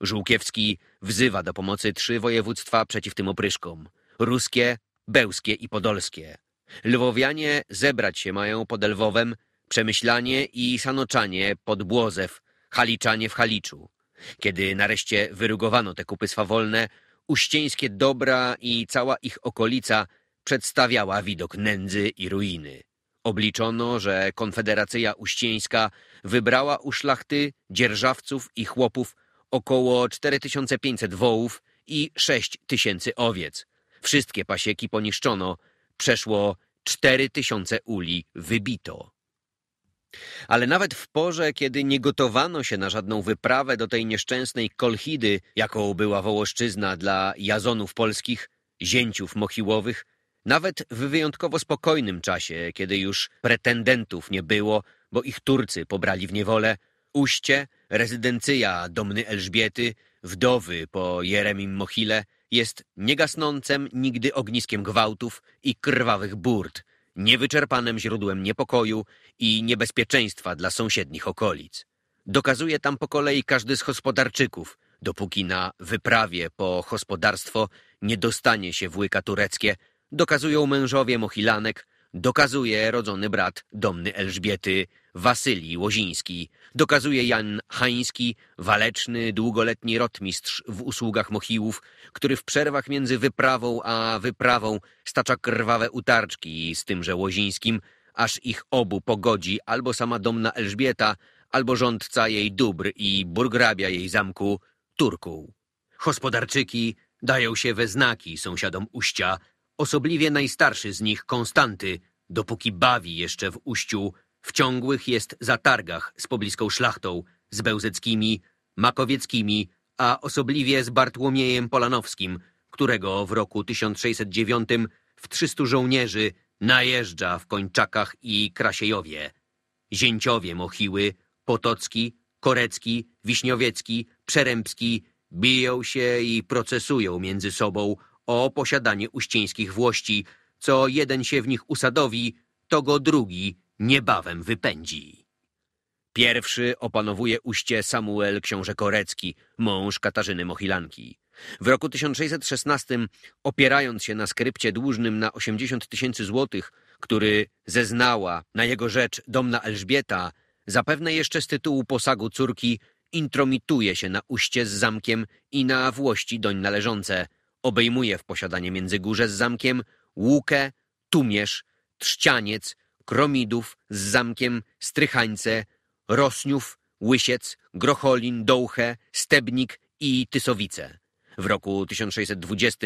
Żółkiewski wzywa do pomocy trzy województwa przeciw tym opryszkom. Ruskie, bełskie i podolskie. Lwowianie zebrać się mają pod Lwowem, Przemyślanie i Sanoczanie pod Błozew, Haliczanie w Haliczu. Kiedy nareszcie wyrugowano te kupy swawolne, uścieńskie dobra i cała ich okolica przedstawiała widok nędzy i ruiny. Obliczono, że Konfederacja Uścieńska wybrała u szlachty, dzierżawców i chłopów około 4500 wołów i 6000 owiec. Wszystkie pasieki poniszczono, przeszło 4000 uli wybito. Ale nawet w porze, kiedy nie gotowano się na żadną wyprawę do tej nieszczęsnej kolchidy, jaką była Wołoszczyzna dla jazonów polskich, zięciów mochiłowych, nawet w wyjątkowo spokojnym czasie, kiedy już pretendentów nie było, bo ich Turcy pobrali w niewolę, Uście, rezydencja domny Elżbiety, wdowy po Jeremim Mochile, jest niegasnącem nigdy ogniskiem gwałtów i krwawych burd, niewyczerpanym źródłem niepokoju i niebezpieczeństwa dla sąsiednich okolic. Dokazuje tam po kolei każdy z gospodarczyków, dopóki na wyprawie po gospodarstwo nie dostanie się w łyka tureckie, dokazują mężowie mohilanek, dokazuje rodzony brat domny Elżbiety Wasylii Łoziński, dokazuje Jan Hański, waleczny, długoletni rotmistrz w usługach Mochiłów, który w przerwach między wyprawą a wyprawą stacza krwawe utarczki z tymże Łozińskim, aż ich obu pogodzi albo sama domna Elżbieta, albo rządca jej dóbr i burgrabia jej zamku Turkuł. Hospodarczyki dają się we znaki sąsiadom Uścia, osobliwie najstarszy z nich Konstanty, dopóki bawi jeszcze w Uściu w ciągłych jest zatargach z pobliską szlachtą, z Bełzeckimi, Makowieckimi, a osobliwie z Bartłomiejem Polanowskim, którego w roku 1609 w 300 żołnierzy najeżdża w Kończakach i Krasiejowie. Zięciowie Mochiły, Potocki, Korecki, Wiśniowiecki, Przerębski biją się i procesują między sobą o posiadanie uścińskich włości, co jeden się w nich usadowi, to go drugi niebawem wypędzi. Pierwszy opanowuje uście Samuel Książę-Korecki, mąż Katarzyny Mochilanki. W roku 1616, opierając się na skrypcie dłużnym na 80 tysięcy złotych, który zeznała na jego rzecz domna Elżbieta, zapewne jeszcze z tytułu posagu córki, intromituje się na uście z zamkiem i na włości doń należące. Obejmuje w posiadanie Międzygórze z zamkiem Łukę, Tumierz, Trzcianiec, Kromidów z zamkiem, Strychańce, Rosniów, Łysiec, Grocholin, Dołche, Stebnik i Tysowice. W roku 1620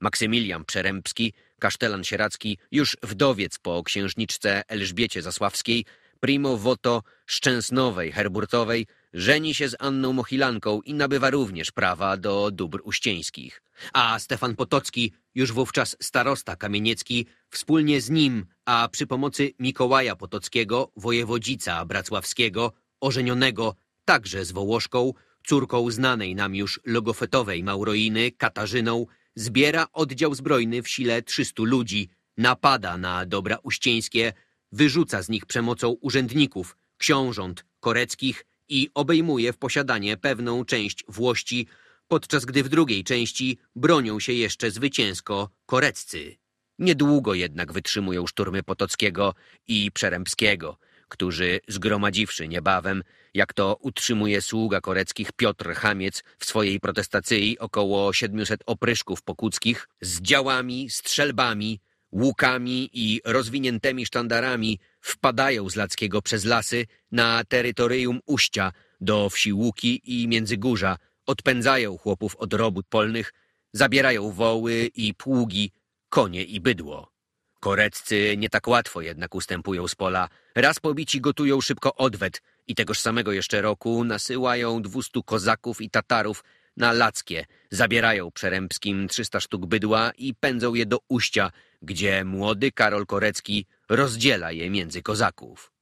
Maksymilian Przerębski, kasztelan sieracki, już wdowiec po księżniczce Elżbiecie Zasławskiej, primo voto Szczęsnowej Herburtowej Żeni się z Anną Mochilanką i nabywa również prawa do dóbr Uścieńskich. A Stefan Potocki, już wówczas starosta kamieniecki, wspólnie z nim, a przy pomocy Mikołaja Potockiego, wojewodzica bracławskiego, ożenionego także z Wołoszką, córką znanej nam już logofetowej Mauroiny, Katarzyną, zbiera oddział zbrojny w sile 300 ludzi, napada na dobra Uścieńskie, wyrzuca z nich przemocą urzędników, książąt, koreckich, i obejmuje w posiadanie pewną część Włości, podczas gdy w drugiej części bronią się jeszcze zwycięsko koreccy. Niedługo jednak wytrzymują szturmy Potockiego i Przerębskiego, którzy zgromadziwszy niebawem, jak to utrzymuje sługa koreckich Piotr Hamiec w swojej protestacji około 700 opryszków pokuckich z działami, strzelbami, łukami i rozwiniętymi sztandarami wpadają z Lackiego przez lasy na terytorium Uścia do wsi Łuki i Międzygórza, odpędzają chłopów od robót polnych, zabierają woły i pługi, konie i bydło. Koreccy nie tak łatwo jednak ustępują z pola. Raz pobici gotują szybko odwet i tegoż samego jeszcze roku nasyłają dwustu kozaków i Tatarów na Lackie, zabierają Przerębskim 300 sztuk bydła i pędzą je do Uścia, gdzie młody Karol Korecki rozdziela je między kozaków.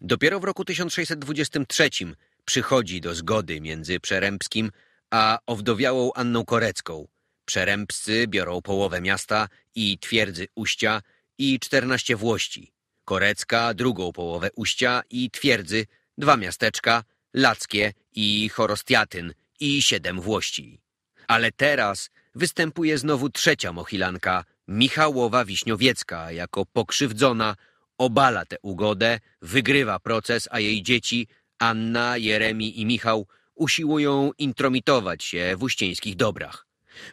Dopiero w roku 1623 przychodzi do zgody między Przerębskim a owdowiałą Anną Korecką. Przerębscy biorą połowę miasta i twierdzy Uścia i 14 Włości. Korecka drugą połowę Uścia i twierdzy, dwa miasteczka, Lackie i Chorostiatyn i siedem Włości. Ale teraz występuje znowu trzecia mochilanka, Michałowa Wiśniowiecka jako pokrzywdzona obala tę ugodę, wygrywa proces, a jej dzieci Anna, Jeremi i Michał usiłują intromitować się w uścieńskich dobrach.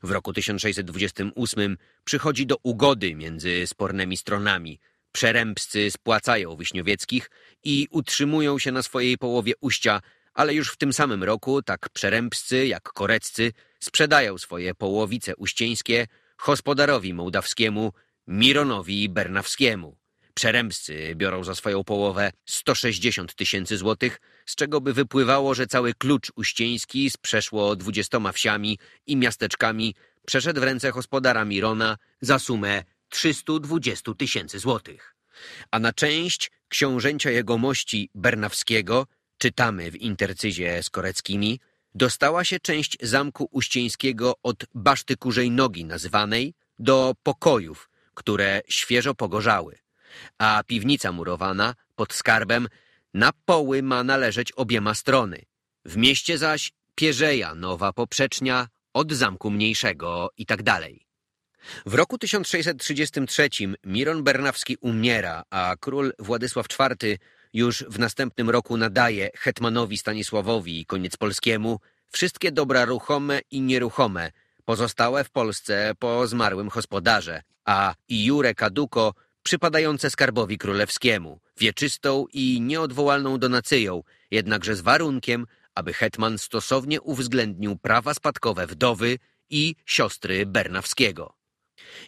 W roku 1628 przychodzi do ugody między spornymi stronami. Przerębscy spłacają Wiśniowieckich i utrzymują się na swojej połowie uścia, ale już w tym samym roku tak przerębscy jak koreccy sprzedają swoje połowice uścieńskie. Hospodarowi mołdawskiemu, Mironowi Bernawskiemu. Przeremscy biorą za swoją połowę 160 tysięcy złotych, z czego by wypływało, że cały klucz uścieński, z przeszło 20 wsiami i miasteczkami przeszedł w ręce gospodara Mirona za sumę 320 tysięcy złotych. A na część książęcia jegomości Bernawskiego, czytamy w intercyzie z Koreckimi – dostała się część Zamku Uścińskiego od Baszty Kurzej Nogi nazywanej do pokojów, które świeżo pogorzały, a piwnica murowana pod skarbem na poły ma należeć obiema strony. W mieście zaś Pierzeja Nowa Poprzecznia od Zamku Mniejszego i tak dalej. W roku 1633 Miron Bernawski umiera, a król Władysław IV już w następnym roku nadaje hetmanowi Stanisławowi Koniec Polskiemu wszystkie dobra ruchome i nieruchome, pozostałe w Polsce po zmarłym gospodarze, a i Jure Kaduko przypadające skarbowi królewskiemu, wieczystą i nieodwołalną donacją, jednakże z warunkiem, aby hetman stosownie uwzględnił prawa spadkowe wdowy i siostry Bernawskiego.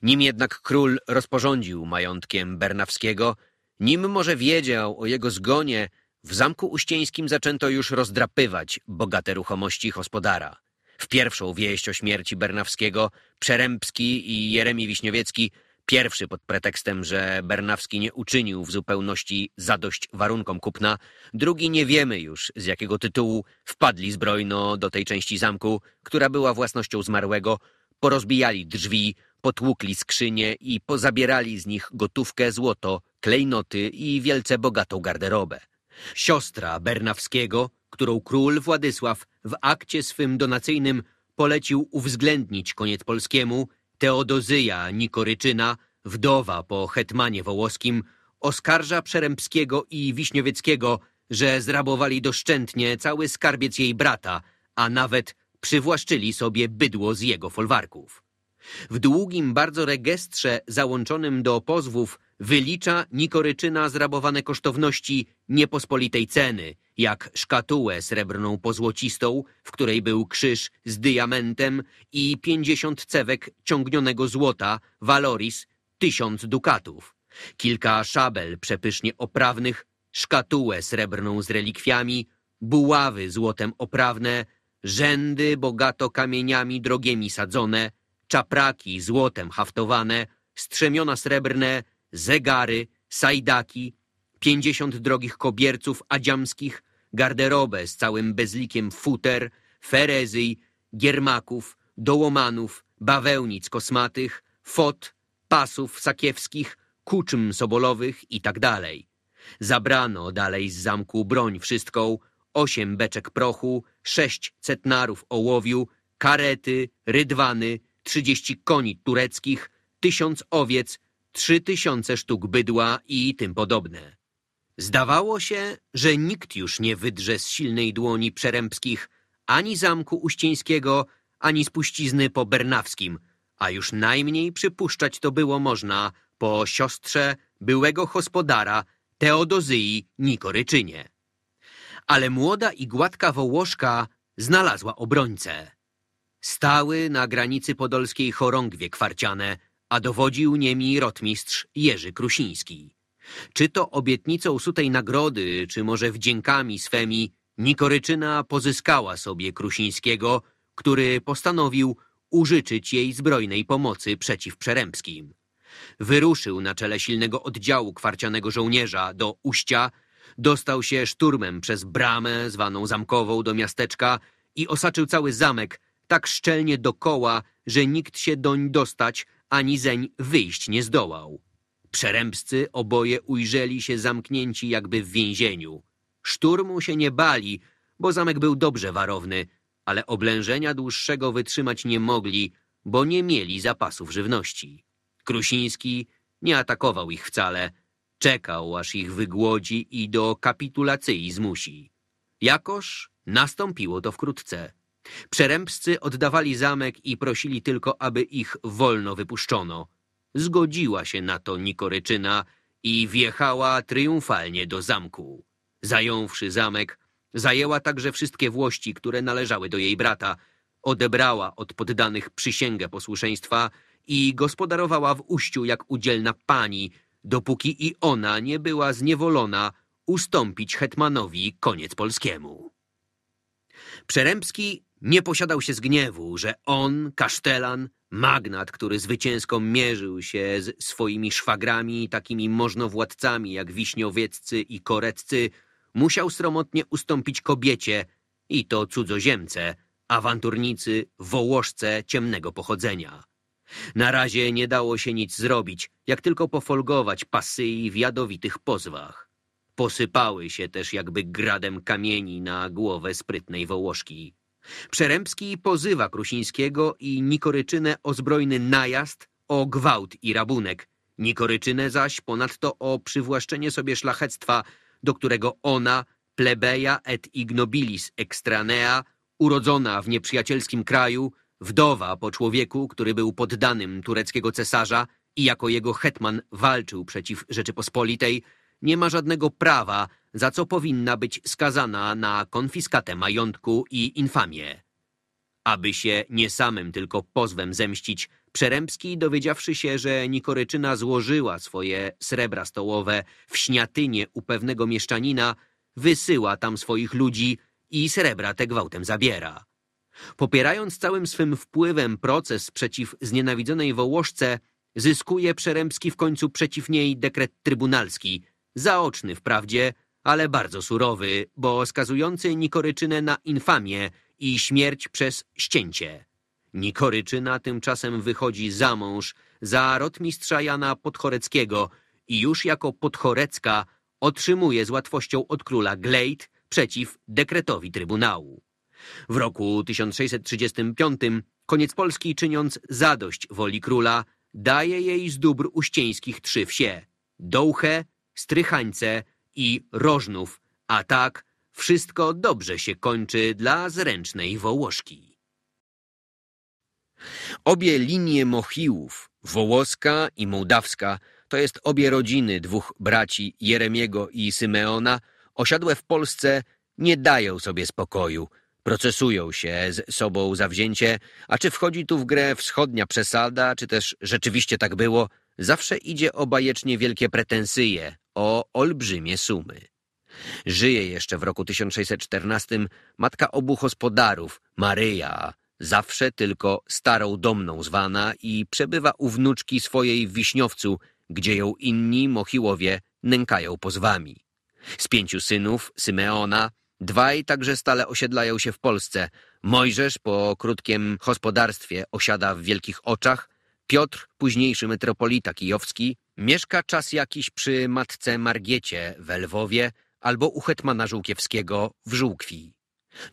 Nim jednak król rozporządził majątkiem Bernawskiego, nim może wiedział o jego zgonie, w Zamku uścieńskim zaczęto już rozdrapywać bogate ruchomości hospodara. W pierwszą wieść o śmierci Bernawskiego Przerębski i Jeremi Wiśniowiecki, pierwszy pod pretekstem, że Bernawski nie uczynił w zupełności zadość warunkom kupna, drugi nie wiemy już z jakiego tytułu wpadli zbrojno do tej części zamku, która była własnością zmarłego, porozbijali drzwi, potłukli skrzynie i pozabierali z nich gotówkę, złoto klejnoty i wielce bogatą garderobę. Siostra Bernawskiego, którą król Władysław w akcie swym donacyjnym polecił uwzględnić koniec polskiemu, Teodozyja Nikoryczyna, wdowa po hetmanie wołoskim, oskarża Przerębskiego i Wiśniowieckiego, że zrabowali doszczętnie cały skarbiec jej brata, a nawet przywłaszczyli sobie bydło z jego folwarków. W długim bardzo rejestrze załączonym do pozwów Wylicza Nikoryczyna zrabowane kosztowności niepospolitej ceny, jak szkatułę srebrną pozłocistą, w której był krzyż z diamentem i pięćdziesiąt cewek ciągnionego złota, valoris, tysiąc dukatów, kilka szabel przepysznie oprawnych, szkatułę srebrną z relikwiami, buławy złotem oprawne, rzędy bogato kamieniami drogimi sadzone, czapraki złotem haftowane, strzemiona srebrne, zegary, sajdaki, pięćdziesiąt drogich kobierców adziamskich, garderobę z całym bezlikiem futer, ferezyj, giermaków, dołomanów, bawełnic kosmatych, fot, pasów sakiewskich, kuczm sobolowych i tak dalej. Zabrano dalej z zamku broń wszystką, osiem beczek prochu, sześć cetnarów ołowiu, karety, rydwany, trzydzieści koni tureckich, tysiąc owiec, trzy tysiące sztuk bydła i tym podobne. Zdawało się, że nikt już nie wydrze z silnej dłoni Przerębskich ani zamku Uścińskiego, ani spuścizny po Bernawskim, a już najmniej przypuszczać to było można po siostrze byłego hospodara Teodozyi Nikoryczynie. Ale młoda i gładka Wołoszka znalazła obrońcę. Stały na granicy podolskiej chorągwie kwarciane – a dowodził niemi rotmistrz Jerzy Krusiński. Czy to obietnicą sutej nagrody, czy może wdziękami swemi, Nikoryczyna pozyskała sobie Krusińskiego, który postanowił użyczyć jej zbrojnej pomocy przeciw Przerębskim. Wyruszył na czele silnego oddziału kwarcianego żołnierza do Uścia, dostał się szturmem przez bramę zwaną zamkową do miasteczka i osaczył cały zamek tak szczelnie dokoła, że nikt się doń dostać ani zeń wyjść nie zdołał. Przerębscy oboje ujrzeli się zamknięci jakby w więzieniu. Szturmu się nie bali, bo zamek był dobrze warowny, ale oblężenia dłuższego wytrzymać nie mogli, bo nie mieli zapasów żywności. Krusiński nie atakował ich wcale. Czekał, aż ich wygłodzi i do kapitulacji zmusi. Jakoż nastąpiło to wkrótce. Przerębscy oddawali zamek i prosili tylko, aby ich wolno wypuszczono. Zgodziła się na to Nikoryczyna i wjechała triumfalnie do zamku. Zająwszy zamek, zajęła także wszystkie włości, które należały do jej brata, odebrała od poddanych przysięgę posłuszeństwa i gospodarowała w uściu jak udzielna pani, dopóki i ona nie była zniewolona ustąpić hetmanowi koniec polskiemu. Przerębski nie posiadał się z gniewu, że on, kasztelan, magnat, który zwycięsko mierzył się z swoimi szwagrami, takimi możnowładcami jak wiśniowieccy i koreccy, musiał sromotnie ustąpić kobiecie, i to cudzoziemce, awanturnicy, wołoszce ciemnego pochodzenia. Na razie nie dało się nic zrobić, jak tylko pofolgować pasyi w jadowitych pozwach. Posypały się też jakby gradem kamieni na głowę sprytnej wołoszki. Przerębski pozywa Krusińskiego i Nikoryczynę o zbrojny najazd, o gwałt i rabunek. Nikoryczynę zaś ponadto o przywłaszczenie sobie szlachectwa, do którego ona, plebeja et ignobilis extranea, urodzona w nieprzyjacielskim kraju, wdowa po człowieku, który był poddanym tureckiego cesarza i jako jego hetman walczył przeciw Rzeczypospolitej, nie ma żadnego prawa, za co powinna być skazana na konfiskatę majątku i infamię. Aby się nie samym tylko pozwem zemścić, Przerębski, dowiedziawszy się, że Nikoryczyna złożyła swoje srebra stołowe w śniatynie u pewnego mieszczanina, wysyła tam swoich ludzi i srebra te gwałtem zabiera. Popierając całym swym wpływem proces przeciw znienawidzonej Wołoszce, zyskuje Przerębski w końcu przeciw niej dekret trybunalski, zaoczny wprawdzie, ale bardzo surowy, bo skazujący Nikoryczynę na infamię i śmierć przez ścięcie. Nikoryczyna tymczasem wychodzi za mąż za rotmistrza Jana Podchoreckiego i już jako Podchorecka otrzymuje z łatwością od króla Glejt przeciw dekretowi Trybunału. W roku 1635 koniec Polski czyniąc zadość woli króla daje jej z dóbr uścińskich trzy wsie – Dołchę, Strychańce i Rożnów, a tak wszystko dobrze się kończy dla zręcznej Wołoszki. Obie linie Mochiłów, Wołoska i Mołdawska, to jest obie rodziny dwóch braci Jeremiego i Symeona, osiadłe w Polsce nie dają sobie spokoju, procesują się z sobą zawzięcie, a czy wchodzi tu w grę wschodnia przesada, czy też rzeczywiście tak było, zawsze idzie o bajecznie wielkie pretensje o olbrzymie sumy. Żyje jeszcze w roku 1614 matka obu gospodarów, Maryja, zawsze tylko starą domną zwana i przebywa u wnuczki swojej w Wiśniowcu, gdzie ją inni mochiłowie nękają pozwami. Z pięciu synów Symeona dwaj także stale osiedlają się w Polsce. Mojżesz po krótkim gospodarstwie osiada w Wielkich Oczach, Piotr, późniejszy metropolita kijowski, mieszka czas jakiś przy matce Margiecie we Lwowie albo u hetmana Żółkiewskiego w Żółkwi.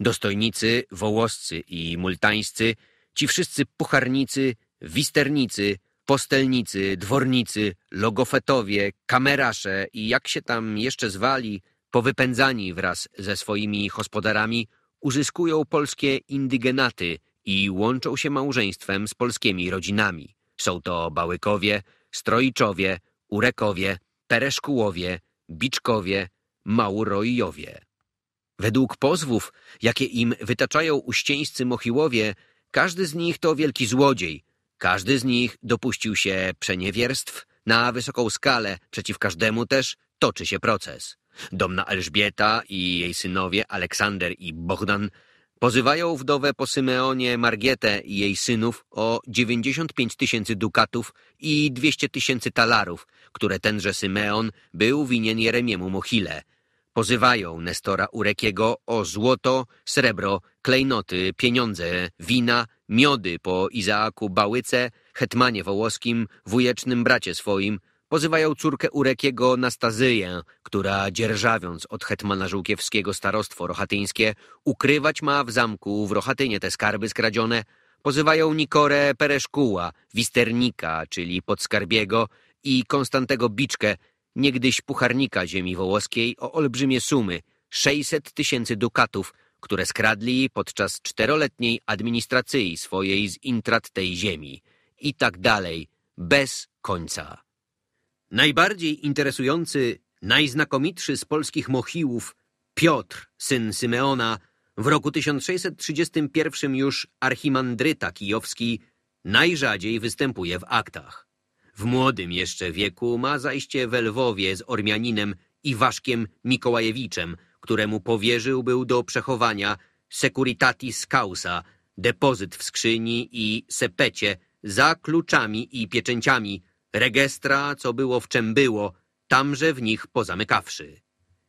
Dostojnicy, wołoscy i multańscy, ci wszyscy pucharnicy, wisternicy, postelnicy, dwornicy, logofetowie, kamerasze i jak się tam jeszcze zwali, powypędzani wraz ze swoimi gospodarami, uzyskują polskie indygenaty i łączą się małżeństwem z polskimi rodzinami. Są to Bałykowie, Stroiczowie, Urekowie, Pereszkułowie, Biczkowie, Mauroijowie. Według pozwów, jakie im wytaczają uścieńscy Mochiłowie, każdy z nich to wielki złodziej. Każdy z nich dopuścił się przeniewierstw na wysoką skalę, przeciw każdemu też toczy się proces. Domna Elżbieta i jej synowie Aleksander i Bohdan Pozywają wdowę po Symeonie Margietę i jej synów o 95 tysięcy dukatów i 200 tysięcy talarów, które tenże Symeon był winien Jeremiemu Mochile. Pozywają Nestora Urekiego o złoto, srebro, klejnoty, pieniądze, wina, miody po Izaaku Bałyce, hetmanie wołoskim, wujecznym bracie swoim, Pozywają córkę Urekiego Nastazyję, która dzierżawiąc od hetmana Żółkiewskiego starostwo rochatyńskie, ukrywać ma w zamku w Rochatynie te skarby skradzione. Pozywają Nikorę Pereszkuła, Wisternika, czyli Podskarbiego i Konstantego Biczkę, niegdyś pucharnika ziemi wołoskiej o olbrzymie sumy, 600 tysięcy dukatów, które skradli podczas czteroletniej administracji swojej z intrat tej ziemi. I tak dalej, bez końca. Najbardziej interesujący, najznakomitszy z polskich mochiłów, Piotr, syn Symeona, w roku 1631 już archimandryta kijowski, najrzadziej występuje w aktach. W młodym jeszcze wieku ma zajście we Lwowie z Ormianinem i Iwaszkiem Mikołajewiczem, któremu powierzył był do przechowania securitatis causa, depozyt w skrzyni i sepecie za kluczami i pieczęciami, regestra, co było w czym było, tamże w nich pozamykawszy.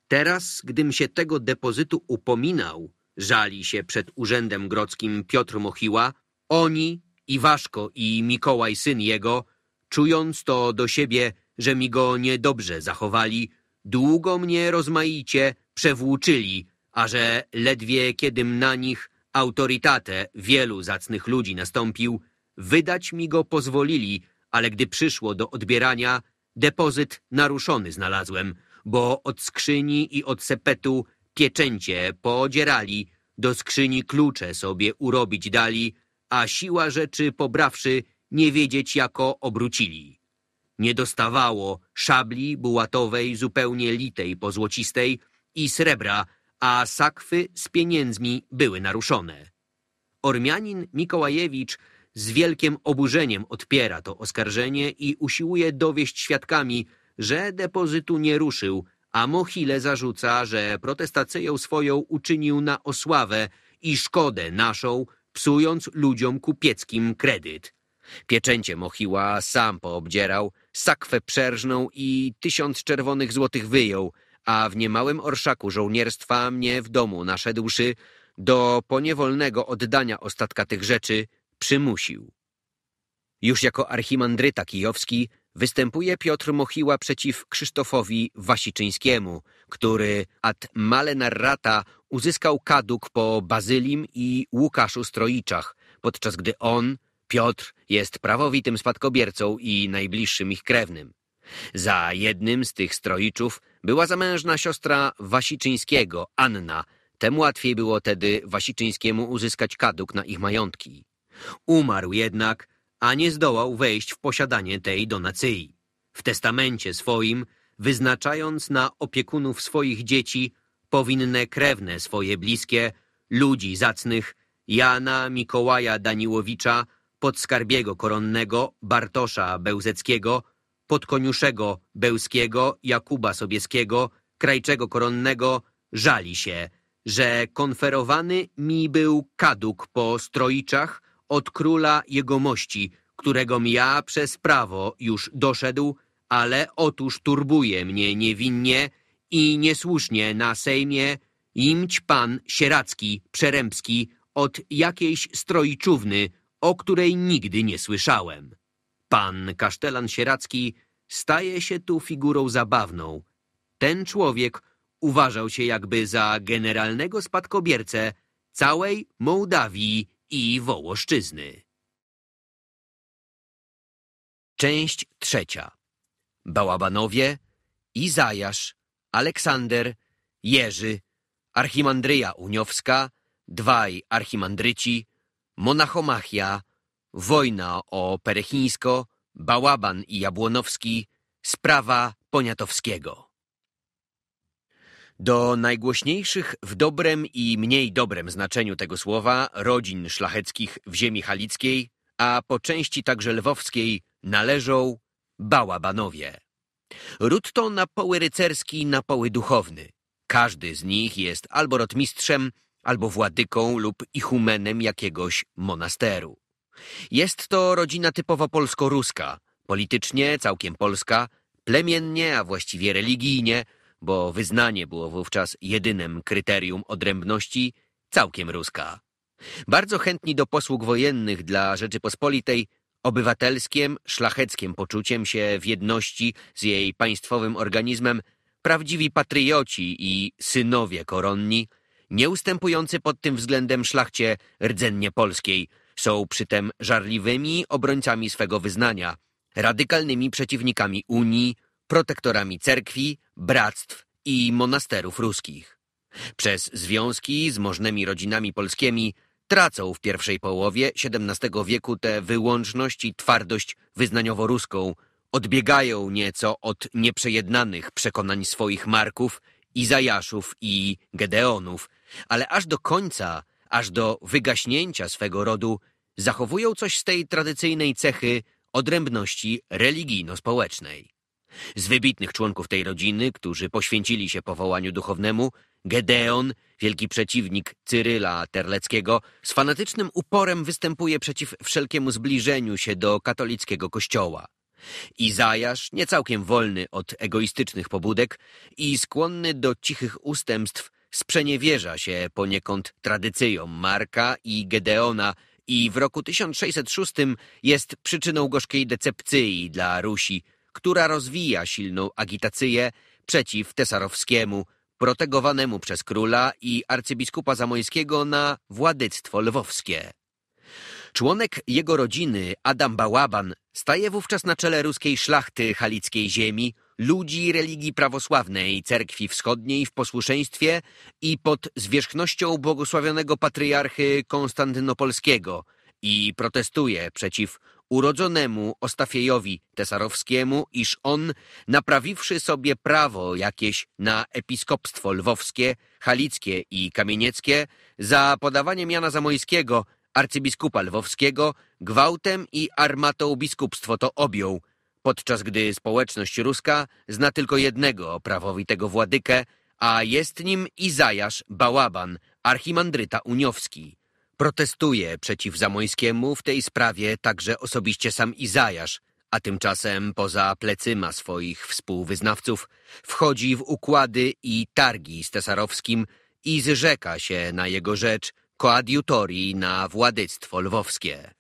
Teraz, gdym się tego depozytu upominał, żali się przed urzędem grodzkim Piotr Mochiła, oni, i Waszko i Mikołaj syn jego, czując to do siebie, że mi go niedobrze zachowali, długo mnie rozmaicie przewłóczyli, a że ledwie kiedym na nich autorytatę wielu zacnych ludzi nastąpił, wydać mi go pozwolili ale gdy przyszło do odbierania, depozyt naruszony znalazłem, bo od skrzyni i od sepetu pieczęcie poodzierali, do skrzyni klucze sobie urobić dali, a siła rzeczy pobrawszy nie wiedzieć jako obrócili. Nie dostawało szabli bułatowej zupełnie litej pozłocistej i srebra, a sakwy z pieniędzmi były naruszone. Ormianin Mikołajewicz z wielkim oburzeniem odpiera to oskarżenie i usiłuje dowieść świadkami, że depozytu nie ruszył, a Mohile zarzuca, że protestacją swoją uczynił na osławę i szkodę naszą, psując ludziom kupieckim kredyt. Pieczęcie Mohiła sam poobdzierał, sakwę przerżną i tysiąc czerwonych złotych wyjął, a w niemałym orszaku żołnierstwa mnie w domu naszedłszy, do poniewolnego oddania ostatka tych rzeczy przymusił. Już jako archimandryta kijowski występuje Piotr Mochiła przeciw Krzysztofowi Wasiczyńskiemu, który ad male narrata uzyskał kaduk po Bazylim i Łukaszu Stroiczach, podczas gdy on, Piotr, jest prawowitym spadkobiercą i najbliższym ich krewnym. Za jednym z tych Stroiczów była zamężna siostra Wasiczyńskiego, Anna. Temu łatwiej było tedy Wasiczyńskiemu uzyskać kaduk na ich majątki. Umarł jednak, a nie zdołał wejść w posiadanie tej donacyi. W testamencie swoim, wyznaczając na opiekunów swoich dzieci powinne krewne swoje bliskie, ludzi zacnych, Jana Mikołaja Daniłowicza, podskarbiego koronnego Bartosza Bełzeckiego, podkoniuszego Bełskiego Jakuba Sobieskiego, krajczego koronnego, żali się, że konferowany mi był kaduk po stroiczach, od króla jegomości, którego ja przez prawo już doszedł, ale otóż turbuje mnie niewinnie i niesłusznie na Sejmie imć pan Sieracki, Przerębski od jakiejś stroiczówny, o której nigdy nie słyszałem. Pan Kasztelan Sieracki staje się tu figurą zabawną. Ten człowiek uważał się jakby za generalnego spadkobiercę całej Mołdawii i Wołoszczyzny. Część trzecia. Bałabanowie, Izajasz, Aleksander, Jerzy, Archimandryja Uniowska, dwaj archimandryci, Monachomachia, wojna o Perechińsko, Bałaban i Jabłonowski, sprawa Poniatowskiego. Do najgłośniejszych w dobrem i mniej dobrem znaczeniu tego słowa rodzin szlacheckich w ziemi halickiej, a po części także lwowskiej, należą bałabanowie. Ród to na poły rycerski, na poły duchowny. Każdy z nich jest albo rotmistrzem, albo władyką lub ichumenem jakiegoś monasteru. Jest to rodzina typowo polsko-ruska, politycznie całkiem polska, plemiennie, a właściwie religijnie – bo wyznanie było wówczas jedynym kryterium odrębności, całkiem ruska. Bardzo chętni do posług wojennych dla Rzeczypospolitej, obywatelskim, szlacheckim poczuciem się w jedności z jej państwowym organizmem, prawdziwi patrioci i synowie koronni, nieustępujący pod tym względem szlachcie rdzennie polskiej, są przytem żarliwymi obrońcami swego wyznania, radykalnymi przeciwnikami Unii, protektorami cerkwi, bractw i monasterów ruskich. Przez związki z możnymi rodzinami polskimi tracą w pierwszej połowie XVII wieku tę wyłączność i twardość wyznaniowo-ruską, odbiegają nieco od nieprzejednanych przekonań swoich Marków, Izajaszów i Gedeonów, ale aż do końca, aż do wygaśnięcia swego rodu, zachowują coś z tej tradycyjnej cechy odrębności religijno-społecznej. Z wybitnych członków tej rodziny, którzy poświęcili się powołaniu duchownemu, Gedeon, wielki przeciwnik Cyryla Terleckiego, z fanatycznym uporem występuje przeciw wszelkiemu zbliżeniu się do katolickiego kościoła. Izajasz, niecałkiem wolny od egoistycznych pobudek i skłonny do cichych ustępstw, sprzeniewierza się poniekąd tradycyjom Marka i Gedeona i w roku 1606 jest przyczyną gorzkiej decepcji dla Rusi, która rozwija silną agitację przeciw Tesarowskiemu, protegowanemu przez króla i arcybiskupa Zamońskiego na władyctwo lwowskie. Członek jego rodziny, Adam Bałaban, staje wówczas na czele ruskiej szlachty halickiej ziemi, ludzi religii prawosławnej, cerkwi wschodniej w posłuszeństwie i pod zwierzchnością błogosławionego patriarchy konstantynopolskiego i protestuje przeciw urodzonemu Ostafiejowi Tesarowskiemu, iż on, naprawiwszy sobie prawo jakieś na episkopstwo lwowskie, halickie i kamienieckie, za podawanie miana Zamojskiego, arcybiskupa lwowskiego, gwałtem i armatą biskupstwo to objął, podczas gdy społeczność ruska zna tylko jednego prawowitego władykę, a jest nim Izajasz Bałaban, archimandryta uniowski. Protestuje przeciw Zamońskiemu w tej sprawie także osobiście sam Izajasz, a tymczasem poza plecyma swoich współwyznawców wchodzi w układy i targi z Tesarowskim i zrzeka się na jego rzecz koadiutorii na władyctwo lwowskie.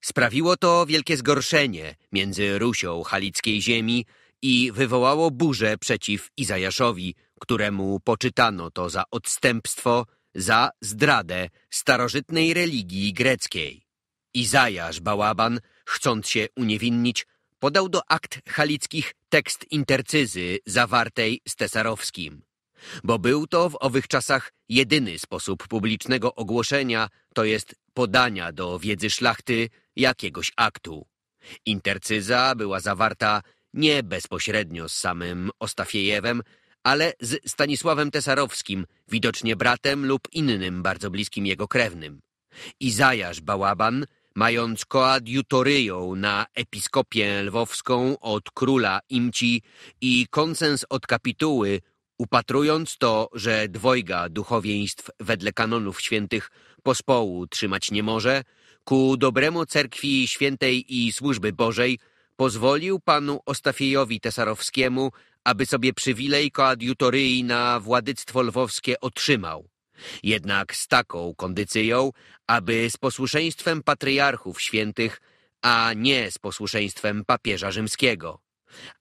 Sprawiło to wielkie zgorszenie między Rusią halickiej ziemi i wywołało burzę przeciw Izajaszowi, któremu poczytano to za odstępstwo za zdradę starożytnej religii greckiej. Izajasz Bałaban, chcąc się uniewinnić, podał do akt halickich tekst intercyzy zawartej z Tesarowskim. Bo był to w owych czasach jedyny sposób publicznego ogłoszenia, to jest podania do wiedzy szlachty jakiegoś aktu. Intercyza była zawarta nie bezpośrednio z samym Ostafiejewem, ale z Stanisławem Tesarowskim, widocznie bratem lub innym bardzo bliskim jego krewnym. Izajasz Bałaban, mając koadiutoryją na episkopię lwowską od króla Imci i konsens od kapituły, upatrując to, że dwojga duchowieństw wedle kanonów świętych pospołu trzymać nie może, ku dobremu cerkwi świętej i służby Bożej pozwolił panu Ostafiejowi Tesarowskiemu aby sobie przywilej koadjutoryi na władyctwo lwowskie otrzymał. Jednak z taką kondycją, aby z posłuszeństwem patriarchów świętych, a nie z posłuszeństwem papieża rzymskiego.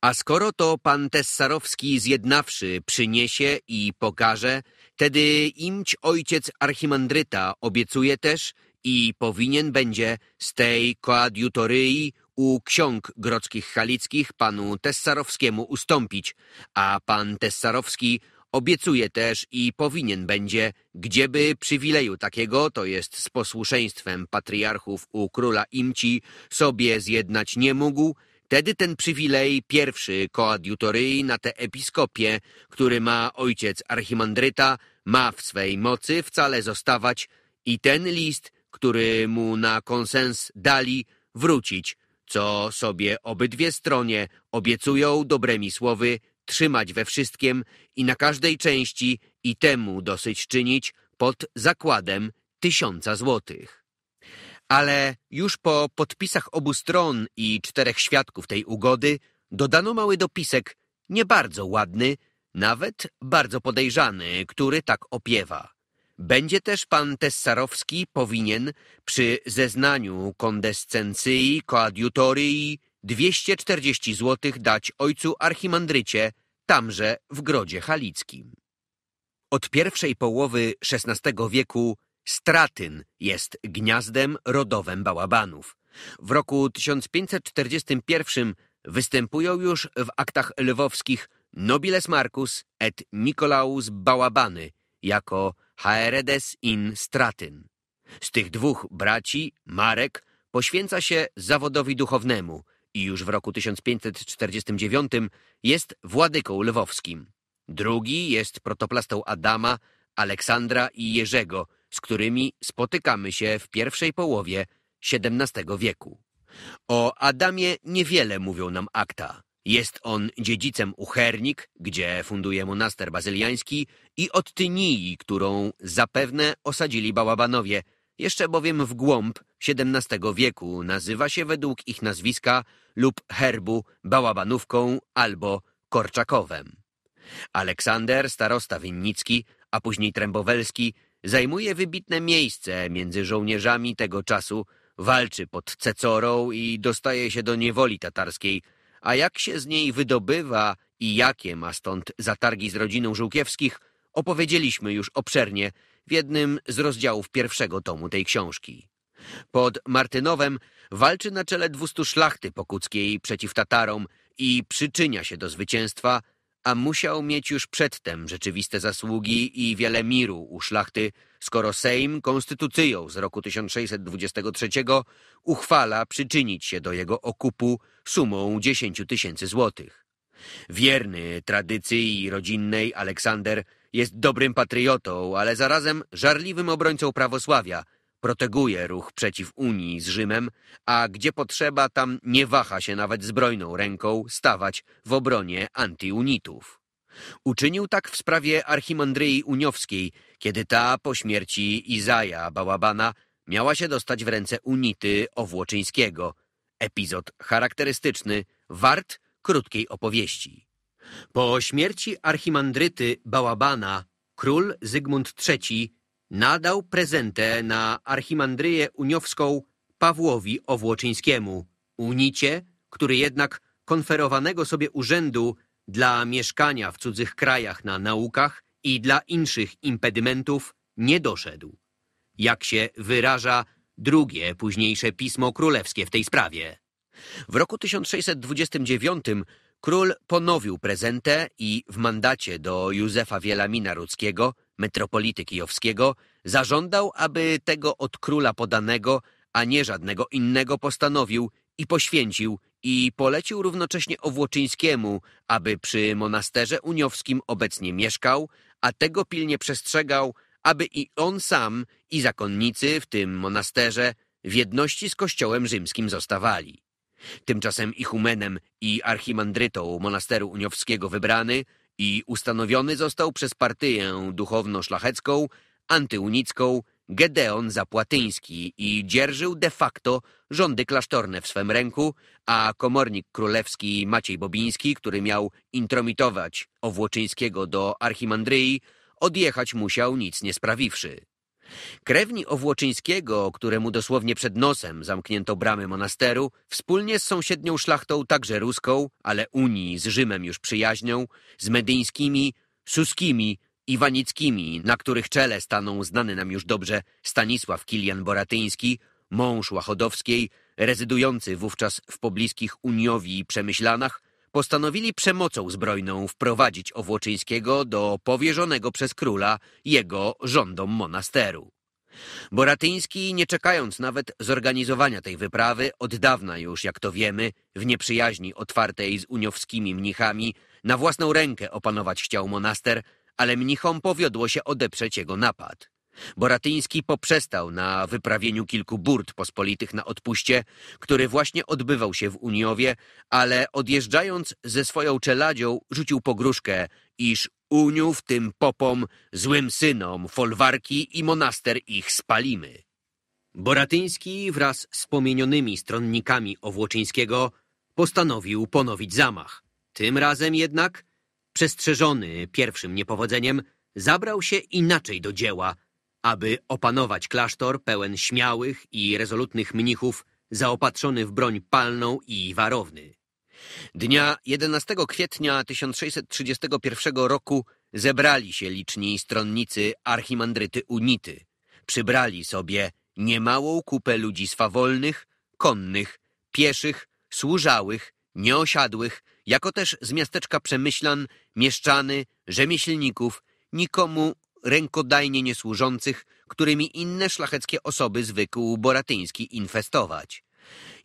A skoro to pan Tessarowski zjednawszy przyniesie i pokaże, tedy imć ojciec archimandryta obiecuje też i powinien będzie z tej koadjutoryi u ksiąg grodzkich halickich panu Tessarowskiemu ustąpić, a pan Tessarowski obiecuje też i powinien będzie, gdzieby przywileju takiego, to jest z posłuszeństwem patriarchów u króla Imci, sobie zjednać nie mógł, Tedy ten przywilej pierwszy koadjutoryj na te episkopie, który ma ojciec archimandryta, ma w swej mocy wcale zostawać i ten list, który mu na konsens dali, wrócić, co sobie obydwie stronie obiecują dobrymi słowy trzymać we wszystkim i na każdej części i temu dosyć czynić pod zakładem tysiąca złotych. Ale już po podpisach obu stron i czterech świadków tej ugody dodano mały dopisek, nie bardzo ładny, nawet bardzo podejrzany, który tak opiewa. Będzie też pan Tessarowski powinien przy zeznaniu kondescencji koadjutorii 240 zł dać ojcu archimandrycie tamże w Grodzie Halickim. Od pierwszej połowy XVI wieku Stratyn jest gniazdem rodowym bałabanów. W roku 1541 występują już w aktach lwowskich Nobiles Marcus et Nicolaus Bałabany jako Haeredes in Stratyn. Z tych dwóch braci, Marek, poświęca się zawodowi duchownemu i już w roku 1549 jest władyką lwowskim. Drugi jest protoplastą Adama, Aleksandra i Jerzego, z którymi spotykamy się w pierwszej połowie XVII wieku. O Adamie niewiele mówią nam akta. Jest on dziedzicem Uchernik, gdzie funduje monaster bazyliański i Tynii, którą zapewne osadzili bałabanowie, jeszcze bowiem w głąb XVII wieku nazywa się według ich nazwiska lub herbu bałabanówką albo korczakowem. Aleksander, starosta winnicki, a później trębowelski, zajmuje wybitne miejsce między żołnierzami tego czasu, walczy pod Cecorą i dostaje się do niewoli tatarskiej – a jak się z niej wydobywa i jakie ma stąd zatargi z rodziną Żółkiewskich, opowiedzieliśmy już obszernie w jednym z rozdziałów pierwszego tomu tej książki. Pod Martynowem walczy na czele dwustu szlachty pokuckiej przeciw Tatarom i przyczynia się do zwycięstwa a musiał mieć już przedtem rzeczywiste zasługi i wiele miru u szlachty, skoro Sejm konstytucją z roku 1623 uchwala przyczynić się do jego okupu sumą 10 tysięcy złotych. Wierny tradycji rodzinnej Aleksander jest dobrym patriotą, ale zarazem żarliwym obrońcą prawosławia – proteguje ruch przeciw Unii z Rzymem, a gdzie potrzeba, tam nie waha się nawet zbrojną ręką stawać w obronie antyunitów. Uczynił tak w sprawie archimandryi uniowskiej, kiedy ta po śmierci Izaja Bałabana miała się dostać w ręce unity Owłoczyńskiego. Epizod charakterystyczny, wart krótkiej opowieści. Po śmierci archimandryty Bałabana król Zygmunt III nadał prezentę na archimandryję uniowską Pawłowi Owłoczyńskiemu, unicie, który jednak konferowanego sobie urzędu dla mieszkania w cudzych krajach na naukach i dla inszych impedymentów nie doszedł. Jak się wyraża drugie, późniejsze pismo królewskie w tej sprawie. W roku 1629 król ponowił prezentę i w mandacie do Józefa Wielamina Rudzkiego metropolity kijowskiego, zażądał, aby tego od króla podanego, a nie żadnego innego postanowił i poświęcił i polecił równocześnie Owłoczyńskiemu, aby przy monasterze uniowskim obecnie mieszkał, a tego pilnie przestrzegał, aby i on sam i zakonnicy w tym monasterze w jedności z kościołem rzymskim zostawali. Tymczasem ichumenem i archimandrytą monasteru uniowskiego wybrany i ustanowiony został przez partyję duchowno-szlachecką, antyunicką Gedeon Zapłatyński i dzierżył de facto rządy klasztorne w swym ręku, a komornik królewski Maciej Bobiński, który miał intromitować Owłoczyńskiego do Archimandryi, odjechać musiał nic nie sprawiwszy. Krewni Owłoczyńskiego, któremu dosłownie przed nosem zamknięto bramy monasteru, wspólnie z sąsiednią szlachtą, także ruską, ale Unii z Rzymem już przyjaźnią, z medyńskimi, suskimi i wanickimi, na których czele staną znany nam już dobrze Stanisław Kilian Boratyński, mąż Łachodowskiej, rezydujący wówczas w pobliskich Uniowi i Przemyślanach, postanowili przemocą zbrojną wprowadzić Owłoczyńskiego do powierzonego przez króla jego rządom monasteru. Boratyński, nie czekając nawet zorganizowania tej wyprawy, od dawna już, jak to wiemy, w nieprzyjaźni otwartej z uniowskimi mnichami, na własną rękę opanować chciał monaster, ale mnichom powiodło się odeprzeć jego napad. Boratyński poprzestał na wyprawieniu kilku burt pospolitych na odpuście, który właśnie odbywał się w Uniowie, ale odjeżdżając ze swoją czeladzią rzucił pogróżkę, iż Uniów tym popom, złym synom, folwarki i monaster ich spalimy. Boratyński wraz z pomienionymi stronnikami Owłoczyńskiego postanowił ponowić zamach. Tym razem jednak, przestrzeżony pierwszym niepowodzeniem, zabrał się inaczej do dzieła – aby opanować klasztor pełen śmiałych i rezolutnych mnichów, zaopatrzony w broń palną i warowny. Dnia 11 kwietnia 1631 roku zebrali się liczni stronnicy archimandryty Unity. Przybrali sobie niemałą kupę ludzi swawolnych, konnych, pieszych, służałych, nieosiadłych, jako też z miasteczka Przemyślan, mieszczany, rzemieślników, nikomu rękodajnie niesłużących, którymi inne szlacheckie osoby zwykł Boratyński infestować.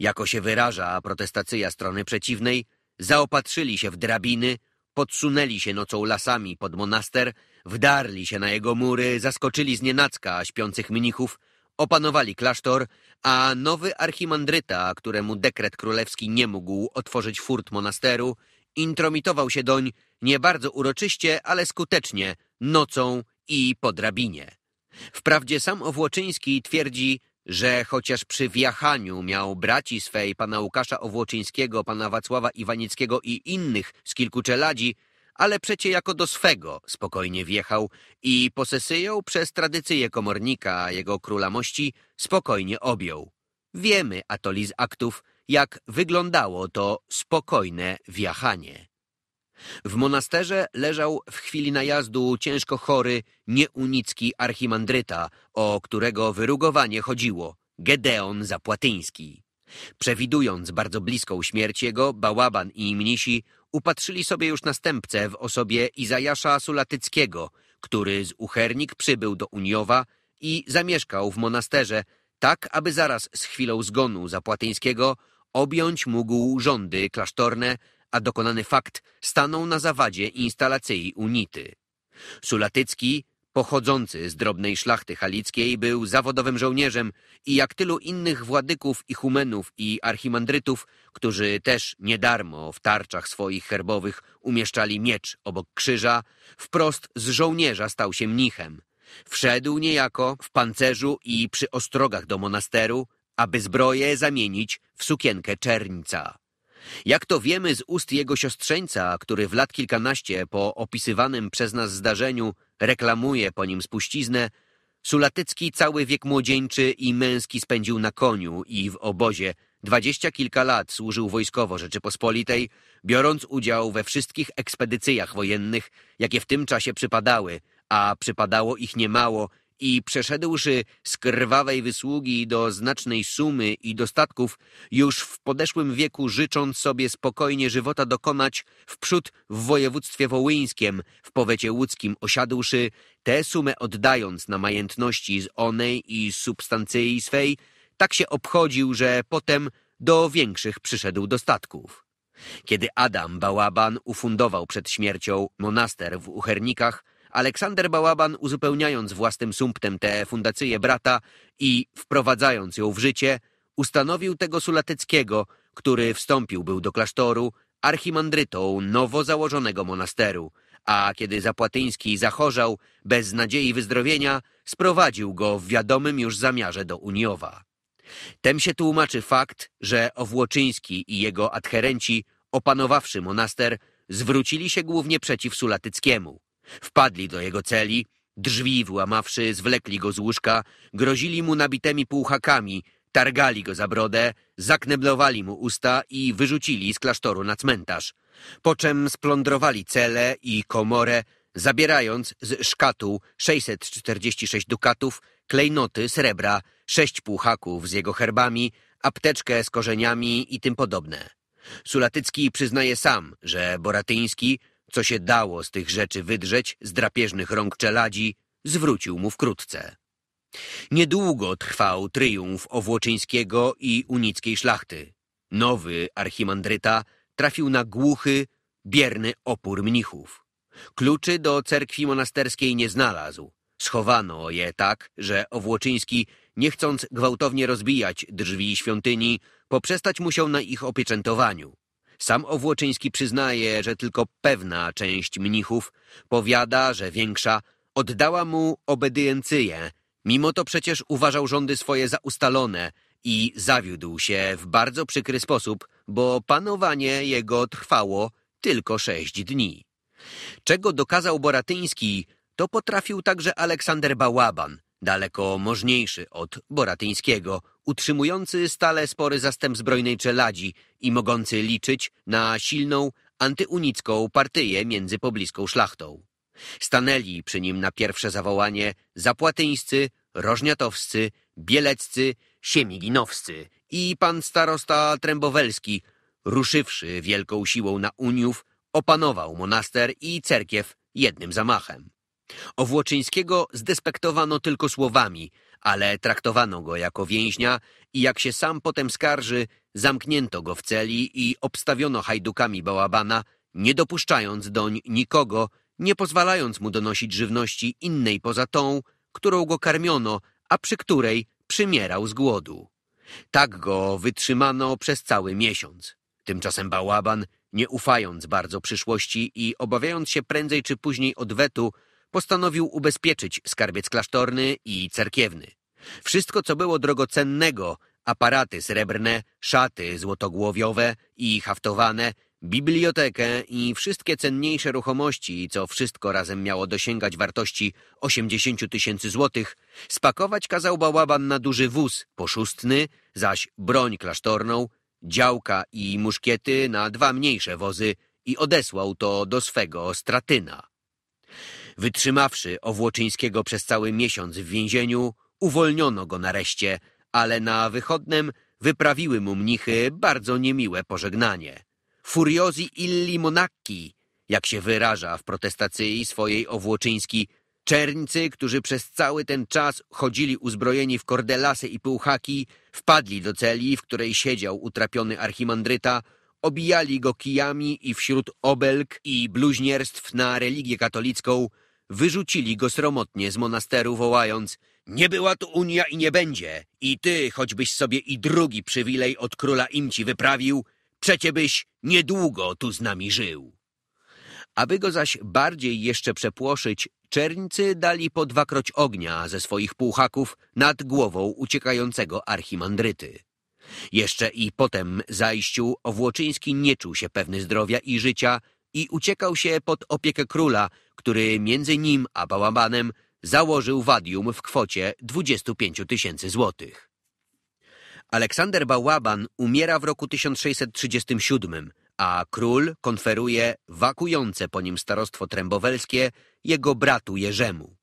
Jako się wyraża protestacja strony przeciwnej, zaopatrzyli się w drabiny, podsunęli się nocą lasami pod monaster, wdarli się na jego mury, zaskoczyli z nienacka śpiących mnichów, opanowali klasztor, a nowy archimandryta, któremu dekret królewski nie mógł otworzyć furt monasteru, intromitował się doń nie bardzo uroczyście, ale skutecznie, nocą i po drabinie. Wprawdzie sam Owłoczyński twierdzi, że chociaż przy wjachaniu miał braci swej, pana Łukasza Owłoczyńskiego, pana Wacława Iwanickiego i innych z kilku czeladzi, ale przecie jako do swego spokojnie wjechał i posesyją przez tradycję komornika jego króla mości spokojnie objął. Wiemy, atoli z aktów, jak wyglądało to spokojne wjachanie. W monasterze leżał w chwili najazdu ciężko chory, nieunicki archimandryta, o którego wyrugowanie chodziło, Gedeon Zapłatyński. Przewidując bardzo bliską śmierć jego, Bałaban i mnisi upatrzyli sobie już następcę w osobie Izajasza Sulatyckiego, który z Uchernik przybył do Uniowa i zamieszkał w monasterze, tak aby zaraz z chwilą zgonu Zapłatyńskiego objąć mógł rządy klasztorne a dokonany fakt stanął na zawadzie instalacji Unity. Sulatycki, pochodzący z drobnej szlachty halickiej, był zawodowym żołnierzem i jak tylu innych władyków i humenów i archimandrytów, którzy też niedarmo w tarczach swoich herbowych umieszczali miecz obok krzyża, wprost z żołnierza stał się mnichem. Wszedł niejako w pancerzu i przy ostrogach do monasteru, aby zbroję zamienić w sukienkę czernica. Jak to wiemy z ust jego siostrzeńca, który w lat kilkanaście po opisywanym przez nas zdarzeniu reklamuje po nim spuściznę, Sulatycki cały wiek młodzieńczy i męski spędził na koniu i w obozie. Dwadzieścia kilka lat służył wojskowo Rzeczypospolitej, biorąc udział we wszystkich ekspedycyjach wojennych, jakie w tym czasie przypadały, a przypadało ich niemało i przeszedłszy z krwawej wysługi do znacznej sumy i dostatków, już w podeszłym wieku życząc sobie spokojnie żywota dokonać, wprzód w województwie wołyńskim, w powiecie łódzkim osiadłszy, tę sumę oddając na majętności z onej i substancji swej, tak się obchodził, że potem do większych przyszedł dostatków. Kiedy Adam Bałaban ufundował przed śmiercią monaster w Uchernikach, Aleksander Bałaban, uzupełniając własnym sumptem tę fundację brata i wprowadzając ją w życie, ustanowił tego Sulateckiego, który wstąpił był do klasztoru, archimandrytą nowo założonego monasteru, a kiedy Zapłatyński zachorzał, bez nadziei wyzdrowienia, sprowadził go w wiadomym już zamiarze do Uniowa. Tem się tłumaczy fakt, że Owłoczyński i jego adherenci, opanowawszy monaster, zwrócili się głównie przeciw Sulatyckiemu. Wpadli do jego celi, drzwi włamawszy, zwlekli go z łóżka, grozili mu nabitymi półhakami, targali go za brodę, zakneblowali mu usta i wyrzucili z klasztoru na cmentarz. Po czym splądrowali cele i komorę, zabierając z szkatu 646 dukatów, klejnoty srebra, sześć półhaków z jego herbami, apteczkę z korzeniami i tym podobne. Sulatycki przyznaje sam, że Boratyński co się dało z tych rzeczy wydrzeć z drapieżnych rąk czeladzi, zwrócił mu wkrótce. Niedługo trwał triumf Owłoczyńskiego i unickiej szlachty. Nowy archimandryta trafił na głuchy, bierny opór mnichów. Kluczy do cerkwi monasterskiej nie znalazł. Schowano je tak, że Owłoczyński, nie chcąc gwałtownie rozbijać drzwi świątyni, poprzestać musiał na ich opieczętowaniu. Sam Owłoczyński przyznaje, że tylko pewna część mnichów powiada, że większa, oddała mu obediencję. Mimo to przecież uważał rządy swoje za ustalone i zawiódł się w bardzo przykry sposób, bo panowanie jego trwało tylko sześć dni. Czego dokazał Boratyński, to potrafił także Aleksander Bałaban, daleko możniejszy od Boratyńskiego, utrzymujący stale spory zastęp zbrojnej czeladzi i mogący liczyć na silną, antyunicką partyję między pobliską szlachtą. Stanęli przy nim na pierwsze zawołanie zapłatyńscy, rożniatowscy, bieleccy, siemiginowscy i pan starosta Trębowelski, ruszywszy wielką siłą na Uniów, opanował monaster i cerkiew jednym zamachem. Owłoczyńskiego zdespektowano tylko słowami – ale traktowano go jako więźnia i jak się sam potem skarży, zamknięto go w celi i obstawiono hajdukami bałabana, nie dopuszczając doń nikogo, nie pozwalając mu donosić żywności innej poza tą, którą go karmiono, a przy której przymierał z głodu. Tak go wytrzymano przez cały miesiąc. Tymczasem bałaban, nie ufając bardzo przyszłości i obawiając się prędzej czy później odwetu, postanowił ubezpieczyć skarbiec klasztorny i cerkiewny. Wszystko, co było drogocennego, aparaty srebrne, szaty złotogłowiowe i haftowane, bibliotekę i wszystkie cenniejsze ruchomości, co wszystko razem miało dosięgać wartości 80 tysięcy złotych, spakować kazał bałaban na duży wóz poszustny, zaś broń klasztorną, działka i muszkiety na dwa mniejsze wozy i odesłał to do swego stratyna. Wytrzymawszy Owłoczyńskiego przez cały miesiąc w więzieniu, uwolniono go nareszcie, ale na wychodnem wyprawiły mu mnichy bardzo niemiłe pożegnanie. Furiosi illi monacchi, jak się wyraża w protestacji swojej Owłoczyński, czerńcy, którzy przez cały ten czas chodzili uzbrojeni w kordelasy i pułchaki, wpadli do celi, w której siedział utrapiony archimandryta, obijali go kijami i wśród obelg i bluźnierstw na religię katolicką wyrzucili go sromotnie z monasteru, wołając Nie była tu Unia i nie będzie. I ty, choćbyś sobie i drugi przywilej od króla Imci wyprawił, przecie byś niedługo tu z nami żył. Aby go zaś bardziej jeszcze przepłoszyć, czerńcy dali po dwakroć ognia ze swoich półhaków nad głową uciekającego archimandryty. Jeszcze i potem zajściu Owłoczyński nie czuł się pewny zdrowia i życia, i uciekał się pod opiekę króla, który między nim a Bałabanem założył wadium w kwocie 25 tysięcy złotych. Aleksander Bałaban umiera w roku 1637, a król konferuje wakujące po nim starostwo trębowelskie jego bratu Jerzemu.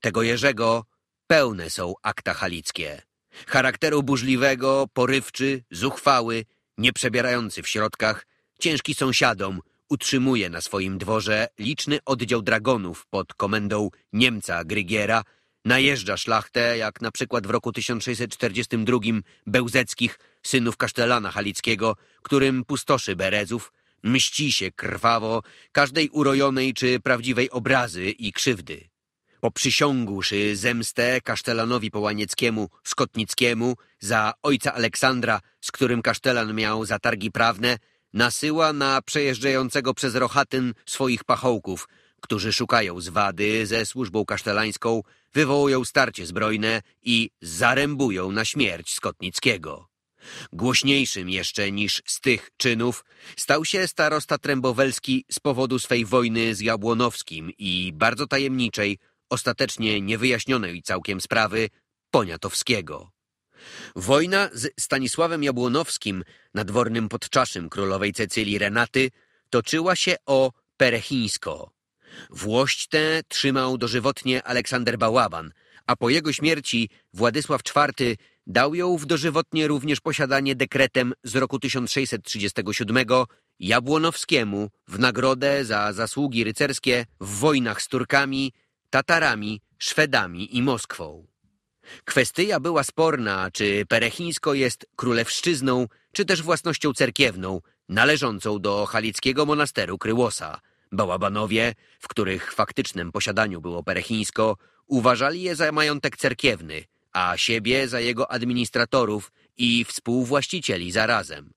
Tego Jerzego pełne są akta halickie. Charakteru burzliwego, porywczy, zuchwały, nieprzebierający w środkach, ciężki sąsiadom – utrzymuje na swoim dworze liczny oddział dragonów pod komendą Niemca Grygiera, najeżdża szlachtę, jak na przykład w roku 1642 Bełzeckich, synów kasztelana halickiego, którym pustoszy Berezów, mści się krwawo każdej urojonej czy prawdziwej obrazy i krzywdy. Poprzysiągłszy zemstę kasztelanowi połanieckiemu, Skotnickiemu za ojca Aleksandra, z którym kasztelan miał zatargi prawne, nasyła na przejeżdżającego przez Rochatyn swoich pachołków, którzy szukają zwady ze służbą kasztelańską, wywołują starcie zbrojne i zarębują na śmierć Skotnickiego. Głośniejszym jeszcze niż z tych czynów stał się starosta trębowelski z powodu swej wojny z Jabłonowskim i bardzo tajemniczej, ostatecznie niewyjaśnionej całkiem sprawy Poniatowskiego. Wojna z Stanisławem Jabłonowskim, nadwornym podczaszym królowej Cecylii Renaty, toczyła się o perechińsko. Włość tę trzymał dożywotnie Aleksander Bałaban, a po jego śmierci Władysław IV dał ją w dożywotnie również posiadanie dekretem z roku 1637 Jabłonowskiemu w nagrodę za zasługi rycerskie w wojnach z Turkami, Tatarami, Szwedami i Moskwą. Kwestia była sporna, czy Perechińsko jest królewszczyzną, czy też własnością cerkiewną, należącą do halickiego monasteru Kryłosa. Bałabanowie, w których faktycznym posiadaniu było Perechińsko, uważali je za majątek cerkiewny, a siebie za jego administratorów i współwłaścicieli zarazem.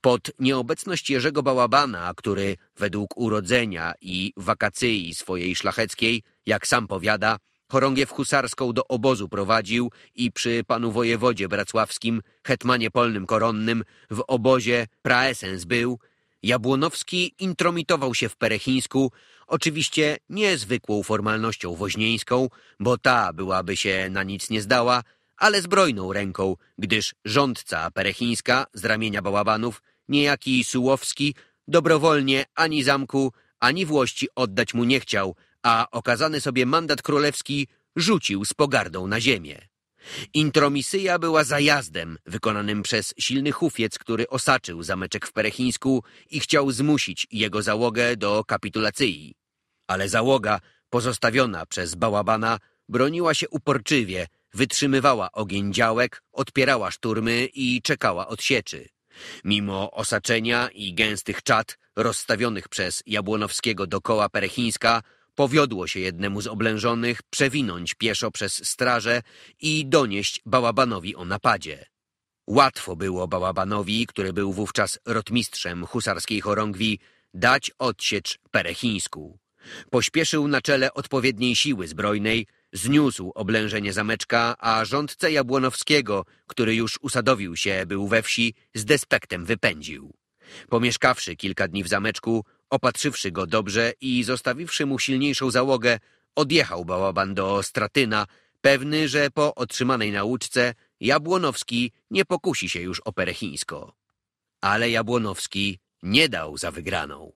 Pod nieobecność Jerzego Bałabana, który według urodzenia i wakacji swojej szlacheckiej, jak sam powiada, chorągiew husarską do obozu prowadził i przy panu wojewodzie bracławskim, hetmanie polnym koronnym, w obozie praesens był, Jabłonowski intromitował się w Perechińsku, oczywiście niezwykłą formalnością woźnieńską, bo ta byłaby się na nic nie zdała, ale zbrojną ręką, gdyż rządca perechińska z ramienia bałabanów, niejaki Sułowski, dobrowolnie ani zamku, ani włości oddać mu nie chciał – a okazany sobie mandat królewski rzucił z pogardą na ziemię. Intromisyja była zajazdem wykonanym przez silny hufiec, który osaczył zameczek w Perechińsku i chciał zmusić jego załogę do kapitulacji. Ale załoga, pozostawiona przez Bałabana, broniła się uporczywie, wytrzymywała ogień działek, odpierała szturmy i czekała odsieczy. Mimo osaczenia i gęstych czat rozstawionych przez Jabłonowskiego dokoła Perechińska, Powiodło się jednemu z oblężonych przewinąć pieszo przez straże i donieść Bałabanowi o napadzie. Łatwo było Bałabanowi, który był wówczas rotmistrzem husarskiej chorągwi, dać odsiecz perechińsku. Pośpieszył na czele odpowiedniej siły zbrojnej, zniósł oblężenie zameczka, a rządca Jabłonowskiego, który już usadowił się, był we wsi, z despektem wypędził. Pomieszkawszy kilka dni w zameczku, Opatrzywszy go dobrze i zostawiwszy mu silniejszą załogę, odjechał bałaban do Stratyna, pewny, że po otrzymanej nauczce Jabłonowski nie pokusi się już o perechińsko. Ale Jabłonowski nie dał za wygraną.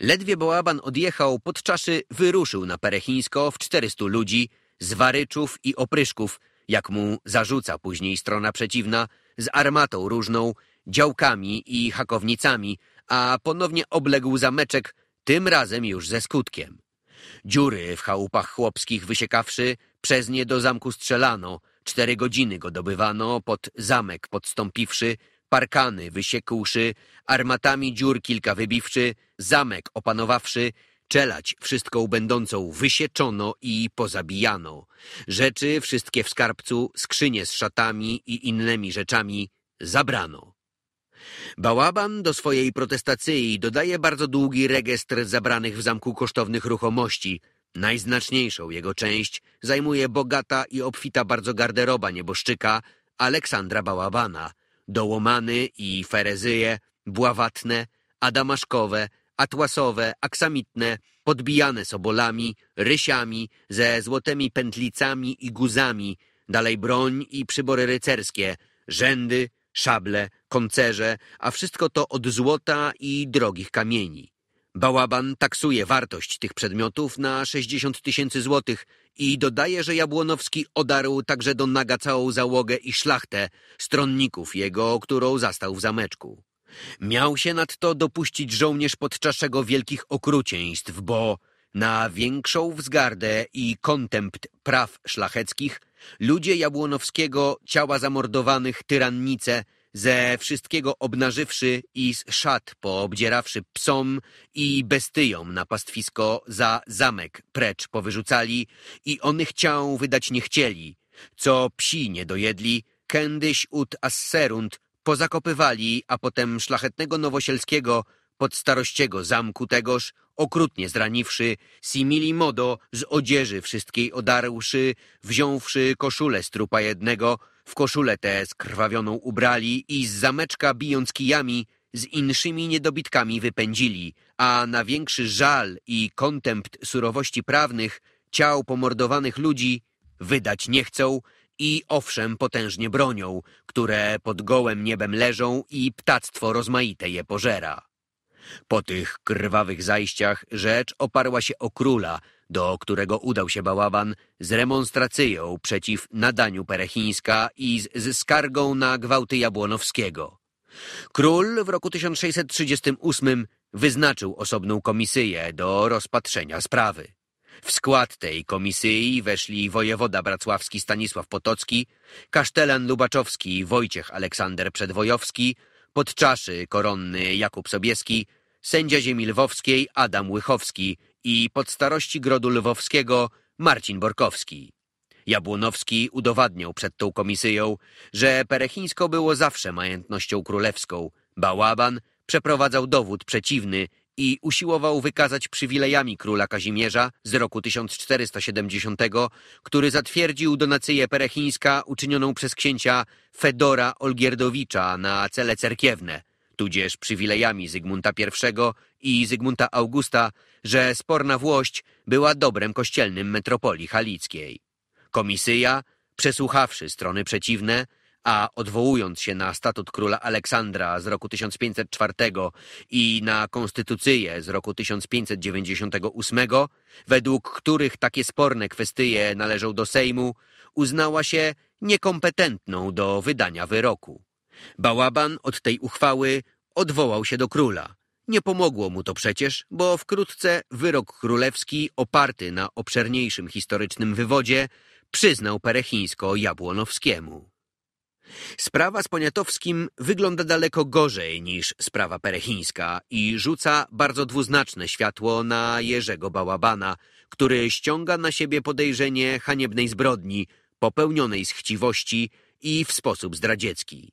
Ledwie bałaban odjechał, pod wyruszył na perechińsko w czterystu ludzi, z waryczów i opryszków, jak mu zarzuca później strona przeciwna, z armatą różną, działkami i hakownicami, a ponownie obległ zameczek, tym razem już ze skutkiem. Dziury w chałupach chłopskich wysiekawszy, przez nie do zamku strzelano, cztery godziny go dobywano, pod zamek podstąpiwszy, parkany wysiekłszy, armatami dziur kilka wybiwszy, zamek opanowawszy, czelać wszystką będącą wysieczono i pozabijano. Rzeczy wszystkie w skarbcu, skrzynie z szatami i innymi rzeczami zabrano. Bałaban do swojej protestacji dodaje bardzo długi rejestr zabranych w zamku kosztownych ruchomości. Najznaczniejszą jego część zajmuje bogata i obfita bardzo garderoba nieboszczyka Aleksandra Bałabana. Dołomany i ferezyje, bławatne, adamaszkowe, atłasowe, aksamitne, podbijane sobolami, rysiami, ze złotymi pętlicami i guzami, dalej broń i przybory rycerskie, rzędy, szable, koncerze, a wszystko to od złota i drogich kamieni. Bałaban taksuje wartość tych przedmiotów na 60 tysięcy złotych i dodaje, że Jabłonowski odarł także do naga całą załogę i szlachtę stronników jego, którą zastał w zameczku. Miał się nadto dopuścić żołnierz podczas jego wielkich okrucieństw, bo na większą wzgardę i kontempt praw szlacheckich ludzie Jabłonowskiego ciała zamordowanych tyrannice ze wszystkiego obnażywszy i z szat poobdzierawszy psom i bestyjom na pastwisko za zamek precz powyrzucali i onych ciał wydać nie chcieli, co psi nie dojedli, kędyś ut asserunt pozakopywali, a potem szlachetnego Nowosielskiego pod starościego zamku tegoż okrutnie zraniwszy Simili Modo z odzieży wszystkiej odarłszy, wziąwszy koszulę z trupa jednego, w koszulę tę skrwawioną ubrali i z zameczka bijąc kijami z inszymi niedobitkami wypędzili, a na większy żal i kontempt surowości prawnych ciał pomordowanych ludzi wydać nie chcą i owszem potężnie bronią, które pod gołym niebem leżą i ptactwo rozmaite je pożera. Po tych krwawych zajściach rzecz oparła się o króla, do którego udał się Bałaban z remonstracją przeciw nadaniu Perechińska i z skargą na gwałty Jabłonowskiego. Król w roku 1638 wyznaczył osobną komisję do rozpatrzenia sprawy. W skład tej komisji weszli wojewoda bracławski Stanisław Potocki, kasztelan lubaczowski Wojciech Aleksander Przedwojowski, podczaszy koronny Jakub Sobieski, sędzia ziemi lwowskiej Adam Łychowski i podstarości Grodu Lwowskiego Marcin Borkowski. Jabłonowski udowadniał przed tą komisją, że Perechińsko było zawsze majątnością królewską. Bałaban przeprowadzał dowód przeciwny i usiłował wykazać przywilejami króla Kazimierza z roku 1470, który zatwierdził donacyję perechińska uczynioną przez księcia Fedora Olgierdowicza na cele cerkiewne, tudzież przywilejami Zygmunta I i Zygmunta Augusta, że sporna włość była dobrem kościelnym metropolii halickiej. Komisyja, przesłuchawszy strony przeciwne, a odwołując się na statut króla Aleksandra z roku 1504 i na konstytucję z roku 1598, według których takie sporne kwestie należą do Sejmu, uznała się niekompetentną do wydania wyroku. Bałaban od tej uchwały odwołał się do króla. Nie pomogło mu to przecież, bo wkrótce wyrok królewski oparty na obszerniejszym historycznym wywodzie przyznał Perechińsko-Jabłonowskiemu. Sprawa z Poniatowskim wygląda daleko gorzej niż sprawa perechińska i rzuca bardzo dwuznaczne światło na Jerzego Bałabana, który ściąga na siebie podejrzenie haniebnej zbrodni popełnionej z chciwości i w sposób zdradziecki.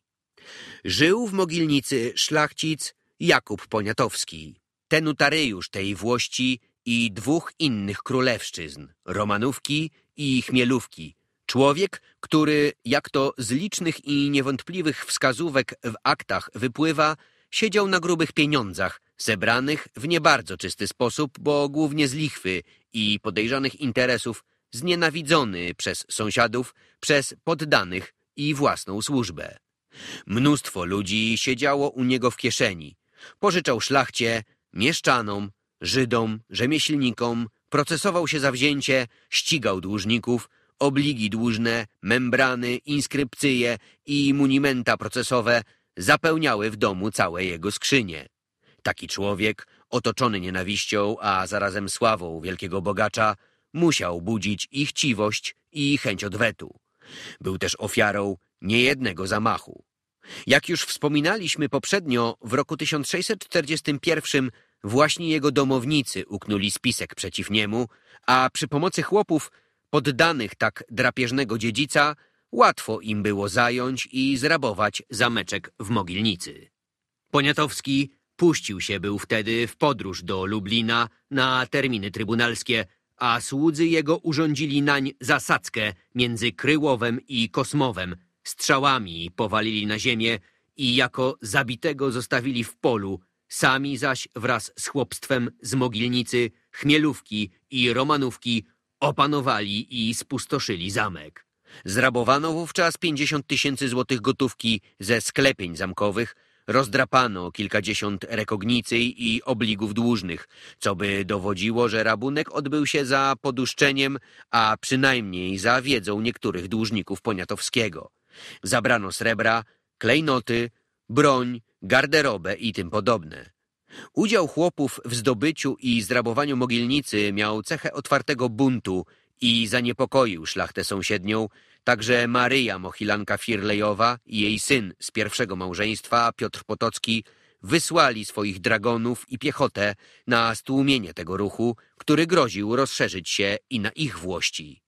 Żył w mogilnicy szlachcic Jakub Poniatowski, tenutaryjusz tej włości i dwóch innych królewszczyzn, Romanówki i Chmielówki – Człowiek, który, jak to z licznych i niewątpliwych wskazówek w aktach wypływa, siedział na grubych pieniądzach, zebranych w nie bardzo czysty sposób, bo głównie z lichwy i podejrzanych interesów, znienawidzony przez sąsiadów, przez poddanych i własną służbę. Mnóstwo ludzi siedziało u niego w kieszeni. Pożyczał szlachcie, mieszczanom, Żydom, rzemieślnikom, procesował się za wzięcie, ścigał dłużników, obligi dłużne, membrany, inskrypcyje i munimenta procesowe zapełniały w domu całe jego skrzynie. Taki człowiek, otoczony nienawiścią, a zarazem sławą wielkiego bogacza, musiał budzić ich chciwość i chęć odwetu. Był też ofiarą niejednego zamachu. Jak już wspominaliśmy poprzednio, w roku 1641 właśnie jego domownicy uknuli spisek przeciw niemu, a przy pomocy chłopów Poddanych tak drapieżnego dziedzica łatwo im było zająć i zrabować zameczek w Mogilnicy. Poniatowski puścił się był wtedy w podróż do Lublina na terminy trybunalskie, a słudzy jego urządzili nań zasadzkę między Kryłowem i Kosmowem, strzałami powalili na ziemię i jako zabitego zostawili w polu, sami zaś wraz z chłopstwem z Mogilnicy, Chmielówki i Romanówki Opanowali i spustoszyli zamek. Zrabowano wówczas 50 tysięcy złotych gotówki ze sklepień zamkowych, rozdrapano kilkadziesiąt rekognicyj i obligów dłużnych, co by dowodziło, że rabunek odbył się za poduszczeniem, a przynajmniej za wiedzą niektórych dłużników Poniatowskiego. Zabrano srebra, klejnoty, broń, garderobę i tym podobne. Udział chłopów w zdobyciu i zdrabowaniu Mogilnicy miał cechę otwartego buntu i zaniepokoił szlachtę sąsiednią, także Maryja Mohilanka Firlejowa i jej syn z pierwszego małżeństwa Piotr Potocki wysłali swoich dragonów i piechotę na stłumienie tego ruchu, który groził rozszerzyć się i na ich włości.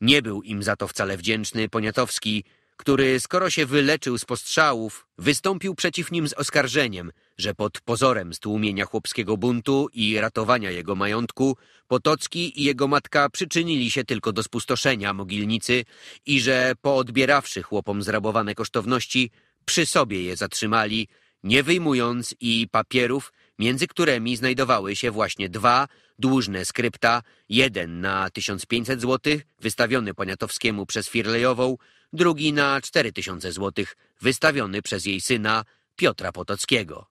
Nie był im za to wcale wdzięczny Poniatowski, który, skoro się wyleczył z postrzałów, wystąpił przeciw nim z oskarżeniem, że pod pozorem stłumienia chłopskiego buntu i ratowania jego majątku, Potocki i jego matka przyczynili się tylko do spustoszenia mogilnicy i że poodbierawszy chłopom zrabowane kosztowności, przy sobie je zatrzymali, nie wyjmując i papierów, między którymi znajdowały się właśnie dwa dłużne skrypta, jeden na 1500 zł, wystawiony Poniatowskiemu przez Firlejową, drugi na 4000 zł, wystawiony przez jej syna Piotra Potockiego.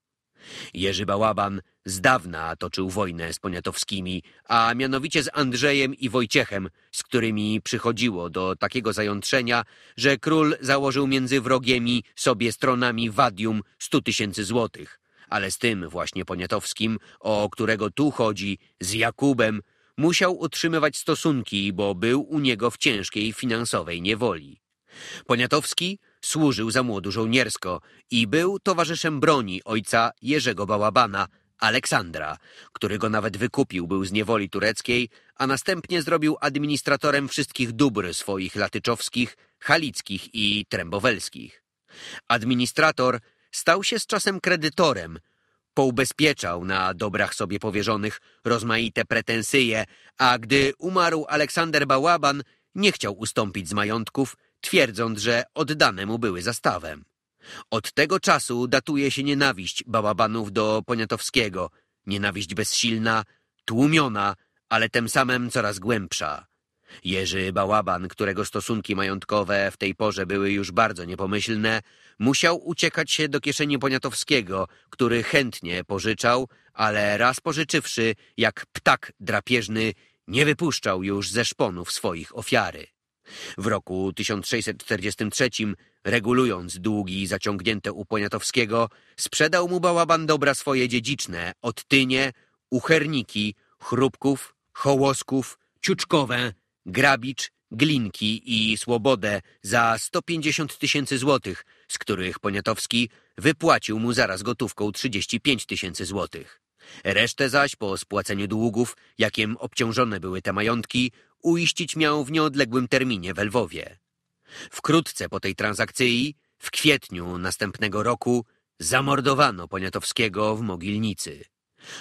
Jerzy Bałaban z dawna toczył wojnę z Poniatowskimi, a mianowicie z Andrzejem i Wojciechem, z którymi przychodziło do takiego zajątrzenia, że król założył między wrogiemi sobie stronami wadium 100 tysięcy złotych ale z tym właśnie Poniatowskim, o którego tu chodzi, z Jakubem, musiał utrzymywać stosunki, bo był u niego w ciężkiej finansowej niewoli. Poniatowski służył za młodu żołniersko i był towarzyszem broni ojca Jerzego Bałabana, Aleksandra, który go nawet wykupił był z niewoli tureckiej, a następnie zrobił administratorem wszystkich dóbr swoich latyczowskich, halickich i trębowelskich. Administrator stał się z czasem kredytorem. Poubezpieczał na dobrach sobie powierzonych rozmaite pretensyje, a gdy umarł Aleksander Bałaban, nie chciał ustąpić z majątków, twierdząc, że oddane mu były zastawem. Od tego czasu datuje się nienawiść Bałabanów do Poniatowskiego, nienawiść bezsilna, tłumiona, ale tym samym coraz głębsza. Jerzy Bałaban, którego stosunki majątkowe w tej porze były już bardzo niepomyślne, musiał uciekać się do kieszeni Poniatowskiego, który chętnie pożyczał, ale raz pożyczywszy, jak ptak drapieżny, nie wypuszczał już ze szponów swoich ofiary. W roku 1643, regulując długi zaciągnięte u Poniatowskiego, sprzedał mu bałaban dobra swoje dziedziczne, odtynie, ucherniki, chrupków, hołosków, ciuczkowe, Grabicz, Glinki i Słobodę za 150 tysięcy złotych, z których Poniatowski wypłacił mu zaraz gotówką 35 tysięcy złotych. Resztę zaś po spłaceniu długów, jakim obciążone były te majątki, uiścić miał w nieodległym terminie w Lwowie. Wkrótce po tej transakcji, w kwietniu następnego roku, zamordowano Poniatowskiego w Mogilnicy.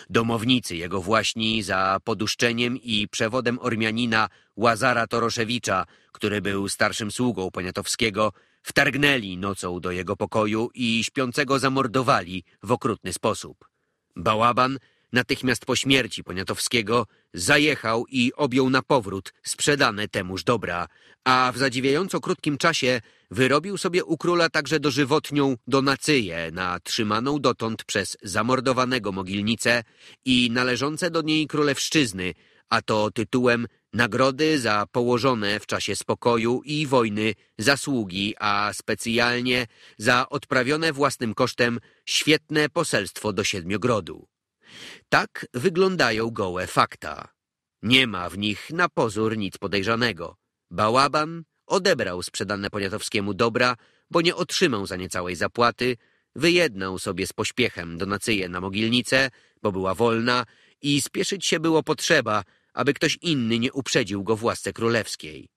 Domownicy jego właśnie za poduszczeniem i przewodem Ormianina Łazara Toroszewicza, który był starszym sługą Poniatowskiego, wtargnęli nocą do jego pokoju i śpiącego zamordowali w okrutny sposób. Bałaban natychmiast po śmierci Poniatowskiego zajechał i objął na powrót sprzedane temuż dobra, a w zadziwiająco krótkim czasie wyrobił sobie u króla także dożywotnią donacyję na trzymaną dotąd przez zamordowanego mogilnicę i należące do niej królewszczyzny, a to tytułem nagrody za położone w czasie spokoju i wojny zasługi, a specjalnie za odprawione własnym kosztem świetne poselstwo do Siedmiogrodu. Tak wyglądają gołe fakta. Nie ma w nich na pozór nic podejrzanego. Bałaban odebrał sprzedane Poniatowskiemu dobra, bo nie otrzymał za nie całej zapłaty, wyjednał sobie z pośpiechem donacyję na mogilnicę, bo była wolna i spieszyć się było potrzeba, aby ktoś inny nie uprzedził go w łasce królewskiej.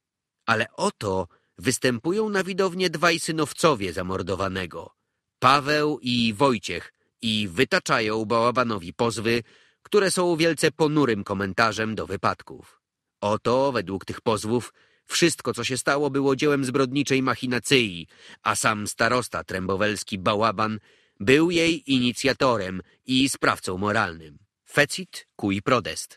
Ale oto występują na widownię dwaj synowcowie zamordowanego. Paweł i Wojciech, i wytaczają Bałabanowi pozwy, które są wielce ponurym komentarzem do wypadków. Oto, według tych pozwów, wszystko, co się stało, było dziełem zbrodniczej machinacji, a sam starosta trębowelski Bałaban był jej inicjatorem i sprawcą moralnym. Fecit cui prodest.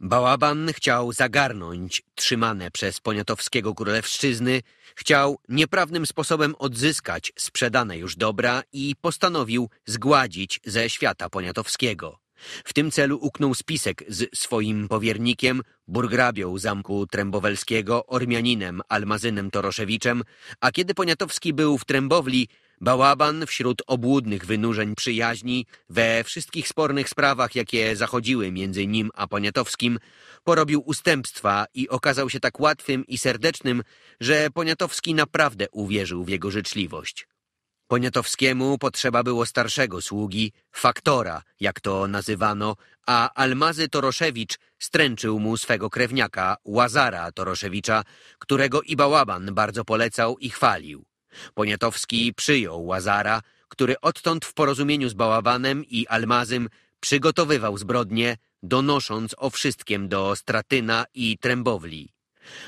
Bałaban chciał zagarnąć trzymane przez poniatowskiego królewszczyzny, chciał nieprawnym sposobem odzyskać sprzedane już dobra i postanowił zgładzić ze świata poniatowskiego. W tym celu uknął spisek z swoim powiernikiem, burgrabią zamku trębowelskiego, Ormianinem Almazynem Toroszewiczem, a kiedy Poniatowski był w Trębowli, Bałaban wśród obłudnych wynurzeń przyjaźni we wszystkich spornych sprawach, jakie zachodziły między nim a Poniatowskim, porobił ustępstwa i okazał się tak łatwym i serdecznym, że Poniatowski naprawdę uwierzył w jego życzliwość. Poniatowskiemu potrzeba było starszego sługi, faktora, jak to nazywano, a Almazy Toroszewicz stręczył mu swego krewniaka, Łazara Toroszewicza, którego i Bałaban bardzo polecał i chwalił. Poniatowski przyjął Łazara, który odtąd w porozumieniu z Baławanem i Almazym przygotowywał zbrodnie, donosząc o wszystkim do Stratyna i Trębowli.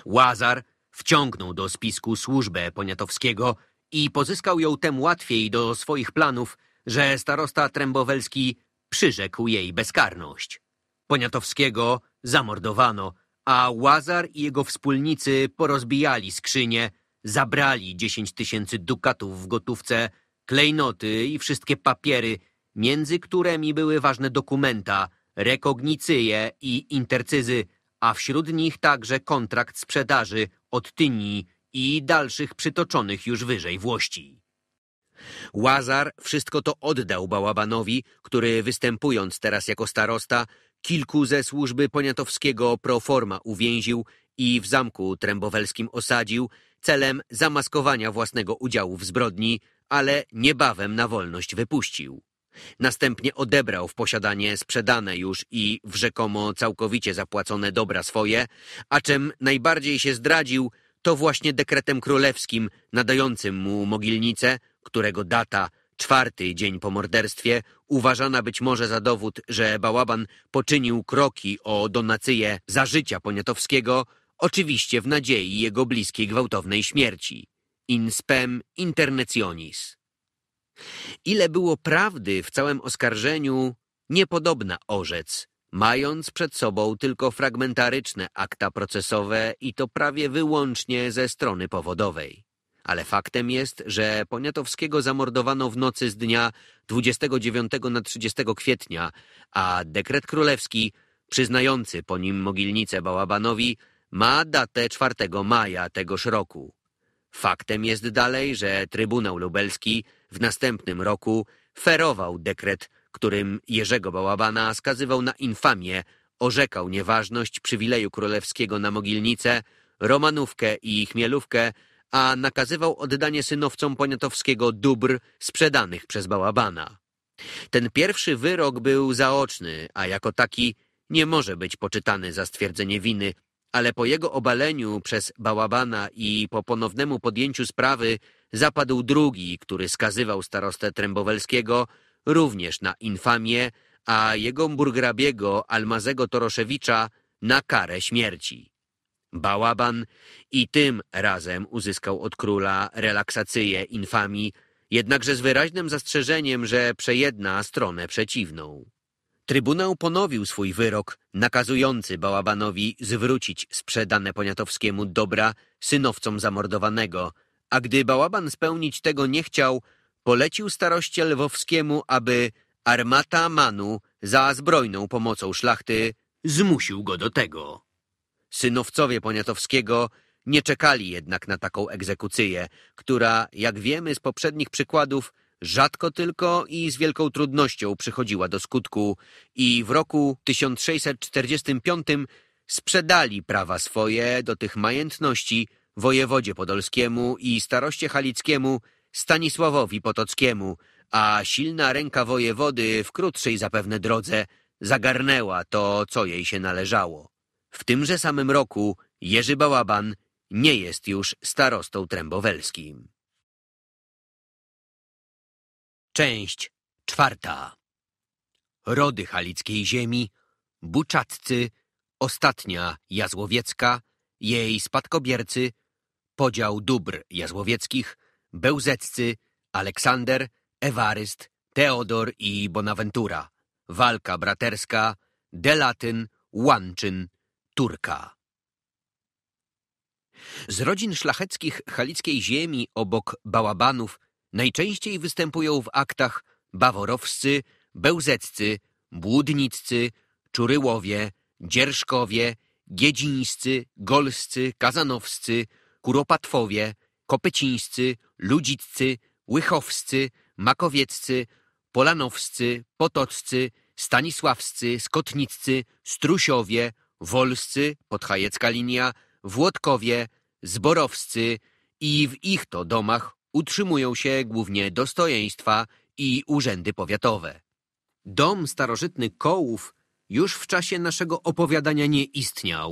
Łazar wciągnął do spisku służbę Poniatowskiego i pozyskał ją tem łatwiej do swoich planów, że starosta Trębowelski przyrzekł jej bezkarność. Poniatowskiego zamordowano, a Łazar i jego wspólnicy porozbijali skrzynie, Zabrali dziesięć tysięcy dukatów w gotówce, klejnoty i wszystkie papiery, między którymi były ważne dokumenta, rekognicyje i intercyzy, a wśród nich także kontrakt sprzedaży od Tyni i dalszych przytoczonych już wyżej włości. Łazar wszystko to oddał Bałabanowi, który występując teraz jako starosta, kilku ze służby poniatowskiego proforma uwięził i w zamku trębowelskim osadził celem zamaskowania własnego udziału w zbrodni, ale niebawem na wolność wypuścił. Następnie odebrał w posiadanie sprzedane już i w rzekomo całkowicie zapłacone dobra swoje, a czym najbardziej się zdradził, to właśnie dekretem królewskim nadającym mu mogilnicę, którego data, czwarty dzień po morderstwie, uważana być może za dowód, że Bałaban poczynił kroki o donacyję za życia Poniatowskiego, oczywiście w nadziei jego bliskiej gwałtownej śmierci. In spem internecionis. Ile było prawdy w całym oskarżeniu, niepodobna orzec, mając przed sobą tylko fragmentaryczne akta procesowe i to prawie wyłącznie ze strony powodowej. Ale faktem jest, że Poniatowskiego zamordowano w nocy z dnia 29 na 30 kwietnia, a dekret królewski, przyznający po nim mogilnicę Bałabanowi, ma datę 4 maja tegoż roku. Faktem jest dalej, że Trybunał Lubelski w następnym roku ferował dekret, którym Jerzego Bałabana skazywał na infamię, orzekał nieważność przywileju królewskiego na Mogilnicę, Romanówkę i Chmielówkę, a nakazywał oddanie synowcom Poniatowskiego dóbr sprzedanych przez Bałabana. Ten pierwszy wyrok był zaoczny, a jako taki nie może być poczytany za stwierdzenie winy ale po jego obaleniu przez Bałabana i po ponownemu podjęciu sprawy zapadł drugi, który skazywał starostę Trębowelskiego również na infamię, a jego burgrabiego Almazego Toroszewicza na karę śmierci. Bałaban i tym razem uzyskał od króla relaksację infamii, jednakże z wyraźnym zastrzeżeniem, że przejedna stronę przeciwną. Trybunał ponowił swój wyrok nakazujący Bałabanowi zwrócić sprzedane Poniatowskiemu dobra synowcom zamordowanego, a gdy Bałaban spełnić tego nie chciał, polecił staroście lwowskiemu, aby armata Manu za zbrojną pomocą szlachty zmusił go do tego. Synowcowie Poniatowskiego nie czekali jednak na taką egzekucję, która, jak wiemy z poprzednich przykładów, rzadko tylko i z wielką trudnością przychodziła do skutku i w roku 1645 sprzedali prawa swoje do tych majętności wojewodzie podolskiemu i staroście halickiemu Stanisławowi Potockiemu, a silna ręka wojewody w krótszej zapewne drodze zagarnęła to, co jej się należało. W tymże samym roku Jerzy Bałaban nie jest już starostą trębowelskim. Część czwarta. Rody halickiej ziemi, buczatcy, ostatnia jazłowiecka, jej spadkobiercy, podział dóbr jazłowieckich, bełzeccy, Aleksander, Ewaryst, Teodor i Bonaventura, walka braterska, Delatyn, Łanczyn, Turka. Z rodzin szlacheckich halickiej ziemi obok bałabanów Najczęściej występują w aktach baworowscy, bełzeccy, błudniccy, czuryłowie, dzierżkowie, giedzińscy, golscy, kazanowscy, kuropatwowie, kopecińscy, ludziccy, łychowscy, makowieccy, polanowscy, potoccy, stanisławscy, skotniccy, strusiowie, wolscy, podhajecka linia, włodkowie, zborowscy i w ich to domach utrzymują się głównie dostojeństwa i urzędy powiatowe. Dom starożytny Kołów już w czasie naszego opowiadania nie istniał.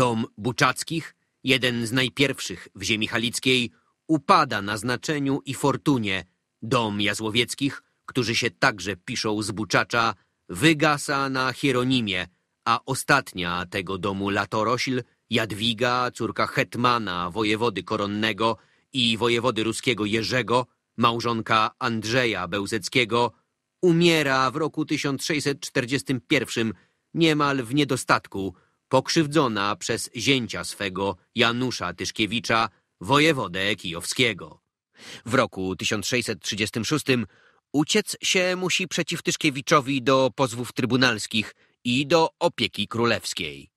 Dom Buczackich, jeden z najpierwszych w ziemi halickiej, upada na znaczeniu i fortunie. Dom Jazłowieckich, którzy się także piszą z Buczacza, wygasa na Hieronimie, a ostatnia tego domu latorośl, Jadwiga, córka hetmana, wojewody koronnego, i wojewody ruskiego Jerzego, małżonka Andrzeja Bełzeckiego, umiera w roku 1641 niemal w niedostatku, pokrzywdzona przez zięcia swego Janusza Tyszkiewicza, wojewodę kijowskiego. W roku 1636 uciec się musi przeciw Tyszkiewiczowi do pozwów trybunalskich i do opieki królewskiej.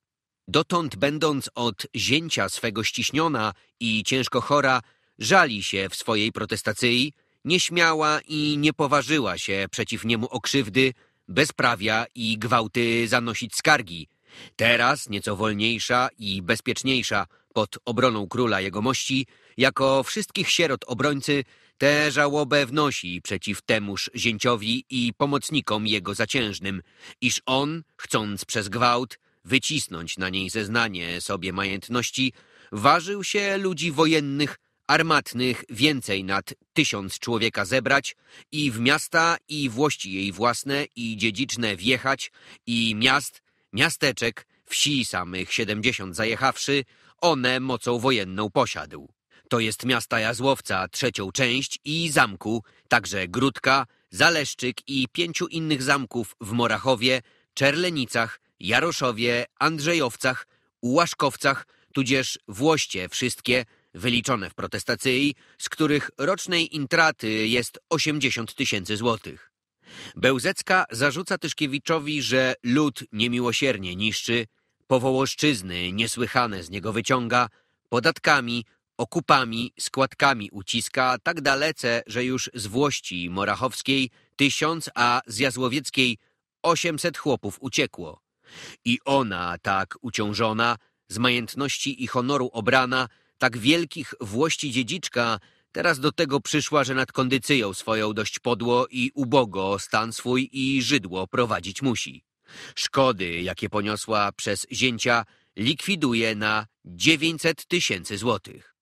Dotąd będąc od zięcia swego ściśniona i ciężko chora, Żali się w swojej protestacji, nie śmiała i nie poważyła się przeciw niemu o krzywdy, bezprawia i gwałty zanosić skargi. Teraz nieco wolniejsza i bezpieczniejsza pod obroną króla jegomości, jako wszystkich sierot obrońcy, tę żałobę wnosi przeciw temuż zięciowi i pomocnikom jego zaciężnym, iż on, chcąc przez gwałt wycisnąć na niej zeznanie sobie majętności, ważył się ludzi wojennych armatnych więcej nad tysiąc człowieka zebrać i w miasta i włości jej własne i dziedziczne wjechać i miast, miasteczek, wsi samych siedemdziesiąt zajechawszy, one mocą wojenną posiadł. To jest miasta Jazłowca, trzecią część i zamku, także Grudka, Zaleszczyk i pięciu innych zamków w Morachowie, Czerlenicach, Jaroszowie, Andrzejowcach, Łaszkowcach, tudzież Włoście wszystkie, wyliczone w protestacyi, z których rocznej intraty jest 80 tysięcy złotych. Bełzecka zarzuca Tyszkiewiczowi, że lud niemiłosiernie niszczy, powołoszczyzny niesłychane z niego wyciąga, podatkami, okupami, składkami uciska tak dalece, że już z Włości Morachowskiej tysiąc, a z Jazłowieckiej osiemset chłopów uciekło. I ona, tak uciążona, z majętności i honoru obrana, tak wielkich włości dziedziczka, teraz do tego przyszła, że nad kondycyją swoją dość podło i ubogo stan swój i żydło prowadzić musi. Szkody, jakie poniosła przez zięcia, likwiduje na 900 tysięcy złotych.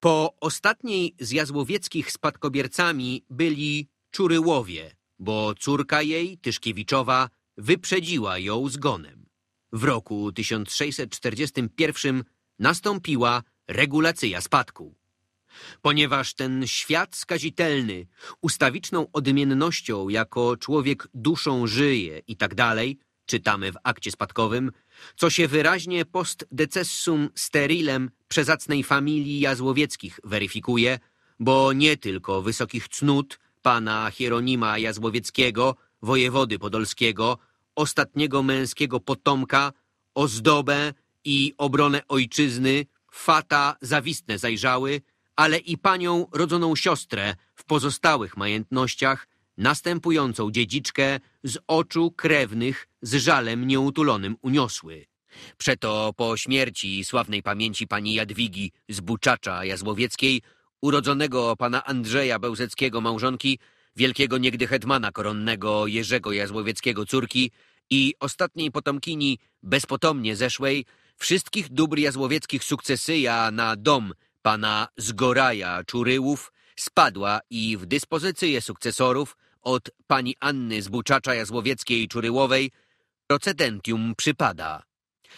Po ostatniej z jazłowieckich spadkobiercami byli Czuryłowie, bo córka jej, Tyszkiewiczowa, wyprzedziła ją zgonem. W roku 1641 nastąpiła regulacja spadku. Ponieważ ten świat skazitelny ustawiczną odmiennością jako człowiek duszą żyje i tak dalej, czytamy w akcie spadkowym, co się wyraźnie post decessum sterilem przezacnej familii Jazłowieckich weryfikuje, bo nie tylko wysokich cnót pana Hieronima Jazłowieckiego, wojewody podolskiego, ostatniego męskiego potomka, ozdobę i obronę ojczyzny Fata zawistne zajrzały, ale i panią rodzoną siostrę w pozostałych majątnościach, następującą dziedziczkę z oczu krewnych z żalem nieutulonym uniosły. Przeto po śmierci sławnej pamięci pani Jadwigi z Buczacza Jazłowieckiej, urodzonego pana Andrzeja Bełzeckiego małżonki, wielkiego niegdy hetmana koronnego Jerzego Jazłowieckiego córki i ostatniej potomkini bezpotomnie zeszłej, Wszystkich dóbr jazłowieckich sukcesyja na dom pana Zgoraja Czuryłów spadła i w dyspozycję sukcesorów od pani Anny z Buczacza Jazłowieckiej Czuryłowej procedentium przypada.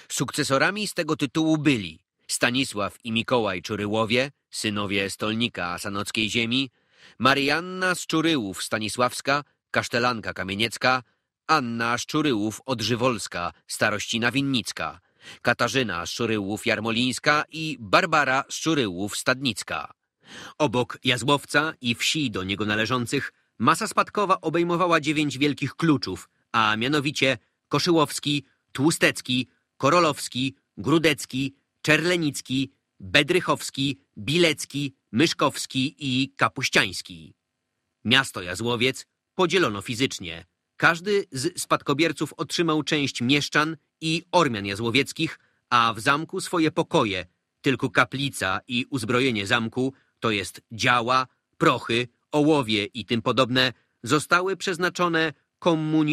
Sukcesorami z tego tytułu byli Stanisław i Mikołaj Czuryłowie, synowie stolnika sanockiej ziemi, Marianna z Czuryłów Stanisławska, kasztelanka kamieniecka, Anna Szczuryłów Odżywolska, starościna winnicka – Katarzyna Szuryłów-Jarmolińska i Barbara Szuryłów-Stadnicka. Obok Jazłowca i wsi do niego należących masa spadkowa obejmowała dziewięć wielkich kluczów, a mianowicie Koszyłowski, Tłustecki, Korolowski, Grudecki, Czerlenicki, Bedrychowski, Bilecki, Myszkowski i Kapuściański. Miasto Jazłowiec podzielono fizycznie. Każdy z spadkobierców otrzymał część mieszczan i Ormian Jazłowieckich, a w zamku swoje pokoje, tylko kaplica i uzbrojenie zamku, to jest działa, prochy, ołowie i tym podobne, zostały przeznaczone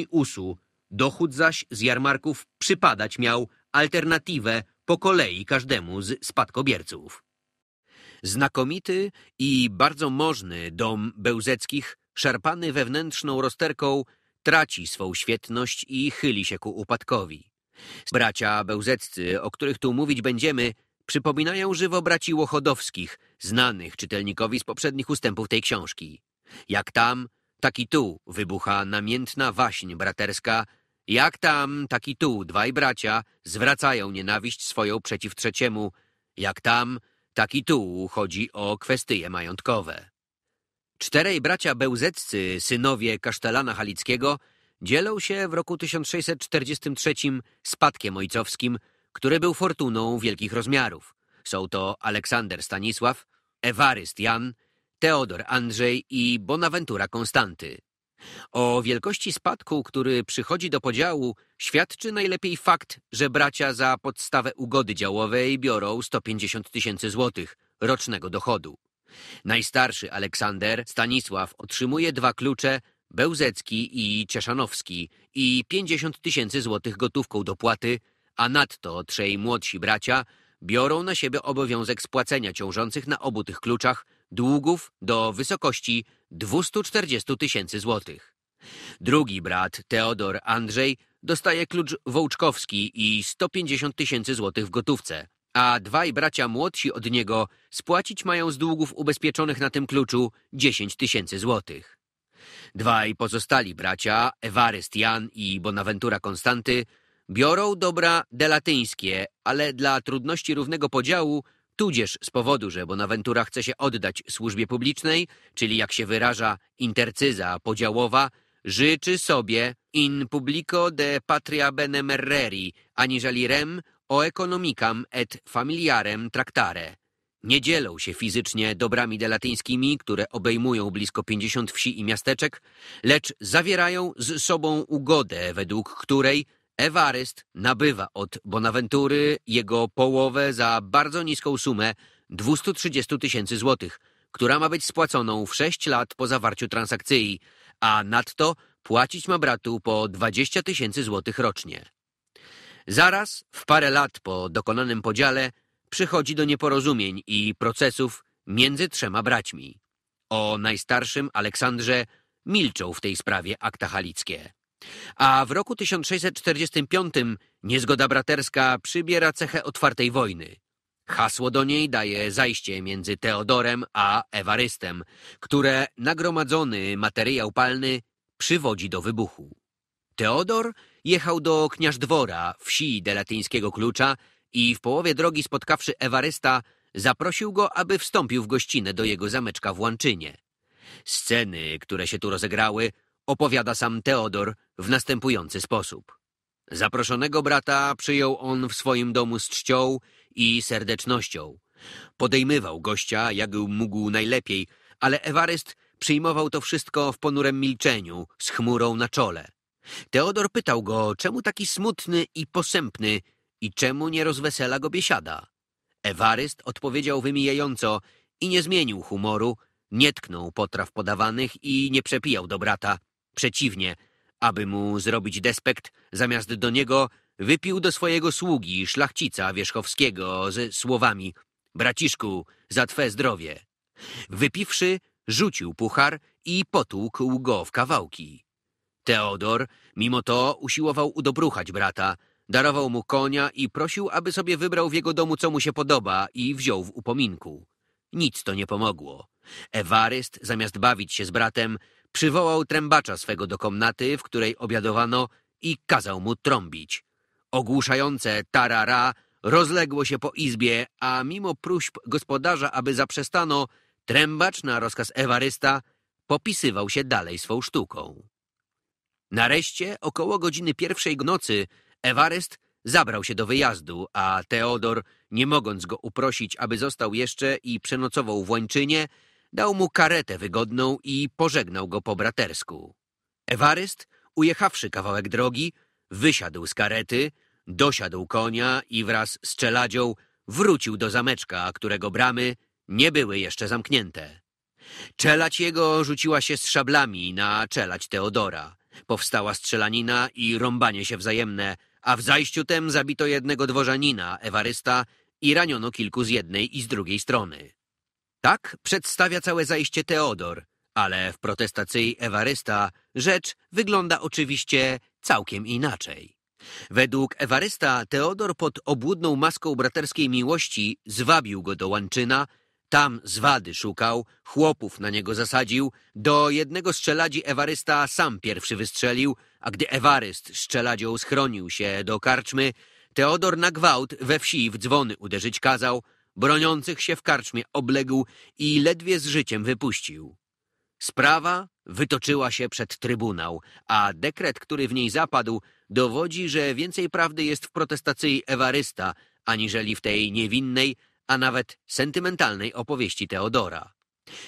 usu. dochód zaś z jarmarków przypadać miał alternatywę po kolei każdemu z spadkobierców. Znakomity i bardzo możny dom Bełzeckich, szarpany wewnętrzną rozterką, traci swą świetność i chyli się ku upadkowi. Bracia bełzeccy, o których tu mówić będziemy, przypominają żywo braci Łochodowskich, znanych czytelnikowi z poprzednich ustępów tej książki. Jak tam, tak i tu wybucha namiętna waśń braterska, jak tam, tak i tu dwaj bracia zwracają nienawiść swoją przeciw trzeciemu, jak tam, tak i tu chodzi o kwestie majątkowe. Czterej bracia bełzeccy, synowie kasztelana halickiego, dzielą się w roku 1643 spadkiem ojcowskim, który był fortuną wielkich rozmiarów. Są to Aleksander Stanisław, Ewaryst Jan, Teodor Andrzej i Bonaventura Konstanty. O wielkości spadku, który przychodzi do podziału, świadczy najlepiej fakt, że bracia za podstawę ugody działowej biorą 150 tysięcy złotych rocznego dochodu. Najstarszy Aleksander Stanisław otrzymuje dwa klucze Bełzecki i Cieszanowski i 50 tysięcy złotych gotówką dopłaty, a nadto trzej młodsi bracia biorą na siebie obowiązek spłacenia ciążących na obu tych kluczach długów do wysokości 240 tysięcy złotych. Drugi brat, Teodor Andrzej, dostaje klucz Wołczkowski i 150 tysięcy złotych w gotówce, a dwaj bracia młodsi od niego spłacić mają z długów ubezpieczonych na tym kluczu 10 tysięcy złotych. Dwaj pozostali bracia, Ewaryst Jan i Bonaventura Konstanty, biorą dobra delatyńskie, ale dla trudności równego podziału, tudzież z powodu, że Bonaventura chce się oddać służbie publicznej, czyli jak się wyraża intercyza podziałowa, życzy sobie in publico de patria bene merreri, aniżeli rem o economicam et familiarem tractare. Nie dzielą się fizycznie dobrami delatyńskimi, które obejmują blisko 50 wsi i miasteczek, lecz zawierają z sobą ugodę, według której Ewaryst nabywa od Bonaventury jego połowę za bardzo niską sumę 230 tysięcy złotych, która ma być spłaconą w 6 lat po zawarciu transakcji, a nadto płacić ma bratu po 20 tysięcy złotych rocznie. Zaraz, w parę lat po dokonanym podziale, przychodzi do nieporozumień i procesów między trzema braćmi. O najstarszym Aleksandrze milczą w tej sprawie akta halickie. A w roku 1645 niezgoda braterska przybiera cechę otwartej wojny. Hasło do niej daje zajście między Teodorem a Ewarystem, które nagromadzony materiał palny przywodzi do wybuchu. Teodor jechał do Kniażdwora, wsi de latyńskiego klucza, i w połowie drogi spotkawszy Ewarysta, zaprosił go, aby wstąpił w gościnę do jego zameczka w Łanczynie. Sceny, które się tu rozegrały, opowiada sam Teodor w następujący sposób. Zaproszonego brata przyjął on w swoim domu z czcią i serdecznością. Podejmywał gościa, jak mógł najlepiej, ale Ewaryst przyjmował to wszystko w ponurem milczeniu, z chmurą na czole. Teodor pytał go, czemu taki smutny i posępny i czemu nie rozwesela go biesiada? Ewaryst odpowiedział wymijająco i nie zmienił humoru, nie tknął potraw podawanych i nie przepijał do brata. Przeciwnie, aby mu zrobić despekt, zamiast do niego wypił do swojego sługi szlachcica wierzchowskiego ze słowami Braciszku, za twe zdrowie. Wypiwszy, rzucił puchar i potłukł go w kawałki. Teodor mimo to usiłował udobruchać brata, Darował mu konia i prosił, aby sobie wybrał w jego domu, co mu się podoba i wziął w upominku. Nic to nie pomogło. Ewaryst, zamiast bawić się z bratem, przywołał trębacza swego do komnaty, w której obiadowano i kazał mu trąbić. Ogłuszające tarara rozległo się po izbie, a mimo próśb gospodarza, aby zaprzestano, trębacz na rozkaz Ewarysta popisywał się dalej swą sztuką. Nareszcie, około godziny pierwszej nocy, Ewaryst zabrał się do wyjazdu, a Teodor, nie mogąc go uprosić, aby został jeszcze i przenocował w Łańczynie, dał mu karetę wygodną i pożegnał go po bratersku. Ewaryst, ujechawszy kawałek drogi, wysiadł z karety, dosiadł konia i wraz z czeladzią wrócił do zameczka, którego bramy nie były jeszcze zamknięte. Czelać jego rzuciła się z szablami na czelać Teodora. Powstała strzelanina i rąbanie się wzajemne, a w zajściu tem zabito jednego dworzanina, Ewarysta, i raniono kilku z jednej i z drugiej strony. Tak przedstawia całe zajście Teodor, ale w protestacji Ewarysta rzecz wygląda oczywiście całkiem inaczej. Według Ewarysta Teodor pod obłudną maską braterskiej miłości zwabił go do Łanczyna, tam zwady szukał, chłopów na niego zasadził, do jednego z Ewarysta sam pierwszy wystrzelił, a gdy Ewaryst z schronił się do karczmy, Teodor na gwałt we wsi w dzwony uderzyć kazał, broniących się w karczmie obległ i ledwie z życiem wypuścił. Sprawa wytoczyła się przed trybunał, a dekret, który w niej zapadł, dowodzi, że więcej prawdy jest w protestacji Ewarysta, aniżeli w tej niewinnej, a nawet sentymentalnej opowieści Teodora.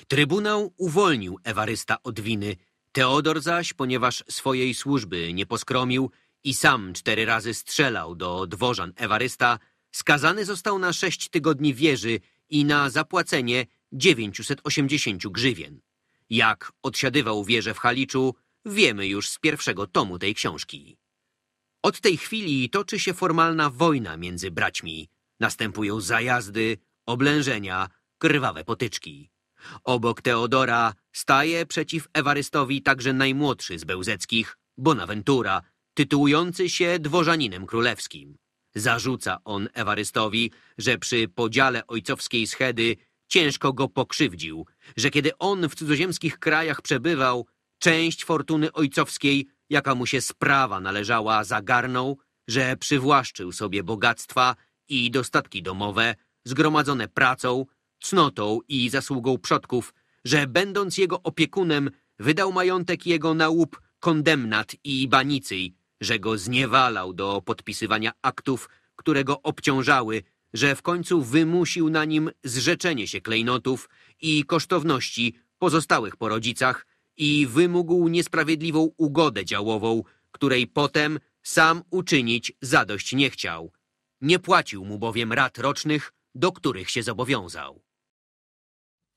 Trybunał uwolnił Ewarysta od winy, Teodor zaś, ponieważ swojej służby nie poskromił i sam cztery razy strzelał do dworzan Ewarysta, skazany został na sześć tygodni wieży i na zapłacenie 980 grzywien. Jak odsiadywał wieżę w Haliczu, wiemy już z pierwszego tomu tej książki. Od tej chwili toczy się formalna wojna między braćmi, Następują zajazdy, oblężenia, krwawe potyczki. Obok Teodora staje przeciw Ewarystowi także najmłodszy z Bełzeckich, Bonaventura, tytułujący się dworzaninem królewskim. Zarzuca on Ewarystowi, że przy podziale ojcowskiej schedy ciężko go pokrzywdził, że kiedy on w cudzoziemskich krajach przebywał, część fortuny ojcowskiej, jaka mu się sprawa należała, zagarnął, że przywłaszczył sobie bogactwa, i dostatki domowe, zgromadzone pracą, cnotą i zasługą przodków, że będąc jego opiekunem, wydał majątek jego na łup kondemnat i banicyj, że go zniewalał do podpisywania aktów, które go obciążały, że w końcu wymusił na nim zrzeczenie się klejnotów i kosztowności pozostałych po rodzicach i wymógł niesprawiedliwą ugodę działową, której potem sam uczynić zadość nie chciał, nie płacił mu bowiem rat rocznych, do których się zobowiązał.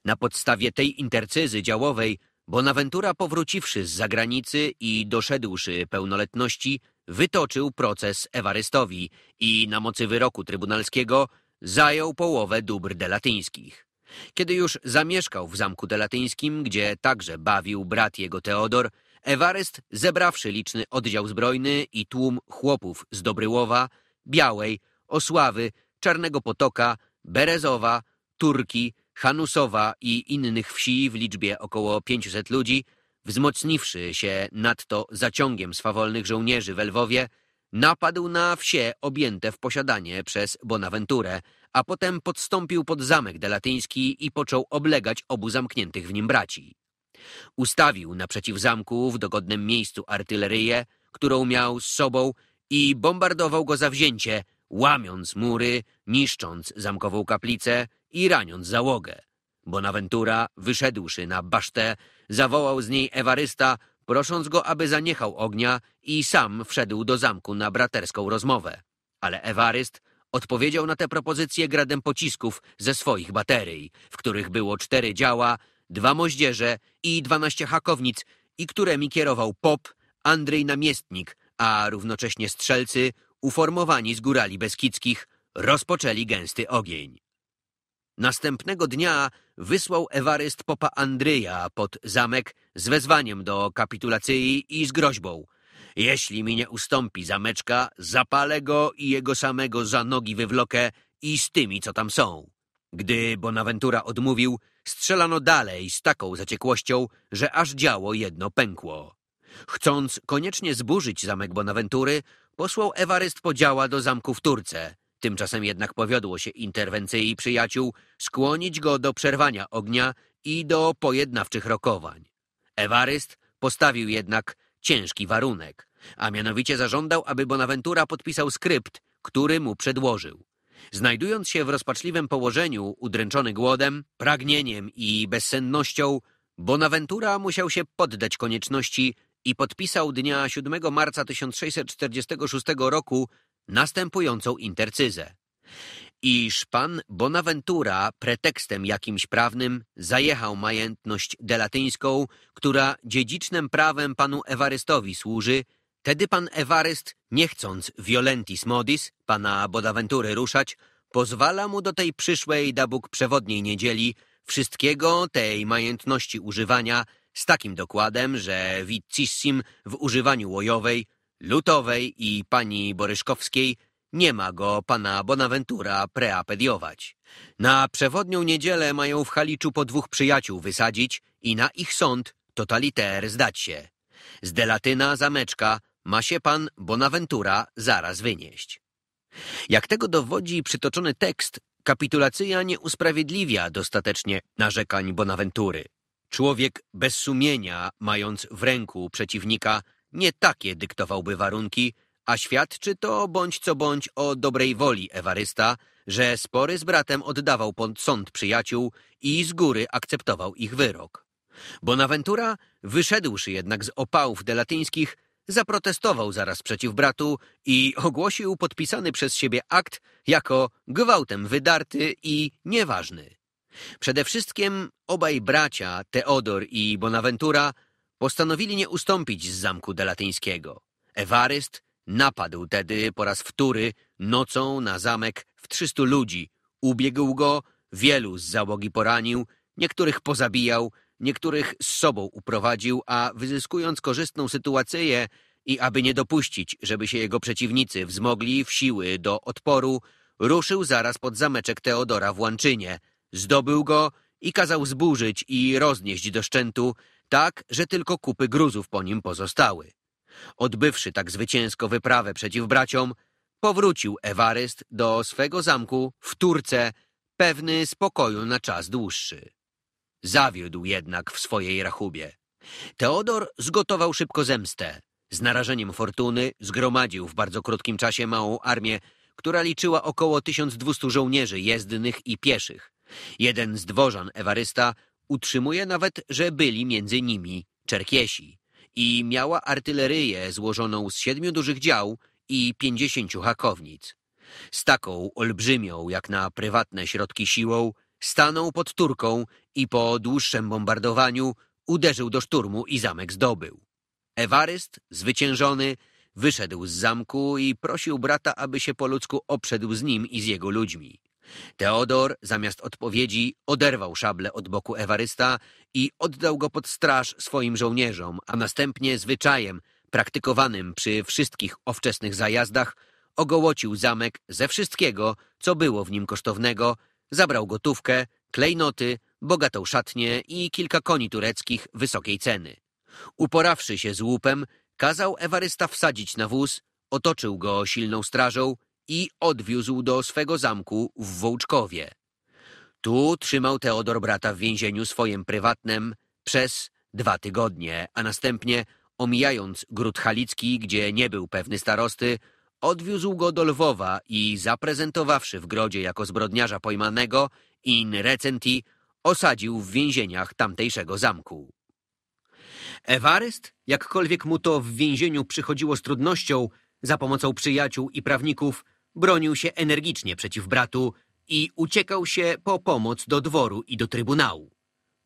Na podstawie tej intercyzy działowej Bonaventura powróciwszy z zagranicy i doszedłszy pełnoletności, wytoczył proces Ewarystowi i na mocy wyroku trybunalskiego zajął połowę dóbr delatyńskich. Kiedy już zamieszkał w zamku delatyńskim, gdzie także bawił brat jego Teodor, Ewaryst, zebrawszy liczny oddział zbrojny i tłum chłopów z Dobryłowa, Białej, Osławy, Czarnego Potoka, Berezowa, Turki, Hanusowa i innych wsi w liczbie około 500 ludzi, wzmocniwszy się nadto zaciągiem swawolnych żołnierzy w Lwowie, napadł na wsie objęte w posiadanie przez Bonaventurę, a potem podstąpił pod zamek delatyński i począł oblegać obu zamkniętych w nim braci. Ustawił naprzeciw zamku w dogodnym miejscu artyleryję, którą miał z sobą i bombardował go za wzięcie łamiąc mury, niszcząc zamkową kaplicę i raniąc załogę. Bonaventura, wyszedłszy na basztę, zawołał z niej Ewarysta, prosząc go, aby zaniechał ognia i sam wszedł do zamku na braterską rozmowę. Ale Ewaryst odpowiedział na tę propozycję gradem pocisków ze swoich baterii, w których było cztery działa, dwa moździerze i dwanaście hakownic i którymi kierował Pop, Andrzej Namiestnik, a równocześnie strzelcy uformowani z górali beskidzkich, rozpoczęli gęsty ogień. Następnego dnia wysłał Ewaryst popa Andryja pod zamek z wezwaniem do kapitulacji i z groźbą. Jeśli mi nie ustąpi zameczka, zapalę go i jego samego za nogi wywlokę i z tymi, co tam są. Gdy Bonaventura odmówił, strzelano dalej z taką zaciekłością, że aż działo jedno pękło. Chcąc koniecznie zburzyć zamek Bonaventury, posłał Ewaryst Podziała do zamku w Turce. Tymczasem jednak powiodło się interwencji przyjaciół skłonić go do przerwania ognia i do pojednawczych rokowań. Ewaryst postawił jednak ciężki warunek, a mianowicie zażądał, aby Bonaventura podpisał skrypt, który mu przedłożył. Znajdując się w rozpaczliwym położeniu, udręczony głodem, pragnieniem i bezsennością, Bonaventura musiał się poddać konieczności i podpisał dnia 7 marca 1646 roku następującą intercyzę. Iż pan Bonaventura pretekstem jakimś prawnym zajechał majętność delatyńską, która dziedzicznym prawem panu Ewarystowi służy, Tedy pan Ewaryst, nie chcąc violentis modis, pana Bodaventury ruszać, pozwala mu do tej przyszłej, da Bóg przewodniej niedzieli, wszystkiego tej majętności używania, z takim dokładem, że Witcissim w używaniu łojowej, lutowej i pani Boryszkowskiej nie ma go pana Bonaventura preapediować. Na przewodnią niedzielę mają w Haliczu po dwóch przyjaciół wysadzić i na ich sąd totaliter zdać się. Z Delatyna zameczka ma się pan Bonaventura zaraz wynieść. Jak tego dowodzi przytoczony tekst, kapitulacja nie usprawiedliwia dostatecznie narzekań Bonaventury. Człowiek bez sumienia, mając w ręku przeciwnika, nie takie dyktowałby warunki, a świadczy to bądź co bądź o dobrej woli Ewarysta, że spory z bratem oddawał pod sąd przyjaciół i z góry akceptował ich wyrok. Bonaventura, wyszedłszy jednak z opałów delatyńskich, zaprotestował zaraz przeciw bratu i ogłosił podpisany przez siebie akt jako gwałtem wydarty i nieważny. Przede wszystkim obaj bracia, Teodor i Bonaventura, postanowili nie ustąpić z zamku delatyńskiego. Ewaryst napadł tedy po raz wtóry nocą na zamek w trzystu ludzi, ubiegł go, wielu z załogi poranił, niektórych pozabijał, niektórych z sobą uprowadził, a wyzyskując korzystną sytuację i aby nie dopuścić, żeby się jego przeciwnicy wzmogli w siły do odporu, ruszył zaraz pod zameczek Teodora w Łączynie – Zdobył go i kazał zburzyć i roznieść do szczętu, tak, że tylko kupy gruzów po nim pozostały. Odbywszy tak zwycięsko wyprawę przeciw braciom, powrócił Ewaryst do swego zamku w Turce, pewny spokoju na czas dłuższy. Zawiódł jednak w swojej rachubie. Teodor zgotował szybko zemstę. Z narażeniem fortuny zgromadził w bardzo krótkim czasie małą armię, która liczyła około 1200 żołnierzy jezdnych i pieszych. Jeden z dworzan Ewarysta utrzymuje nawet, że byli między nimi Czerkiesi i miała artyleryję złożoną z siedmiu dużych dział i pięćdziesięciu hakownic. Z taką olbrzymią, jak na prywatne środki siłą, stanął pod Turką i po dłuższym bombardowaniu uderzył do szturmu i zamek zdobył. Ewaryst, zwyciężony, wyszedł z zamku i prosił brata, aby się po ludzku obszedł z nim i z jego ludźmi. Teodor zamiast odpowiedzi oderwał szable od boku Ewarysta i oddał go pod straż swoim żołnierzom, a następnie zwyczajem praktykowanym przy wszystkich owczesnych zajazdach ogołocił zamek ze wszystkiego, co było w nim kosztownego, zabrał gotówkę, klejnoty, bogatą szatnię i kilka koni tureckich wysokiej ceny. Uporawszy się z łupem, kazał Ewarysta wsadzić na wóz, otoczył go silną strażą i odwiózł do swego zamku w Wołczkowie. Tu trzymał Teodor brata w więzieniu swoim prywatnym przez dwa tygodnie, a następnie, omijając Gród Halicki, gdzie nie był pewny starosty, odwiózł go do Lwowa i zaprezentowawszy w grodzie jako zbrodniarza pojmanego in recenti, osadził w więzieniach tamtejszego zamku. Ewaryst, jakkolwiek mu to w więzieniu przychodziło z trudnością, za pomocą przyjaciół i prawników bronił się energicznie przeciw bratu i uciekał się po pomoc do dworu i do trybunału.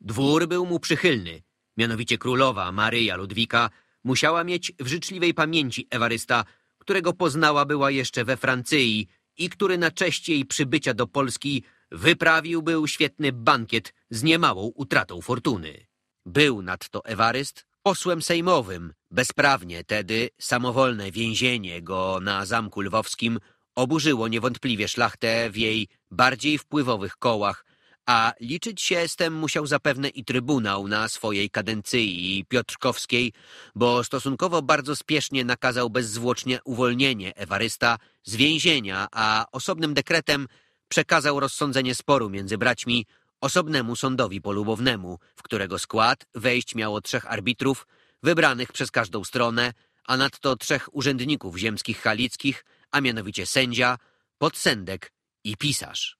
Dwór był mu przychylny, mianowicie królowa Maryja Ludwika musiała mieć w życzliwej pamięci Ewarysta, którego poznała była jeszcze we Francji i który na cześć jej przybycia do Polski wyprawił był świetny bankiet z niemałą utratą fortuny. Był nadto Ewaryst posłem sejmowym. Bezprawnie tedy samowolne więzienie go na Zamku Lwowskim Oburzyło niewątpliwie szlachtę w jej bardziej wpływowych kołach, a liczyć się z tym musiał zapewne i Trybunał na swojej kadencji Piotrkowskiej, bo stosunkowo bardzo spiesznie nakazał bezzwłocznie uwolnienie Ewarysta z więzienia, a osobnym dekretem przekazał rozsądzenie sporu między braćmi osobnemu sądowi polubownemu, w którego skład wejść miało trzech arbitrów, wybranych przez każdą stronę, a nadto trzech urzędników ziemskich halickich, a mianowicie sędzia, podsędek i pisarz.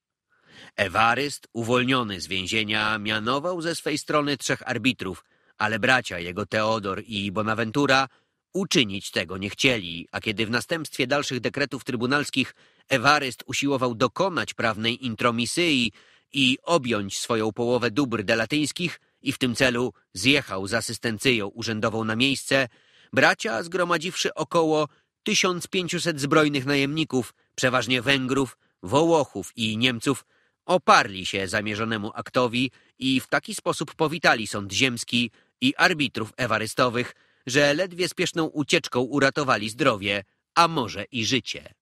Ewaryst, uwolniony z więzienia, mianował ze swej strony trzech arbitrów, ale bracia jego Teodor i Bonaventura uczynić tego nie chcieli, a kiedy w następstwie dalszych dekretów trybunalskich Ewaryst usiłował dokonać prawnej intromisyi i objąć swoją połowę dóbr latyńskich i w tym celu zjechał z asystencją urzędową na miejsce, bracia zgromadziwszy około 1500 zbrojnych najemników, przeważnie Węgrów, Wołochów i Niemców, oparli się zamierzonemu aktowi i w taki sposób powitali sąd ziemski i arbitrów ewarystowych, że ledwie spieszną ucieczką uratowali zdrowie, a może i życie.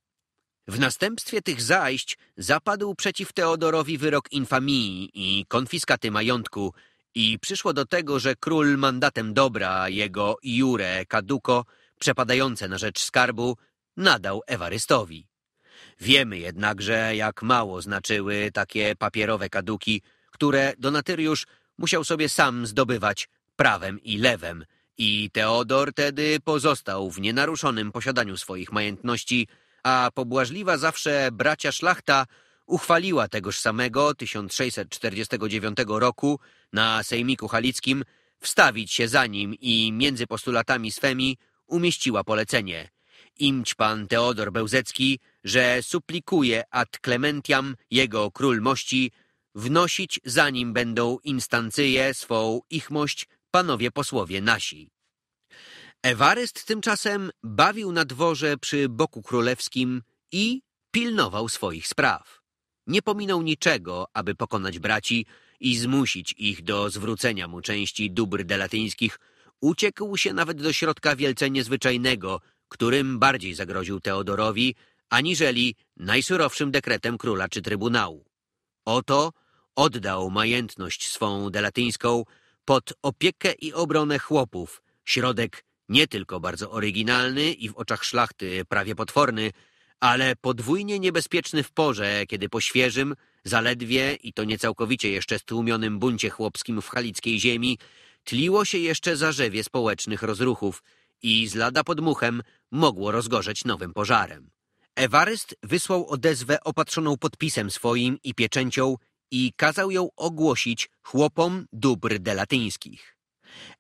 W następstwie tych zajść zapadł przeciw Teodorowi wyrok infamii i konfiskaty majątku i przyszło do tego, że król mandatem dobra, jego iure, caduco, przepadające na rzecz skarbu, nadał Ewarystowi. Wiemy jednakże, jak mało znaczyły takie papierowe kaduki, które Donatyriusz musiał sobie sam zdobywać prawem i lewem i Teodor tedy pozostał w nienaruszonym posiadaniu swoich majątności, a pobłażliwa zawsze bracia szlachta uchwaliła tegoż samego 1649 roku na Sejmiku Halickim wstawić się za nim i między postulatami swemi umieściła polecenie. Imć pan Teodor Bełzecki, że suplikuje ad Clementiam, jego król mości, wnosić zanim będą instancyje swą ichmość panowie posłowie nasi. Ewaryst tymczasem bawił na dworze przy boku królewskim i pilnował swoich spraw. Nie pominął niczego, aby pokonać braci i zmusić ich do zwrócenia mu części dóbr delatyńskich – Uciekł się nawet do środka wielce niezwyczajnego, którym bardziej zagroził Teodorowi, aniżeli najsurowszym dekretem króla czy trybunału. Oto oddał majętność swą delatyńską pod opiekę i obronę chłopów, środek nie tylko bardzo oryginalny i w oczach szlachty prawie potworny, ale podwójnie niebezpieczny w porze, kiedy po świeżym, zaledwie i to niecałkowicie jeszcze stłumionym buncie chłopskim w halickiej ziemi tliło się jeszcze zarzewie społecznych rozruchów i z lada podmuchem mogło rozgorzeć nowym pożarem. Ewaryst wysłał odezwę opatrzoną podpisem swoim i pieczęcią i kazał ją ogłosić chłopom dóbr delatyńskich.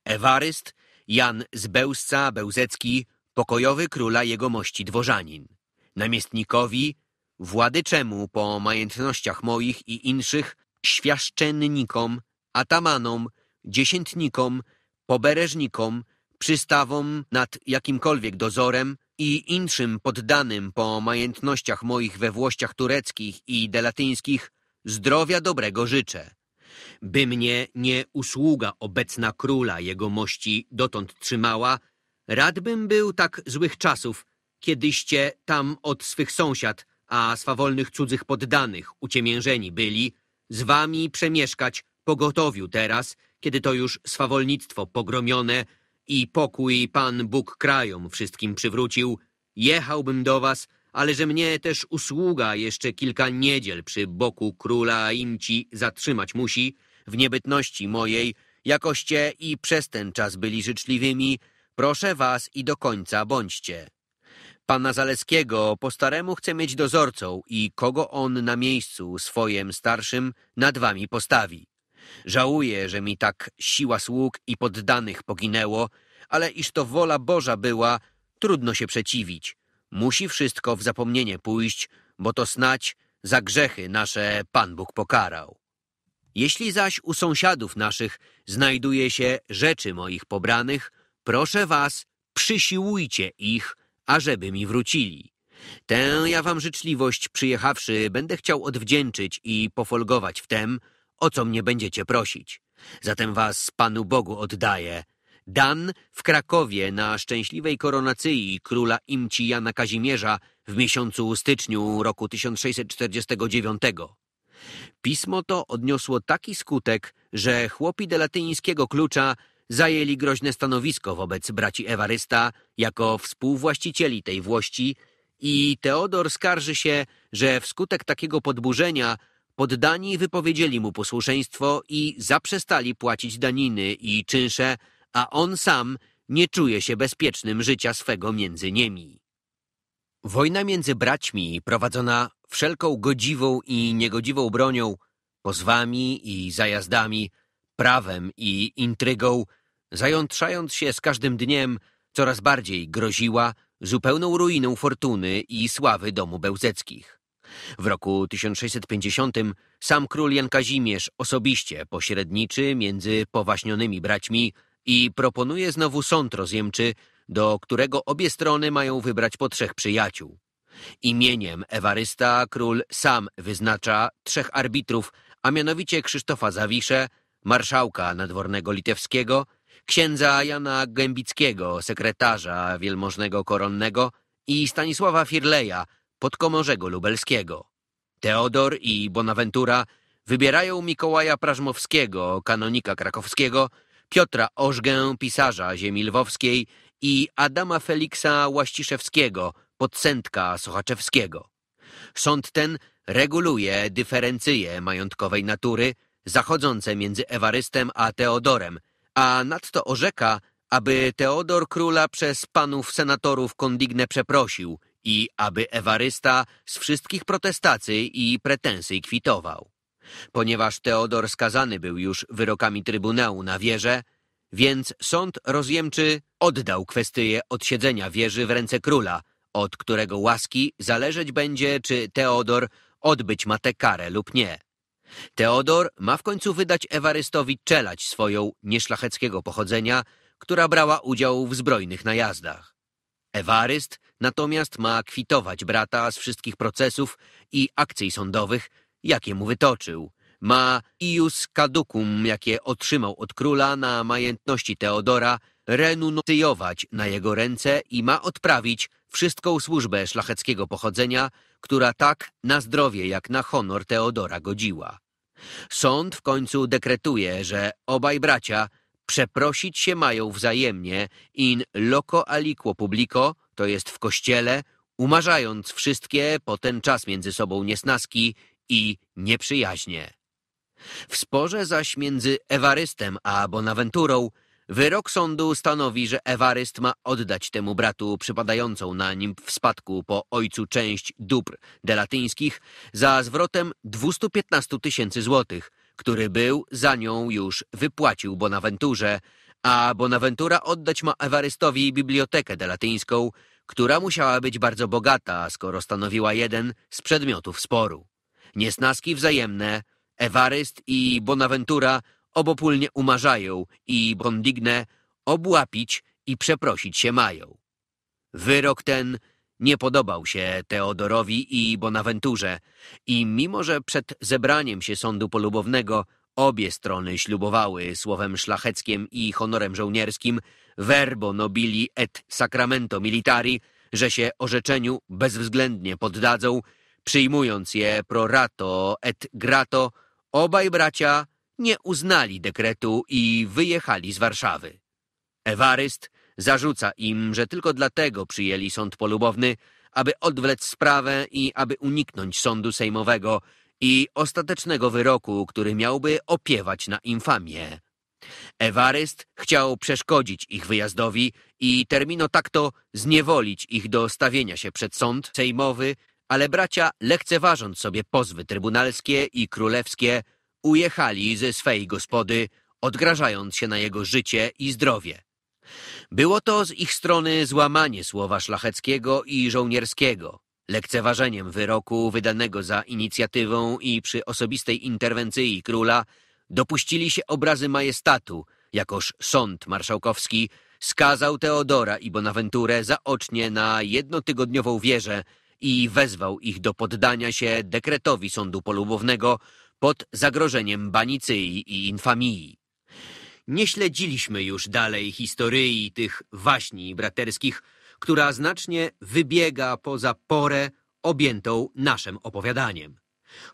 Ewaryst, Jan z Bełsca, Bełzecki, pokojowy króla jegomości dworzanin, namiestnikowi, władyczemu po majątnościach moich i inszych, świaszczennikom, atamanom, dziesiętnikom, pobereżnikom, przystawom nad jakimkolwiek dozorem i inszym poddanym po majętnościach moich we włościach tureckich i delatyńskich zdrowia dobrego życzę. By mnie nie usługa obecna króla jego mości dotąd trzymała, radbym był tak złych czasów, kiedyście tam od swych sąsiad, a swawolnych cudzych poddanych uciemiężeni byli, z wami przemieszkać pogotowiu teraz kiedy to już swawolnictwo pogromione i pokój Pan Bóg krajom wszystkim przywrócił, jechałbym do was, ale że mnie też usługa jeszcze kilka niedziel przy boku króla imci zatrzymać musi, w niebytności mojej, jakoście i przez ten czas byli życzliwymi, proszę was i do końca bądźcie. Pana Zaleskiego po staremu chcę mieć dozorcą i kogo on na miejscu swojem starszym nad wami postawi. Żałuję, że mi tak siła sług i poddanych poginęło, ale iż to wola Boża była, trudno się przeciwić. Musi wszystko w zapomnienie pójść, bo to snać za grzechy nasze Pan Bóg pokarał. Jeśli zaś u sąsiadów naszych znajduje się rzeczy moich pobranych, proszę was, przysiłujcie ich, ażeby mi wrócili. Tę ja wam życzliwość przyjechawszy będę chciał odwdzięczyć i pofolgować w tem, o co mnie będziecie prosić. Zatem was Panu Bogu oddaję. Dan w Krakowie na szczęśliwej koronacji króla Imci Jana Kazimierza w miesiącu styczniu roku 1649. Pismo to odniosło taki skutek, że chłopi de latyńskiego klucza zajęli groźne stanowisko wobec braci Ewarysta jako współwłaścicieli tej włości i Teodor skarży się, że wskutek takiego podburzenia Poddani wypowiedzieli mu posłuszeństwo i zaprzestali płacić daniny i czynsze, a on sam nie czuje się bezpiecznym życia swego między nimi. Wojna między braćmi, prowadzona wszelką godziwą i niegodziwą bronią, pozwami i zajazdami, prawem i intrygą, zajątrzając się z każdym dniem, coraz bardziej groziła zupełną ruiną fortuny i sławy domu Bełzeckich. W roku 1650 sam król Jan Kazimierz osobiście pośredniczy między powaśnionymi braćmi i proponuje znowu sąd rozjemczy, do którego obie strony mają wybrać po trzech przyjaciół. Imieniem Ewarysta król sam wyznacza trzech arbitrów, a mianowicie Krzysztofa Zawisze, marszałka nadwornego litewskiego, księdza Jana Gębickiego, sekretarza wielmożnego koronnego i Stanisława Firleja, podkomorzego lubelskiego. Teodor i Bonaventura wybierają Mikołaja Prażmowskiego, kanonika krakowskiego, Piotra Ożgę, pisarza ziemi lwowskiej i Adama Feliksa Łaściszewskiego, podsędka Sochaczewskiego. Sąd ten reguluje dyferencje majątkowej natury zachodzące między Ewarystem a Teodorem, a nadto orzeka, aby Teodor króla przez panów senatorów kondygnę przeprosił i aby Ewarysta z wszystkich protestacji i pretensji kwitował. Ponieważ Teodor skazany był już wyrokami Trybunału na wieżę, więc sąd rozjemczy oddał kwestię odsiedzenia wieży w ręce króla, od którego łaski zależeć będzie, czy Teodor odbyć ma tę karę lub nie. Teodor ma w końcu wydać Ewarystowi czelać swoją nieszlacheckiego pochodzenia, która brała udział w zbrojnych najazdach. Ewaryst natomiast ma kwitować brata z wszystkich procesów i akcji sądowych, jakie mu wytoczył. Ma ius caducum, jakie otrzymał od króla na majętności Teodora, renuncjować na jego ręce i ma odprawić wszystką służbę szlacheckiego pochodzenia, która tak na zdrowie jak na honor Teodora godziła. Sąd w końcu dekretuje, że obaj bracia – Przeprosić się mają wzajemnie in loco aliquo publico, to jest w kościele, umarzając wszystkie po ten czas między sobą niesnaski i nieprzyjaźnie. W sporze zaś między Ewarystem a Bonaventurą wyrok sądu stanowi, że Ewaryst ma oddać temu bratu przypadającą na nim w spadku po ojcu część dóbr delatyńskich za zwrotem 215 tysięcy złotych – który był za nią już wypłacił Bonaventurze, a Bonaventura oddać ma Ewarystowi bibliotekę delatyńską, która musiała być bardzo bogata, skoro stanowiła jeden z przedmiotów sporu. Niesnaski wzajemne, Ewaryst i Bonaventura obopólnie umarzają i Bondigne obłapić i przeprosić się mają. Wyrok ten nie podobał się Teodorowi i Bonaventurze i mimo, że przed zebraniem się sądu polubownego obie strony ślubowały słowem szlacheckim i honorem żołnierskim verbo nobili et sacramento militari, że się orzeczeniu bezwzględnie poddadzą, przyjmując je pro rato et grato, obaj bracia nie uznali dekretu i wyjechali z Warszawy. Ewaryst Zarzuca im, że tylko dlatego przyjęli sąd polubowny, aby odwlec sprawę i aby uniknąć sądu sejmowego i ostatecznego wyroku, który miałby opiewać na infamię. Ewaryst chciał przeszkodzić ich wyjazdowi i termino takto zniewolić ich do stawienia się przed sąd sejmowy, ale bracia, lekceważąc sobie pozwy trybunalskie i królewskie, ujechali ze swej gospody, odgrażając się na jego życie i zdrowie. Było to z ich strony złamanie słowa szlacheckiego i żołnierskiego, lekceważeniem wyroku wydanego za inicjatywą i przy osobistej interwencji króla dopuścili się obrazy majestatu, jakoż sąd marszałkowski skazał Teodora i Bonaventurę zaocznie na jednotygodniową wieżę i wezwał ich do poddania się dekretowi sądu polubownego pod zagrożeniem banicyi i infamii nie śledziliśmy już dalej historii tych waśni braterskich, która znacznie wybiega poza porę objętą naszym opowiadaniem.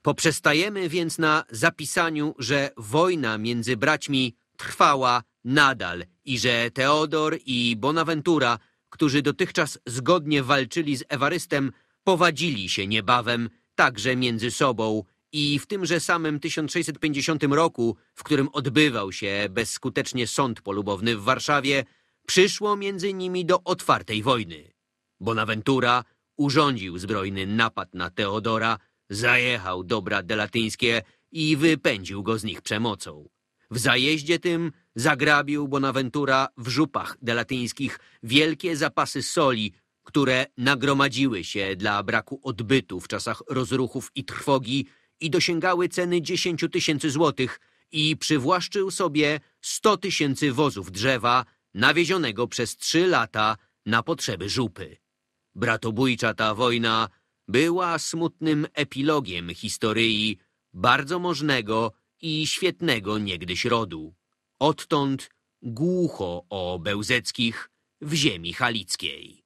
Poprzestajemy więc na zapisaniu, że wojna między braćmi trwała nadal i że Teodor i Bonaventura, którzy dotychczas zgodnie walczyli z Ewarystem, powadzili się niebawem także między sobą i w tymże samym 1650 roku, w którym odbywał się bezskutecznie sąd polubowny w Warszawie, przyszło między nimi do otwartej wojny. Bonaventura urządził zbrojny napad na Teodora, zajechał dobra delatyńskie i wypędził go z nich przemocą. W zajeździe tym zagrabił Bonaventura w żupach delatyńskich wielkie zapasy soli, które nagromadziły się dla braku odbytu w czasach rozruchów i trwogi i dosięgały ceny 10 tysięcy złotych i przywłaszczył sobie 100 tysięcy wozów drzewa nawiezionego przez trzy lata na potrzeby żupy. Bratobójcza ta wojna była smutnym epilogiem historii bardzo możnego i świetnego niegdyś rodu. Odtąd głucho o Bełzeckich w ziemi halickiej.